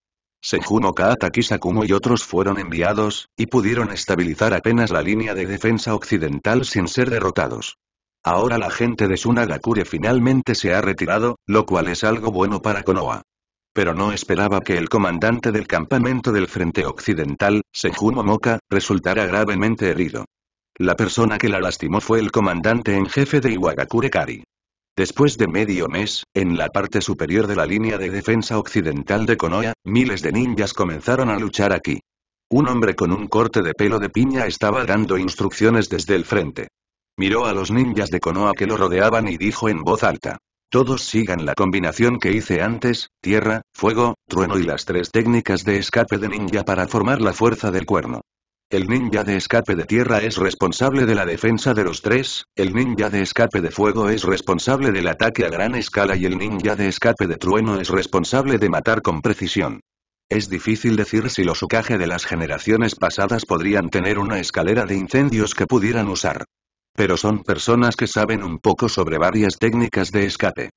Sejuno Kaataki Sakumo y otros fueron enviados, y pudieron estabilizar apenas la línea de defensa occidental sin ser derrotados. Ahora la gente de Sunagakure finalmente se ha retirado, lo cual es algo bueno para Konoha. Pero no esperaba que el comandante del campamento del frente occidental, Sejuno resultara gravemente herido. La persona que la lastimó fue el comandante en jefe de Iwagakure Kari. Después de medio mes, en la parte superior de la línea de defensa occidental de Konoha, miles de ninjas comenzaron a luchar aquí. Un hombre con un corte de pelo de piña estaba dando instrucciones desde el frente. Miró a los ninjas de Konoha que lo rodeaban y dijo en voz alta. Todos sigan la combinación que hice antes, tierra, fuego, trueno y las tres técnicas de escape de ninja para formar la fuerza del cuerno. El ninja de escape de tierra es responsable de la defensa de los tres, el ninja de escape de fuego es responsable del ataque a gran escala y el ninja de escape de trueno es responsable de matar con precisión. Es difícil decir si los Ukage de las generaciones pasadas podrían tener una escalera de incendios que pudieran usar. Pero son personas que saben un poco sobre varias técnicas de escape.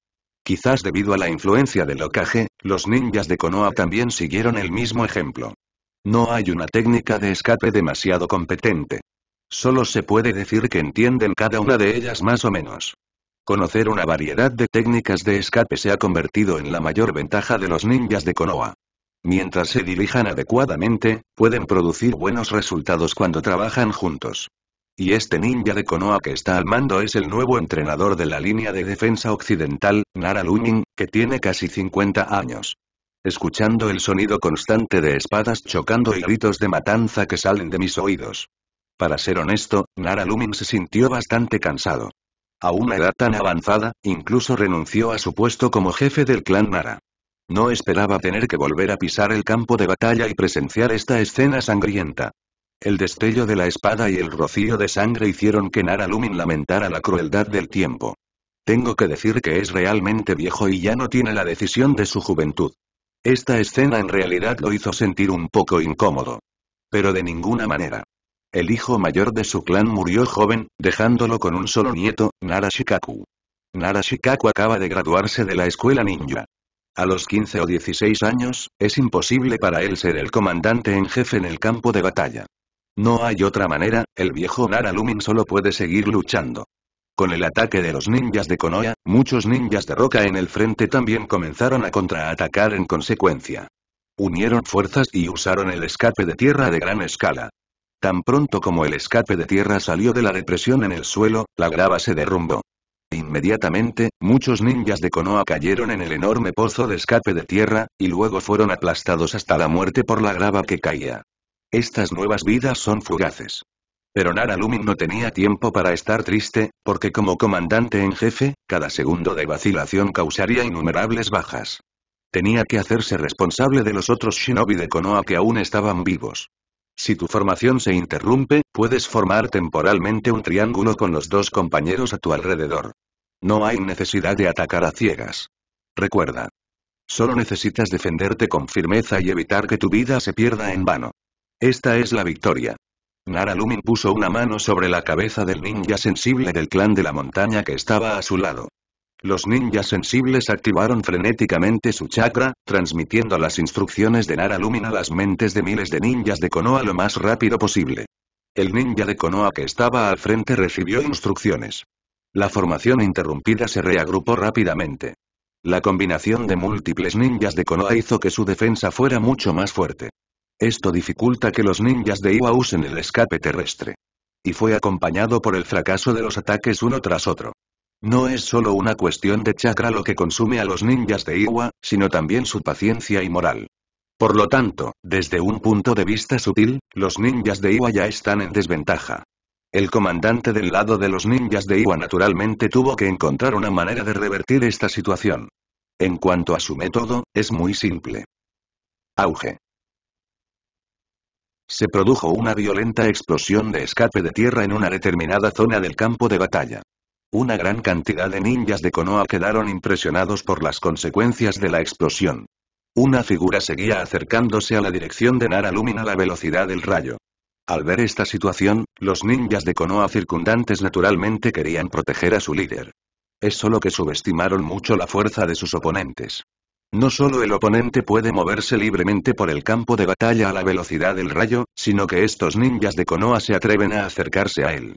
Quizás debido a la influencia del Okage, los ninjas de Konoha también siguieron el mismo ejemplo. No hay una técnica de escape demasiado competente. Solo se puede decir que entienden cada una de ellas más o menos. Conocer una variedad de técnicas de escape se ha convertido en la mayor ventaja de los ninjas de Konoha. Mientras se dirijan adecuadamente, pueden producir buenos resultados cuando trabajan juntos. Y este ninja de Konoha que está al mando es el nuevo entrenador de la línea de defensa occidental, Nara Luning, que tiene casi 50 años escuchando el sonido constante de espadas chocando y gritos de matanza que salen de mis oídos. Para ser honesto, Nara Lumin se sintió bastante cansado. A una edad tan avanzada, incluso renunció a su puesto como jefe del clan Nara. No esperaba tener que volver a pisar el campo de batalla y presenciar esta escena sangrienta. El destello de la espada y el rocío de sangre hicieron que Nara Lumin lamentara la crueldad del tiempo. Tengo que decir que es realmente viejo y ya no tiene la decisión de su juventud. Esta escena en realidad lo hizo sentir un poco incómodo. Pero de ninguna manera. El hijo mayor de su clan murió joven, dejándolo con un solo nieto, Nara Shikaku. Nara Shikaku acaba de graduarse de la escuela ninja. A los 15 o 16 años, es imposible para él ser el comandante en jefe en el campo de batalla. No hay otra manera, el viejo Nara Lumin solo puede seguir luchando. Con el ataque de los ninjas de Konoha, muchos ninjas de roca en el frente también comenzaron a contraatacar en consecuencia. Unieron fuerzas y usaron el escape de tierra de gran escala. Tan pronto como el escape de tierra salió de la depresión en el suelo, la grava se derrumbó. Inmediatamente, muchos ninjas de Konoha cayeron en el enorme pozo de escape de tierra, y luego fueron aplastados hasta la muerte por la grava que caía. Estas nuevas vidas son fugaces. Pero Nara Lumin no tenía tiempo para estar triste, porque como comandante en jefe, cada segundo de vacilación causaría innumerables bajas. Tenía que hacerse responsable de los otros shinobi de Konoha que aún estaban vivos. Si tu formación se interrumpe, puedes formar temporalmente un triángulo con los dos compañeros a tu alrededor. No hay necesidad de atacar a ciegas. Recuerda. Solo necesitas defenderte con firmeza y evitar que tu vida se pierda en vano. Esta es la victoria. Nara puso una mano sobre la cabeza del ninja sensible del clan de la montaña que estaba a su lado. Los ninjas sensibles activaron frenéticamente su chakra, transmitiendo las instrucciones de Nara a las mentes de miles de ninjas de Konoha lo más rápido posible. El ninja de Konoha que estaba al frente recibió instrucciones. La formación interrumpida se reagrupó rápidamente. La combinación de múltiples ninjas de Konoha hizo que su defensa fuera mucho más fuerte. Esto dificulta que los ninjas de Iwa usen el escape terrestre. Y fue acompañado por el fracaso de los ataques uno tras otro. No es solo una cuestión de chakra lo que consume a los ninjas de Iwa, sino también su paciencia y moral. Por lo tanto, desde un punto de vista sutil, los ninjas de Iwa ya están en desventaja. El comandante del lado de los ninjas de Iwa naturalmente tuvo que encontrar una manera de revertir esta situación. En cuanto a su método, es muy simple. Auge. Se produjo una violenta explosión de escape de tierra en una determinada zona del campo de batalla. Una gran cantidad de ninjas de Konoha quedaron impresionados por las consecuencias de la explosión. Una figura seguía acercándose a la dirección de Nara Lumina a la velocidad del rayo. Al ver esta situación, los ninjas de Konoha circundantes naturalmente querían proteger a su líder. Es solo que subestimaron mucho la fuerza de sus oponentes. No solo el oponente puede moverse libremente por el campo de batalla a la velocidad del rayo, sino que estos ninjas de Konoha se atreven a acercarse a él.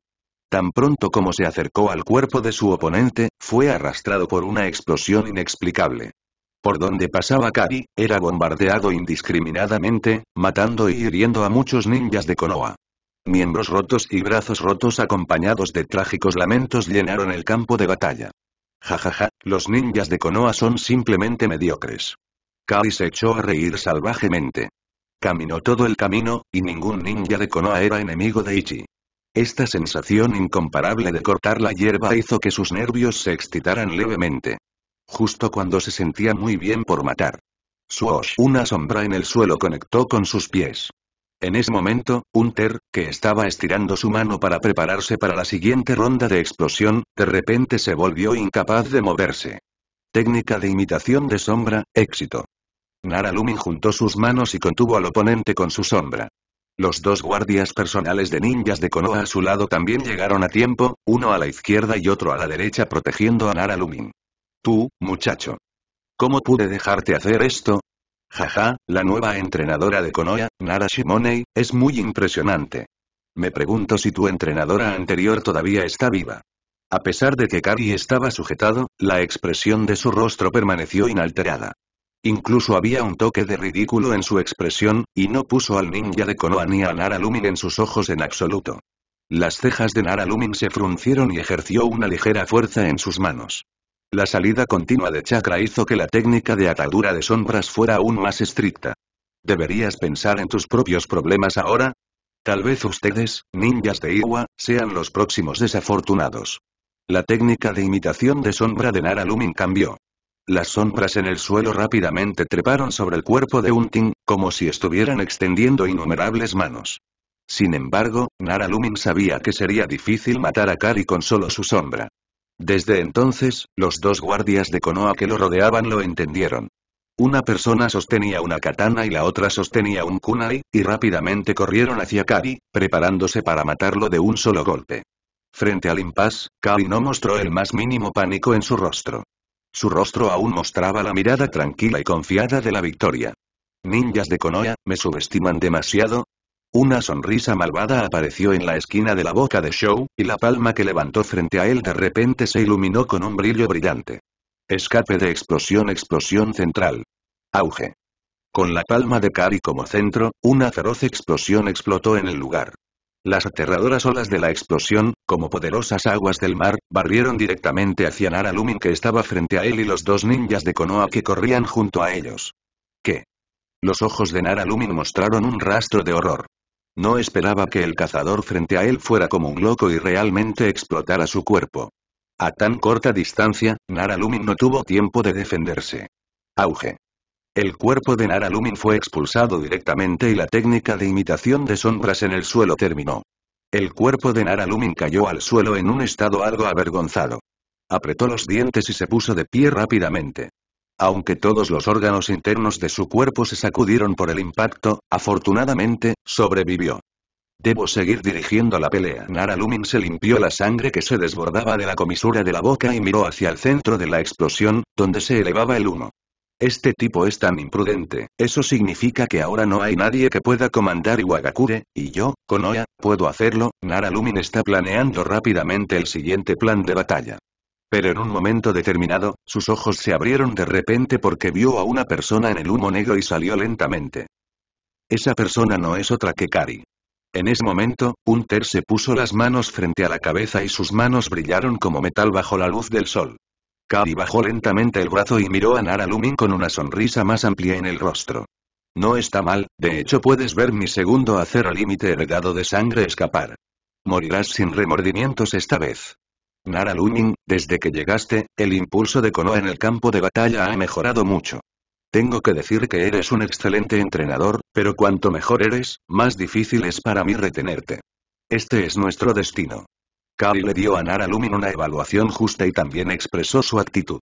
Tan pronto como se acercó al cuerpo de su oponente, fue arrastrado por una explosión inexplicable. Por donde pasaba Kari, era bombardeado indiscriminadamente, matando y hiriendo a muchos ninjas de Konoha. Miembros rotos y brazos rotos acompañados de trágicos lamentos llenaron el campo de batalla. Jajaja, los ninjas de Konoha son simplemente mediocres. Kai se echó a reír salvajemente. Caminó todo el camino, y ningún ninja de Konoha era enemigo de Ichi. Esta sensación incomparable de cortar la hierba hizo que sus nervios se excitaran levemente. Justo cuando se sentía muy bien por matar. Suosh, una sombra en el suelo conectó con sus pies. En ese momento, Hunter, que estaba estirando su mano para prepararse para la siguiente ronda de explosión, de repente se volvió incapaz de moverse. Técnica de imitación de sombra, éxito. Nara Lumin juntó sus manos y contuvo al oponente con su sombra. Los dos guardias personales de ninjas de Konoha a su lado también llegaron a tiempo, uno a la izquierda y otro a la derecha protegiendo a Nara Lumin. Tú, muchacho. ¿Cómo pude dejarte hacer esto? Jaja, la nueva entrenadora de Konoha, Nara Shimonei, es muy impresionante. Me pregunto si tu entrenadora anterior todavía está viva. A pesar de que Kari estaba sujetado, la expresión de su rostro permaneció inalterada. Incluso había un toque de ridículo en su expresión, y no puso al ninja de Konoha ni a Nara Lumin en sus ojos en absoluto. Las cejas de Nara Lumin se fruncieron y ejerció una ligera fuerza en sus manos. La salida continua de chakra hizo que la técnica de atadura de sombras fuera aún más estricta. ¿Deberías pensar en tus propios problemas ahora? Tal vez ustedes, ninjas de Iwa, sean los próximos desafortunados. La técnica de imitación de sombra de Nara Lumin cambió. Las sombras en el suelo rápidamente treparon sobre el cuerpo de Unting, como si estuvieran extendiendo innumerables manos. Sin embargo, Nara Lumin sabía que sería difícil matar a Kari con solo su sombra. Desde entonces, los dos guardias de Konoha que lo rodeaban lo entendieron. Una persona sostenía una katana y la otra sostenía un kunai, y rápidamente corrieron hacia Kari, preparándose para matarlo de un solo golpe. Frente al impas, Kari no mostró el más mínimo pánico en su rostro. Su rostro aún mostraba la mirada tranquila y confiada de la victoria. Ninjas de Konoha, ¿me subestiman demasiado? Una sonrisa malvada apareció en la esquina de la boca de Show, y la palma que levantó frente a él de repente se iluminó con un brillo brillante. Escape de explosión explosión central. Auge. Con la palma de Kari como centro, una feroz explosión explotó en el lugar. Las aterradoras olas de la explosión, como poderosas aguas del mar, barrieron directamente hacia Nara Lumin que estaba frente a él y los dos ninjas de Konoha que corrían junto a ellos. ¿Qué? Los ojos de Nara Lumin mostraron un rastro de horror. No esperaba que el cazador frente a él fuera como un loco y realmente explotara su cuerpo. A tan corta distancia, Nara Lumin no tuvo tiempo de defenderse. Auge. El cuerpo de Nara Lumin fue expulsado directamente y la técnica de imitación de sombras en el suelo terminó. El cuerpo de Nara Lumin cayó al suelo en un estado algo avergonzado. Apretó los dientes y se puso de pie rápidamente. Aunque todos los órganos internos de su cuerpo se sacudieron por el impacto, afortunadamente, sobrevivió. Debo seguir dirigiendo la pelea. Nara Lumin se limpió la sangre que se desbordaba de la comisura de la boca y miró hacia el centro de la explosión, donde se elevaba el humo. Este tipo es tan imprudente, eso significa que ahora no hay nadie que pueda comandar Iwagakure, y yo, Konoha, puedo hacerlo, Nara Lumin está planeando rápidamente el siguiente plan de batalla. Pero en un momento determinado, sus ojos se abrieron de repente porque vio a una persona en el humo negro y salió lentamente. Esa persona no es otra que Kari. En ese momento, Hunter se puso las manos frente a la cabeza y sus manos brillaron como metal bajo la luz del sol. Kari bajó lentamente el brazo y miró a Nara Lumin con una sonrisa más amplia en el rostro. No está mal, de hecho puedes ver mi segundo acero límite heredado de sangre escapar. Morirás sin remordimientos esta vez. Nara Lumin, desde que llegaste, el impulso de Konoha en el campo de batalla ha mejorado mucho. Tengo que decir que eres un excelente entrenador, pero cuanto mejor eres, más difícil es para mí retenerte. Este es nuestro destino. Kali le dio a Nara Lumin una evaluación justa y también expresó su actitud.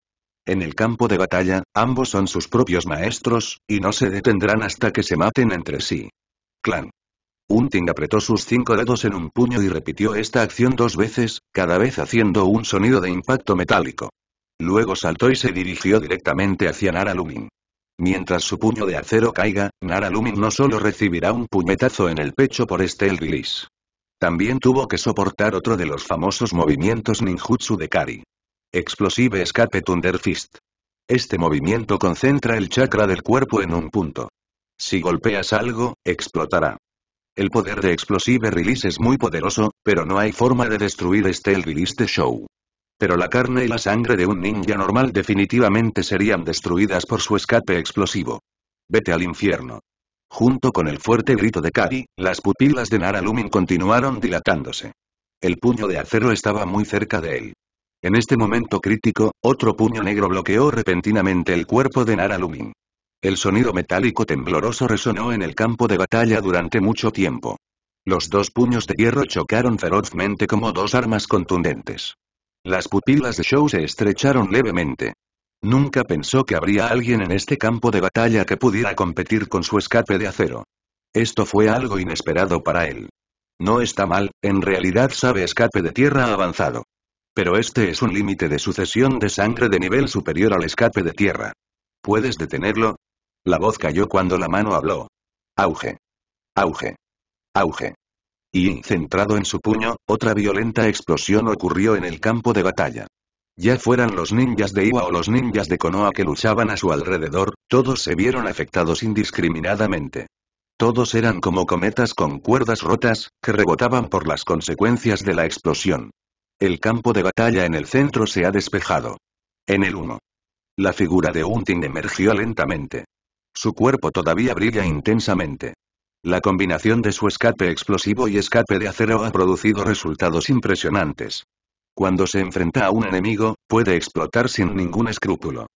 En el campo de batalla, ambos son sus propios maestros, y no se detendrán hasta que se maten entre sí. Clan. Unting apretó sus cinco dedos en un puño y repitió esta acción dos veces, cada vez haciendo un sonido de impacto metálico. Luego saltó y se dirigió directamente hacia Nara Lumin. Mientras su puño de acero caiga, Nara Lumin no solo recibirá un puñetazo en el pecho por este el Release. También tuvo que soportar otro de los famosos movimientos ninjutsu de Kari. Explosive Escape Thunder Fist. Este movimiento concentra el chakra del cuerpo en un punto. Si golpeas algo, explotará. El poder de Explosive Release es muy poderoso, pero no hay forma de destruir este El Release de Show. Pero la carne y la sangre de un ninja normal definitivamente serían destruidas por su escape explosivo. Vete al infierno. Junto con el fuerte grito de Kari, las pupilas de Nara Lumin continuaron dilatándose. El puño de acero estaba muy cerca de él. En este momento crítico, otro puño negro bloqueó repentinamente el cuerpo de Nara Lumin. El sonido metálico tembloroso resonó en el campo de batalla durante mucho tiempo. Los dos puños de hierro chocaron ferozmente como dos armas contundentes. Las pupilas de Shaw se estrecharon levemente. Nunca pensó que habría alguien en este campo de batalla que pudiera competir con su escape de acero. Esto fue algo inesperado para él. No está mal, en realidad sabe escape de tierra avanzado. Pero este es un límite de sucesión de sangre de nivel superior al escape de tierra. ¿Puedes detenerlo? La voz cayó cuando la mano habló. Auge. Auge. Auge. Y, centrado en su puño, otra violenta explosión ocurrió en el campo de batalla. Ya fueran los ninjas de Iwa o los ninjas de Konoha que luchaban a su alrededor, todos se vieron afectados indiscriminadamente. Todos eran como cometas con cuerdas rotas, que rebotaban por las consecuencias de la explosión. El campo de batalla en el centro se ha despejado. En el 1. La figura de Untin emergió lentamente. Su cuerpo todavía brilla intensamente. La combinación de su escape explosivo y escape de acero ha producido resultados impresionantes. Cuando se enfrenta a un enemigo, puede explotar sin ningún escrúpulo.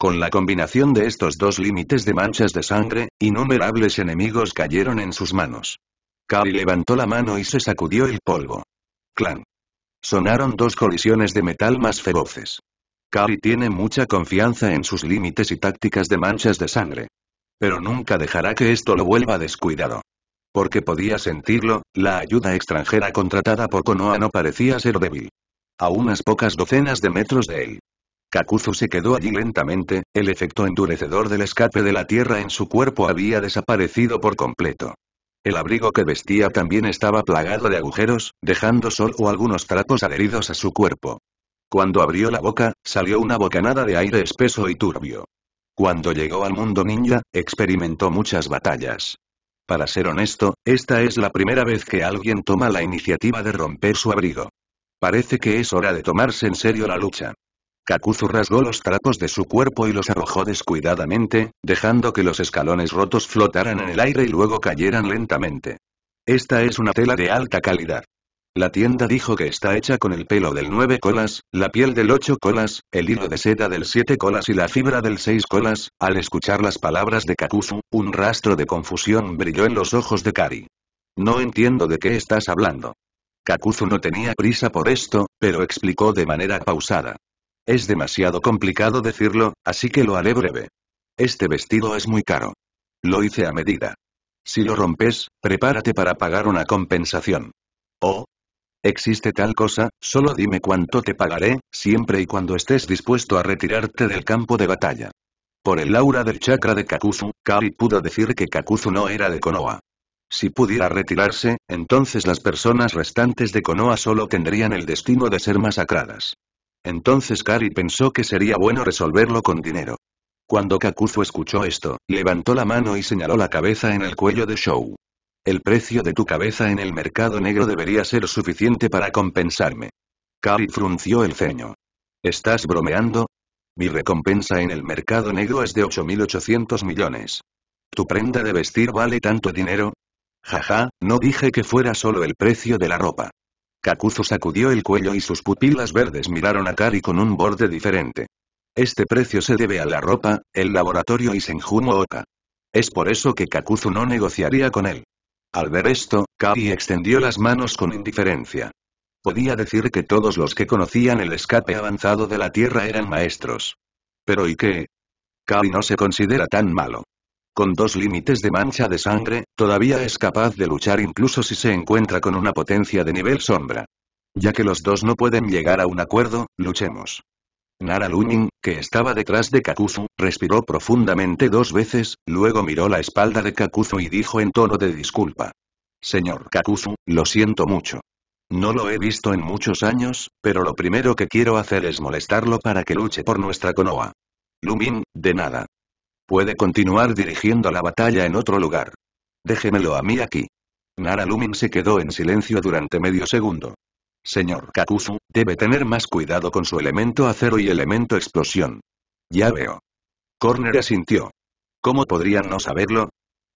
Con la combinación de estos dos límites de manchas de sangre, innumerables enemigos cayeron en sus manos. Kali levantó la mano y se sacudió el polvo. Clan. Sonaron dos colisiones de metal más feroces. Kali tiene mucha confianza en sus límites y tácticas de manchas de sangre. Pero nunca dejará que esto lo vuelva descuidado. Porque podía sentirlo, la ayuda extranjera contratada por Konoha no parecía ser débil. A unas pocas docenas de metros de él. Kakuzu se quedó allí lentamente, el efecto endurecedor del escape de la tierra en su cuerpo había desaparecido por completo. El abrigo que vestía también estaba plagado de agujeros, dejando solo algunos trapos adheridos a su cuerpo. Cuando abrió la boca, salió una bocanada de aire espeso y turbio. Cuando llegó al mundo ninja, experimentó muchas batallas. Para ser honesto, esta es la primera vez que alguien toma la iniciativa de romper su abrigo. Parece que es hora de tomarse en serio la lucha. Kakuzu rasgó los trapos de su cuerpo y los arrojó descuidadamente, dejando que los escalones rotos flotaran en el aire y luego cayeran lentamente. Esta es una tela de alta calidad. La tienda dijo que está hecha con el pelo del 9 colas, la piel del 8 colas, el hilo de seda del 7 colas y la fibra del 6 colas. Al escuchar las palabras de Kakuzu, un rastro de confusión brilló en los ojos de Kari. No entiendo de qué estás hablando. Kakuzu no tenía prisa por esto, pero explicó de manera pausada. Es demasiado complicado decirlo, así que lo haré breve. Este vestido es muy caro. Lo hice a medida. Si lo rompes, prepárate para pagar una compensación. Oh, existe tal cosa, solo dime cuánto te pagaré, siempre y cuando estés dispuesto a retirarte del campo de batalla. Por el aura del chakra de Kakuzu, Kari pudo decir que Kakuzu no era de Konoha. Si pudiera retirarse, entonces las personas restantes de Konoha solo tendrían el destino de ser masacradas. Entonces Kari pensó que sería bueno resolverlo con dinero. Cuando Kakuzu escuchó esto, levantó la mano y señaló la cabeza en el cuello de Shou. El precio de tu cabeza en el mercado negro debería ser suficiente para compensarme. Kari frunció el ceño. ¿Estás bromeando? Mi recompensa en el mercado negro es de 8.800 millones. ¿Tu prenda de vestir vale tanto dinero? Jaja, no dije que fuera solo el precio de la ropa. Kakuzu sacudió el cuello y sus pupilas verdes miraron a Kari con un borde diferente. Este precio se debe a la ropa, el laboratorio y Senjumo Oka. Es por eso que Kakuzu no negociaría con él. Al ver esto, Kai extendió las manos con indiferencia. Podía decir que todos los que conocían el escape avanzado de la Tierra eran maestros. Pero ¿y qué? Kai no se considera tan malo. Con dos límites de mancha de sangre, todavía es capaz de luchar incluso si se encuentra con una potencia de nivel sombra. Ya que los dos no pueden llegar a un acuerdo, luchemos. Nara Lumin, que estaba detrás de Kakuzu, respiró profundamente dos veces, luego miró la espalda de Kakuzu y dijo en tono de disculpa. Señor Kakuzu, lo siento mucho. No lo he visto en muchos años, pero lo primero que quiero hacer es molestarlo para que luche por nuestra Konoha. Lumin, de nada. Puede continuar dirigiendo la batalla en otro lugar. Déjemelo a mí aquí. Nara Lumin se quedó en silencio durante medio segundo. Señor Kakuzu, debe tener más cuidado con su elemento acero y elemento explosión. Ya veo. Corner asintió. ¿Cómo podrían no saberlo?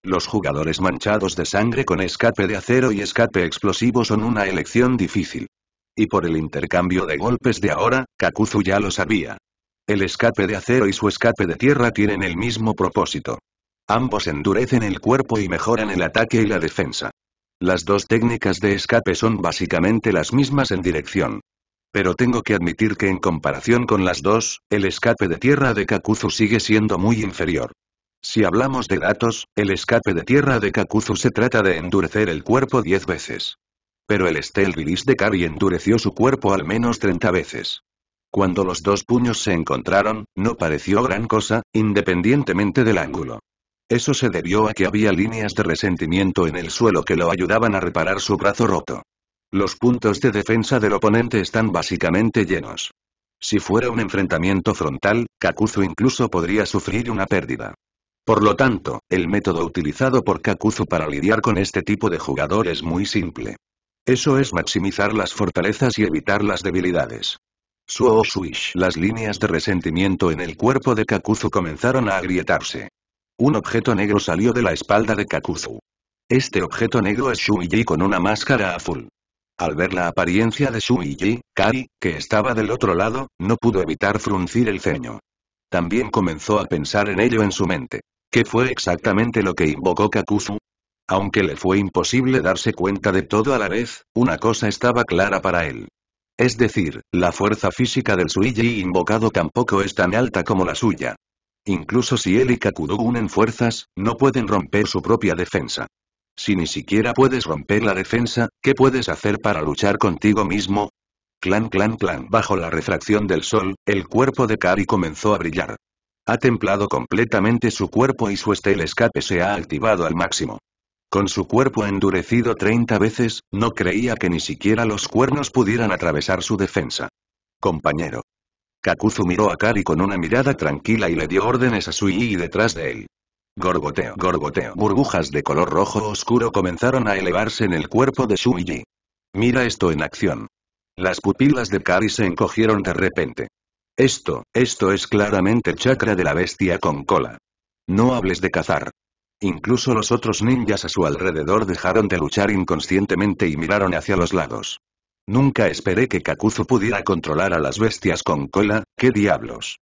Los jugadores manchados de sangre con escape de acero y escape explosivo son una elección difícil. Y por el intercambio de golpes de ahora, Kakuzu ya lo sabía. El escape de acero y su escape de tierra tienen el mismo propósito. Ambos endurecen el cuerpo y mejoran el ataque y la defensa. Las dos técnicas de escape son básicamente las mismas en dirección. Pero tengo que admitir que en comparación con las dos, el escape de tierra de Kakuzu sigue siendo muy inferior. Si hablamos de datos, el escape de tierra de Kakuzu se trata de endurecer el cuerpo 10 veces. Pero el Stelvilis de Kari endureció su cuerpo al menos 30 veces. Cuando los dos puños se encontraron, no pareció gran cosa, independientemente del ángulo. Eso se debió a que había líneas de resentimiento en el suelo que lo ayudaban a reparar su brazo roto. Los puntos de defensa del oponente están básicamente llenos. Si fuera un enfrentamiento frontal, Kakuzu incluso podría sufrir una pérdida. Por lo tanto, el método utilizado por Kakuzu para lidiar con este tipo de jugador es muy simple. Eso es maximizar las fortalezas y evitar las debilidades. Suo suish. Las líneas de resentimiento en el cuerpo de Kakuzu comenzaron a agrietarse. Un objeto negro salió de la espalda de Kakuzu. Este objeto negro es Shuiji con una máscara azul. Al ver la apariencia de Shuiji, Kai, que estaba del otro lado, no pudo evitar fruncir el ceño. También comenzó a pensar en ello en su mente. ¿Qué fue exactamente lo que invocó Kakuzu? Aunque le fue imposible darse cuenta de todo a la vez, una cosa estaba clara para él. Es decir, la fuerza física del Shuiji invocado tampoco es tan alta como la suya. Incluso si él y Kakudo unen fuerzas, no pueden romper su propia defensa. Si ni siquiera puedes romper la defensa, ¿qué puedes hacer para luchar contigo mismo? Clan clan clan bajo la refracción del sol, el cuerpo de Kari comenzó a brillar. Ha templado completamente su cuerpo y su estelescape escape se ha activado al máximo. Con su cuerpo endurecido 30 veces, no creía que ni siquiera los cuernos pudieran atravesar su defensa. Compañero. Kakuzu miró a Kari con una mirada tranquila y le dio órdenes a Sui detrás de él. Gorgoteo, gorgoteo. Burbujas de color rojo oscuro comenzaron a elevarse en el cuerpo de Shuiji. Mira esto en acción. Las pupilas de Kari se encogieron de repente. Esto, esto es claramente chakra de la bestia con cola. No hables de cazar. Incluso los otros ninjas a su alrededor dejaron de luchar inconscientemente y miraron hacia los lados. Nunca esperé que Kakuzu pudiera controlar a las bestias con cola, ¿qué diablos?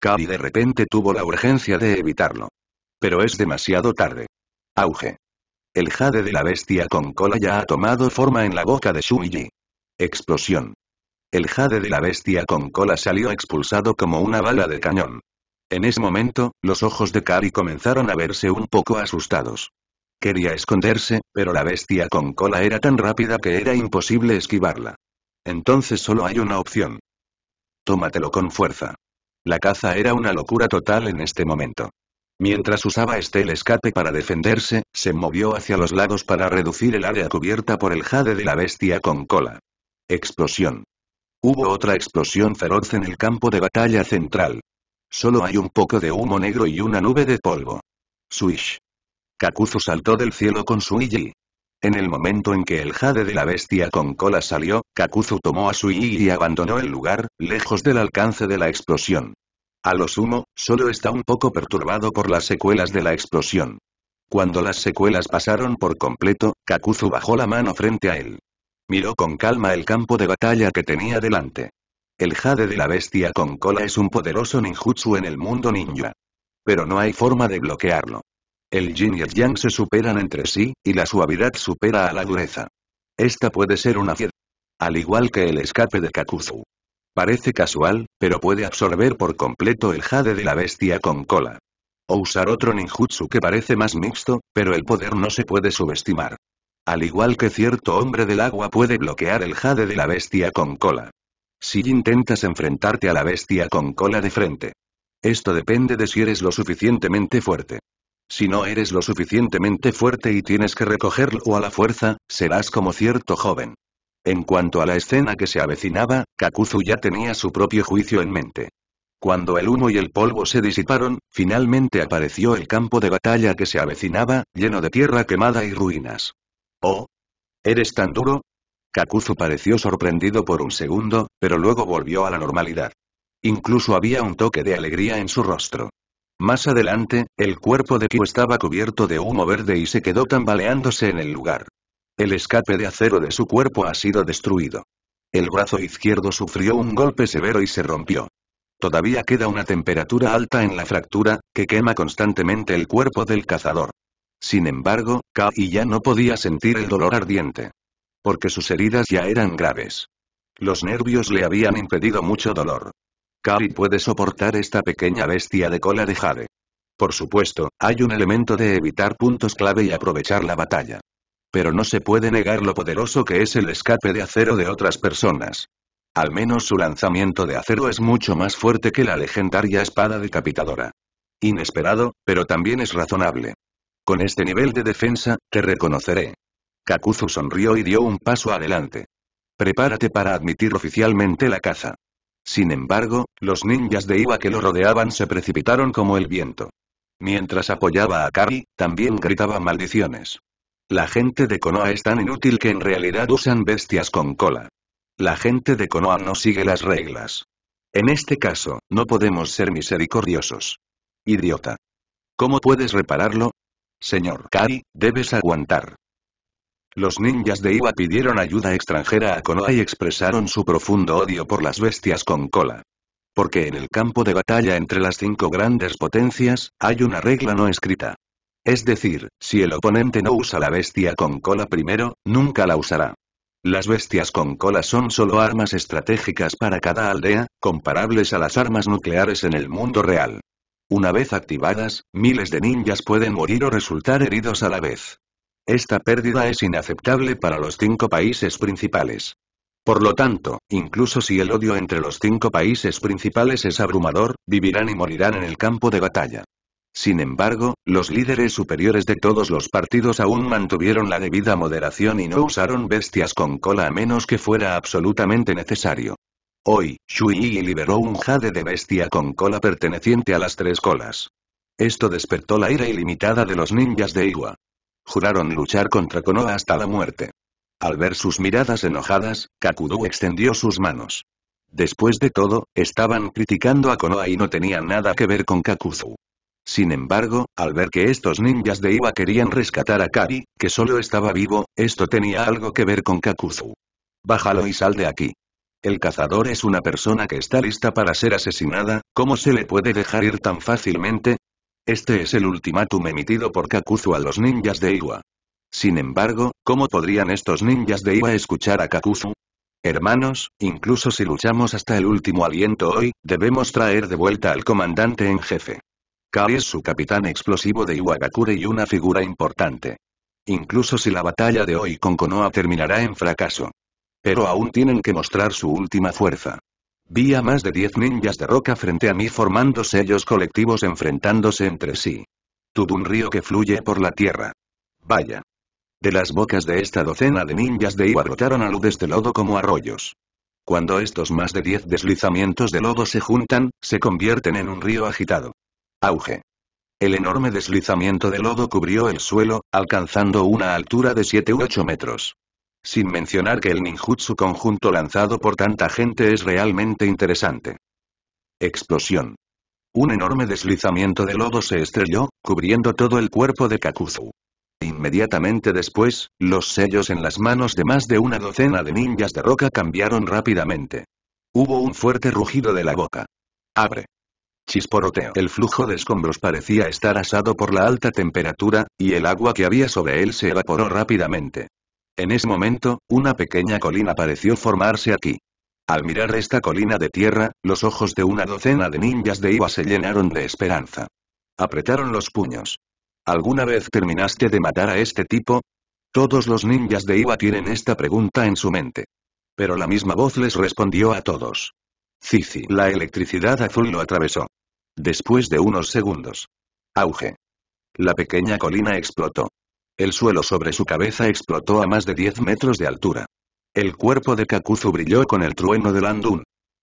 Kari de repente tuvo la urgencia de evitarlo. Pero es demasiado tarde. Auge. El jade de la bestia con cola ya ha tomado forma en la boca de Shuiji. Explosión. El jade de la bestia con cola salió expulsado como una bala de cañón. En ese momento, los ojos de Kari comenzaron a verse un poco asustados. Quería esconderse, pero la bestia con cola era tan rápida que era imposible esquivarla. Entonces solo hay una opción. Tómatelo con fuerza. La caza era una locura total en este momento. Mientras usaba este el escape para defenderse, se movió hacia los lados para reducir el área cubierta por el jade de la bestia con cola. Explosión. Hubo otra explosión feroz en el campo de batalla central. Solo hay un poco de humo negro y una nube de polvo. Swish. Kakuzu saltó del cielo con su Iji. En el momento en que el jade de la bestia con cola salió, Kakuzu tomó a su Iji y abandonó el lugar, lejos del alcance de la explosión. A lo sumo, solo está un poco perturbado por las secuelas de la explosión. Cuando las secuelas pasaron por completo, Kakuzu bajó la mano frente a él. Miró con calma el campo de batalla que tenía delante. El jade de la bestia con cola es un poderoso ninjutsu en el mundo ninja. Pero no hay forma de bloquearlo. El Jin y el yang se superan entre sí, y la suavidad supera a la dureza. Esta puede ser una fiesta. Al igual que el escape de Kakuzu. Parece casual, pero puede absorber por completo el jade de la bestia con cola. O usar otro ninjutsu que parece más mixto, pero el poder no se puede subestimar. Al igual que cierto hombre del agua puede bloquear el jade de la bestia con cola. Si intentas enfrentarte a la bestia con cola de frente. Esto depende de si eres lo suficientemente fuerte. Si no eres lo suficientemente fuerte y tienes que recogerlo a la fuerza, serás como cierto joven. En cuanto a la escena que se avecinaba, Kakuzu ya tenía su propio juicio en mente. Cuando el humo y el polvo se disiparon, finalmente apareció el campo de batalla que se avecinaba, lleno de tierra quemada y ruinas. ¡Oh! ¿Eres tan duro? Kakuzu pareció sorprendido por un segundo, pero luego volvió a la normalidad. Incluso había un toque de alegría en su rostro. Más adelante, el cuerpo de Kyo estaba cubierto de humo verde y se quedó tambaleándose en el lugar. El escape de acero de su cuerpo ha sido destruido. El brazo izquierdo sufrió un golpe severo y se rompió. Todavía queda una temperatura alta en la fractura, que quema constantemente el cuerpo del cazador. Sin embargo, Kai ya no podía sentir el dolor ardiente. Porque sus heridas ya eran graves. Los nervios le habían impedido mucho dolor. Kari puede soportar esta pequeña bestia de cola de jade. Por supuesto, hay un elemento de evitar puntos clave y aprovechar la batalla. Pero no se puede negar lo poderoso que es el escape de acero de otras personas. Al menos su lanzamiento de acero es mucho más fuerte que la legendaria espada decapitadora. Inesperado, pero también es razonable. Con este nivel de defensa, te reconoceré. Kakuzu sonrió y dio un paso adelante. Prepárate para admitir oficialmente la caza. Sin embargo, los ninjas de Iwa que lo rodeaban se precipitaron como el viento. Mientras apoyaba a Kari, también gritaba maldiciones. La gente de Konoha es tan inútil que en realidad usan bestias con cola. La gente de Konoha no sigue las reglas. En este caso, no podemos ser misericordiosos. Idiota. ¿Cómo puedes repararlo? Señor Kari, debes aguantar. Los ninjas de Iwa pidieron ayuda extranjera a Konoha y expresaron su profundo odio por las bestias con cola. Porque en el campo de batalla entre las cinco grandes potencias, hay una regla no escrita. Es decir, si el oponente no usa la bestia con cola primero, nunca la usará. Las bestias con cola son solo armas estratégicas para cada aldea, comparables a las armas nucleares en el mundo real. Una vez activadas, miles de ninjas pueden morir o resultar heridos a la vez. Esta pérdida es inaceptable para los cinco países principales. Por lo tanto, incluso si el odio entre los cinco países principales es abrumador, vivirán y morirán en el campo de batalla. Sin embargo, los líderes superiores de todos los partidos aún mantuvieron la debida moderación y no usaron bestias con cola a menos que fuera absolutamente necesario. Hoy, Shui liberó un jade de bestia con cola perteneciente a las tres colas. Esto despertó la ira ilimitada de los ninjas de Iwa. Juraron luchar contra Konoha hasta la muerte. Al ver sus miradas enojadas, Kakudu extendió sus manos. Después de todo, estaban criticando a Konoha y no tenían nada que ver con Kakuzu. Sin embargo, al ver que estos ninjas de Iwa querían rescatar a Kari, que solo estaba vivo, esto tenía algo que ver con Kakuzu. Bájalo y sal de aquí. El cazador es una persona que está lista para ser asesinada, ¿cómo se le puede dejar ir tan fácilmente? Este es el ultimátum emitido por Kakuzu a los ninjas de Iwa. Sin embargo, ¿cómo podrían estos ninjas de Iwa escuchar a Kakuzu? Hermanos, incluso si luchamos hasta el último aliento hoy, debemos traer de vuelta al comandante en jefe. Kai es su capitán explosivo de Iwagakure y una figura importante. Incluso si la batalla de hoy con Konoha terminará en fracaso. Pero aún tienen que mostrar su última fuerza. Vi a más de diez ninjas de roca frente a mí formando sellos colectivos enfrentándose entre sí. Tuvo un río que fluye por la tierra. Vaya. De las bocas de esta docena de ninjas de Iwa brotaron aludes de lodo como arroyos. Cuando estos más de diez deslizamientos de lodo se juntan, se convierten en un río agitado. Auge. El enorme deslizamiento de lodo cubrió el suelo, alcanzando una altura de 7 u 8 metros sin mencionar que el ninjutsu conjunto lanzado por tanta gente es realmente interesante. Explosión. Un enorme deslizamiento de lodo se estrelló, cubriendo todo el cuerpo de Kakuzu. Inmediatamente después, los sellos en las manos de más de una docena de ninjas de roca cambiaron rápidamente. Hubo un fuerte rugido de la boca. Abre. Chisporoteo. El flujo de escombros parecía estar asado por la alta temperatura, y el agua que había sobre él se evaporó rápidamente. En ese momento, una pequeña colina pareció formarse aquí. Al mirar esta colina de tierra, los ojos de una docena de ninjas de Iwa se llenaron de esperanza. Apretaron los puños. ¿Alguna vez terminaste de matar a este tipo? Todos los ninjas de Iwa tienen esta pregunta en su mente. Pero la misma voz les respondió a todos. Cici. La electricidad azul lo atravesó. Después de unos segundos. Auge. La pequeña colina explotó. El suelo sobre su cabeza explotó a más de 10 metros de altura. El cuerpo de Kakuzu brilló con el trueno del Andun.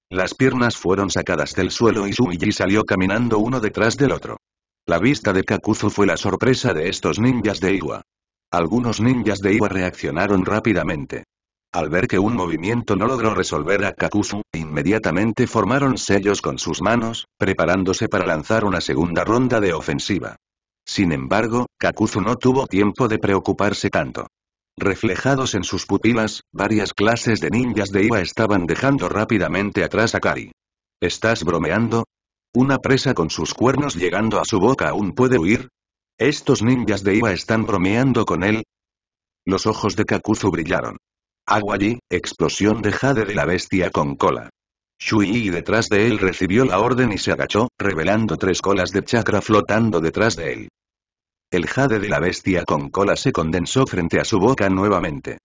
Las piernas fueron sacadas del suelo y Suiji salió caminando uno detrás del otro. La vista de Kakuzu fue la sorpresa de estos ninjas de Iwa. Algunos ninjas de Iwa reaccionaron rápidamente. Al ver que un movimiento no logró resolver a Kakuzu, inmediatamente formaron sellos con sus manos, preparándose para lanzar una segunda ronda de ofensiva. Sin embargo, Kakuzu no tuvo tiempo de preocuparse tanto. Reflejados en sus pupilas, varias clases de ninjas de Iwa estaban dejando rápidamente atrás a Kari. ¿Estás bromeando? ¿Una presa con sus cuernos llegando a su boca aún puede huir? ¿Estos ninjas de Iwa están bromeando con él? Los ojos de Kakuzu brillaron. Agua allí, explosión de jade de la bestia con cola. Shui detrás de él recibió la orden y se agachó, revelando tres colas de chakra flotando detrás de él. El jade de la bestia con cola se condensó frente a su boca nuevamente.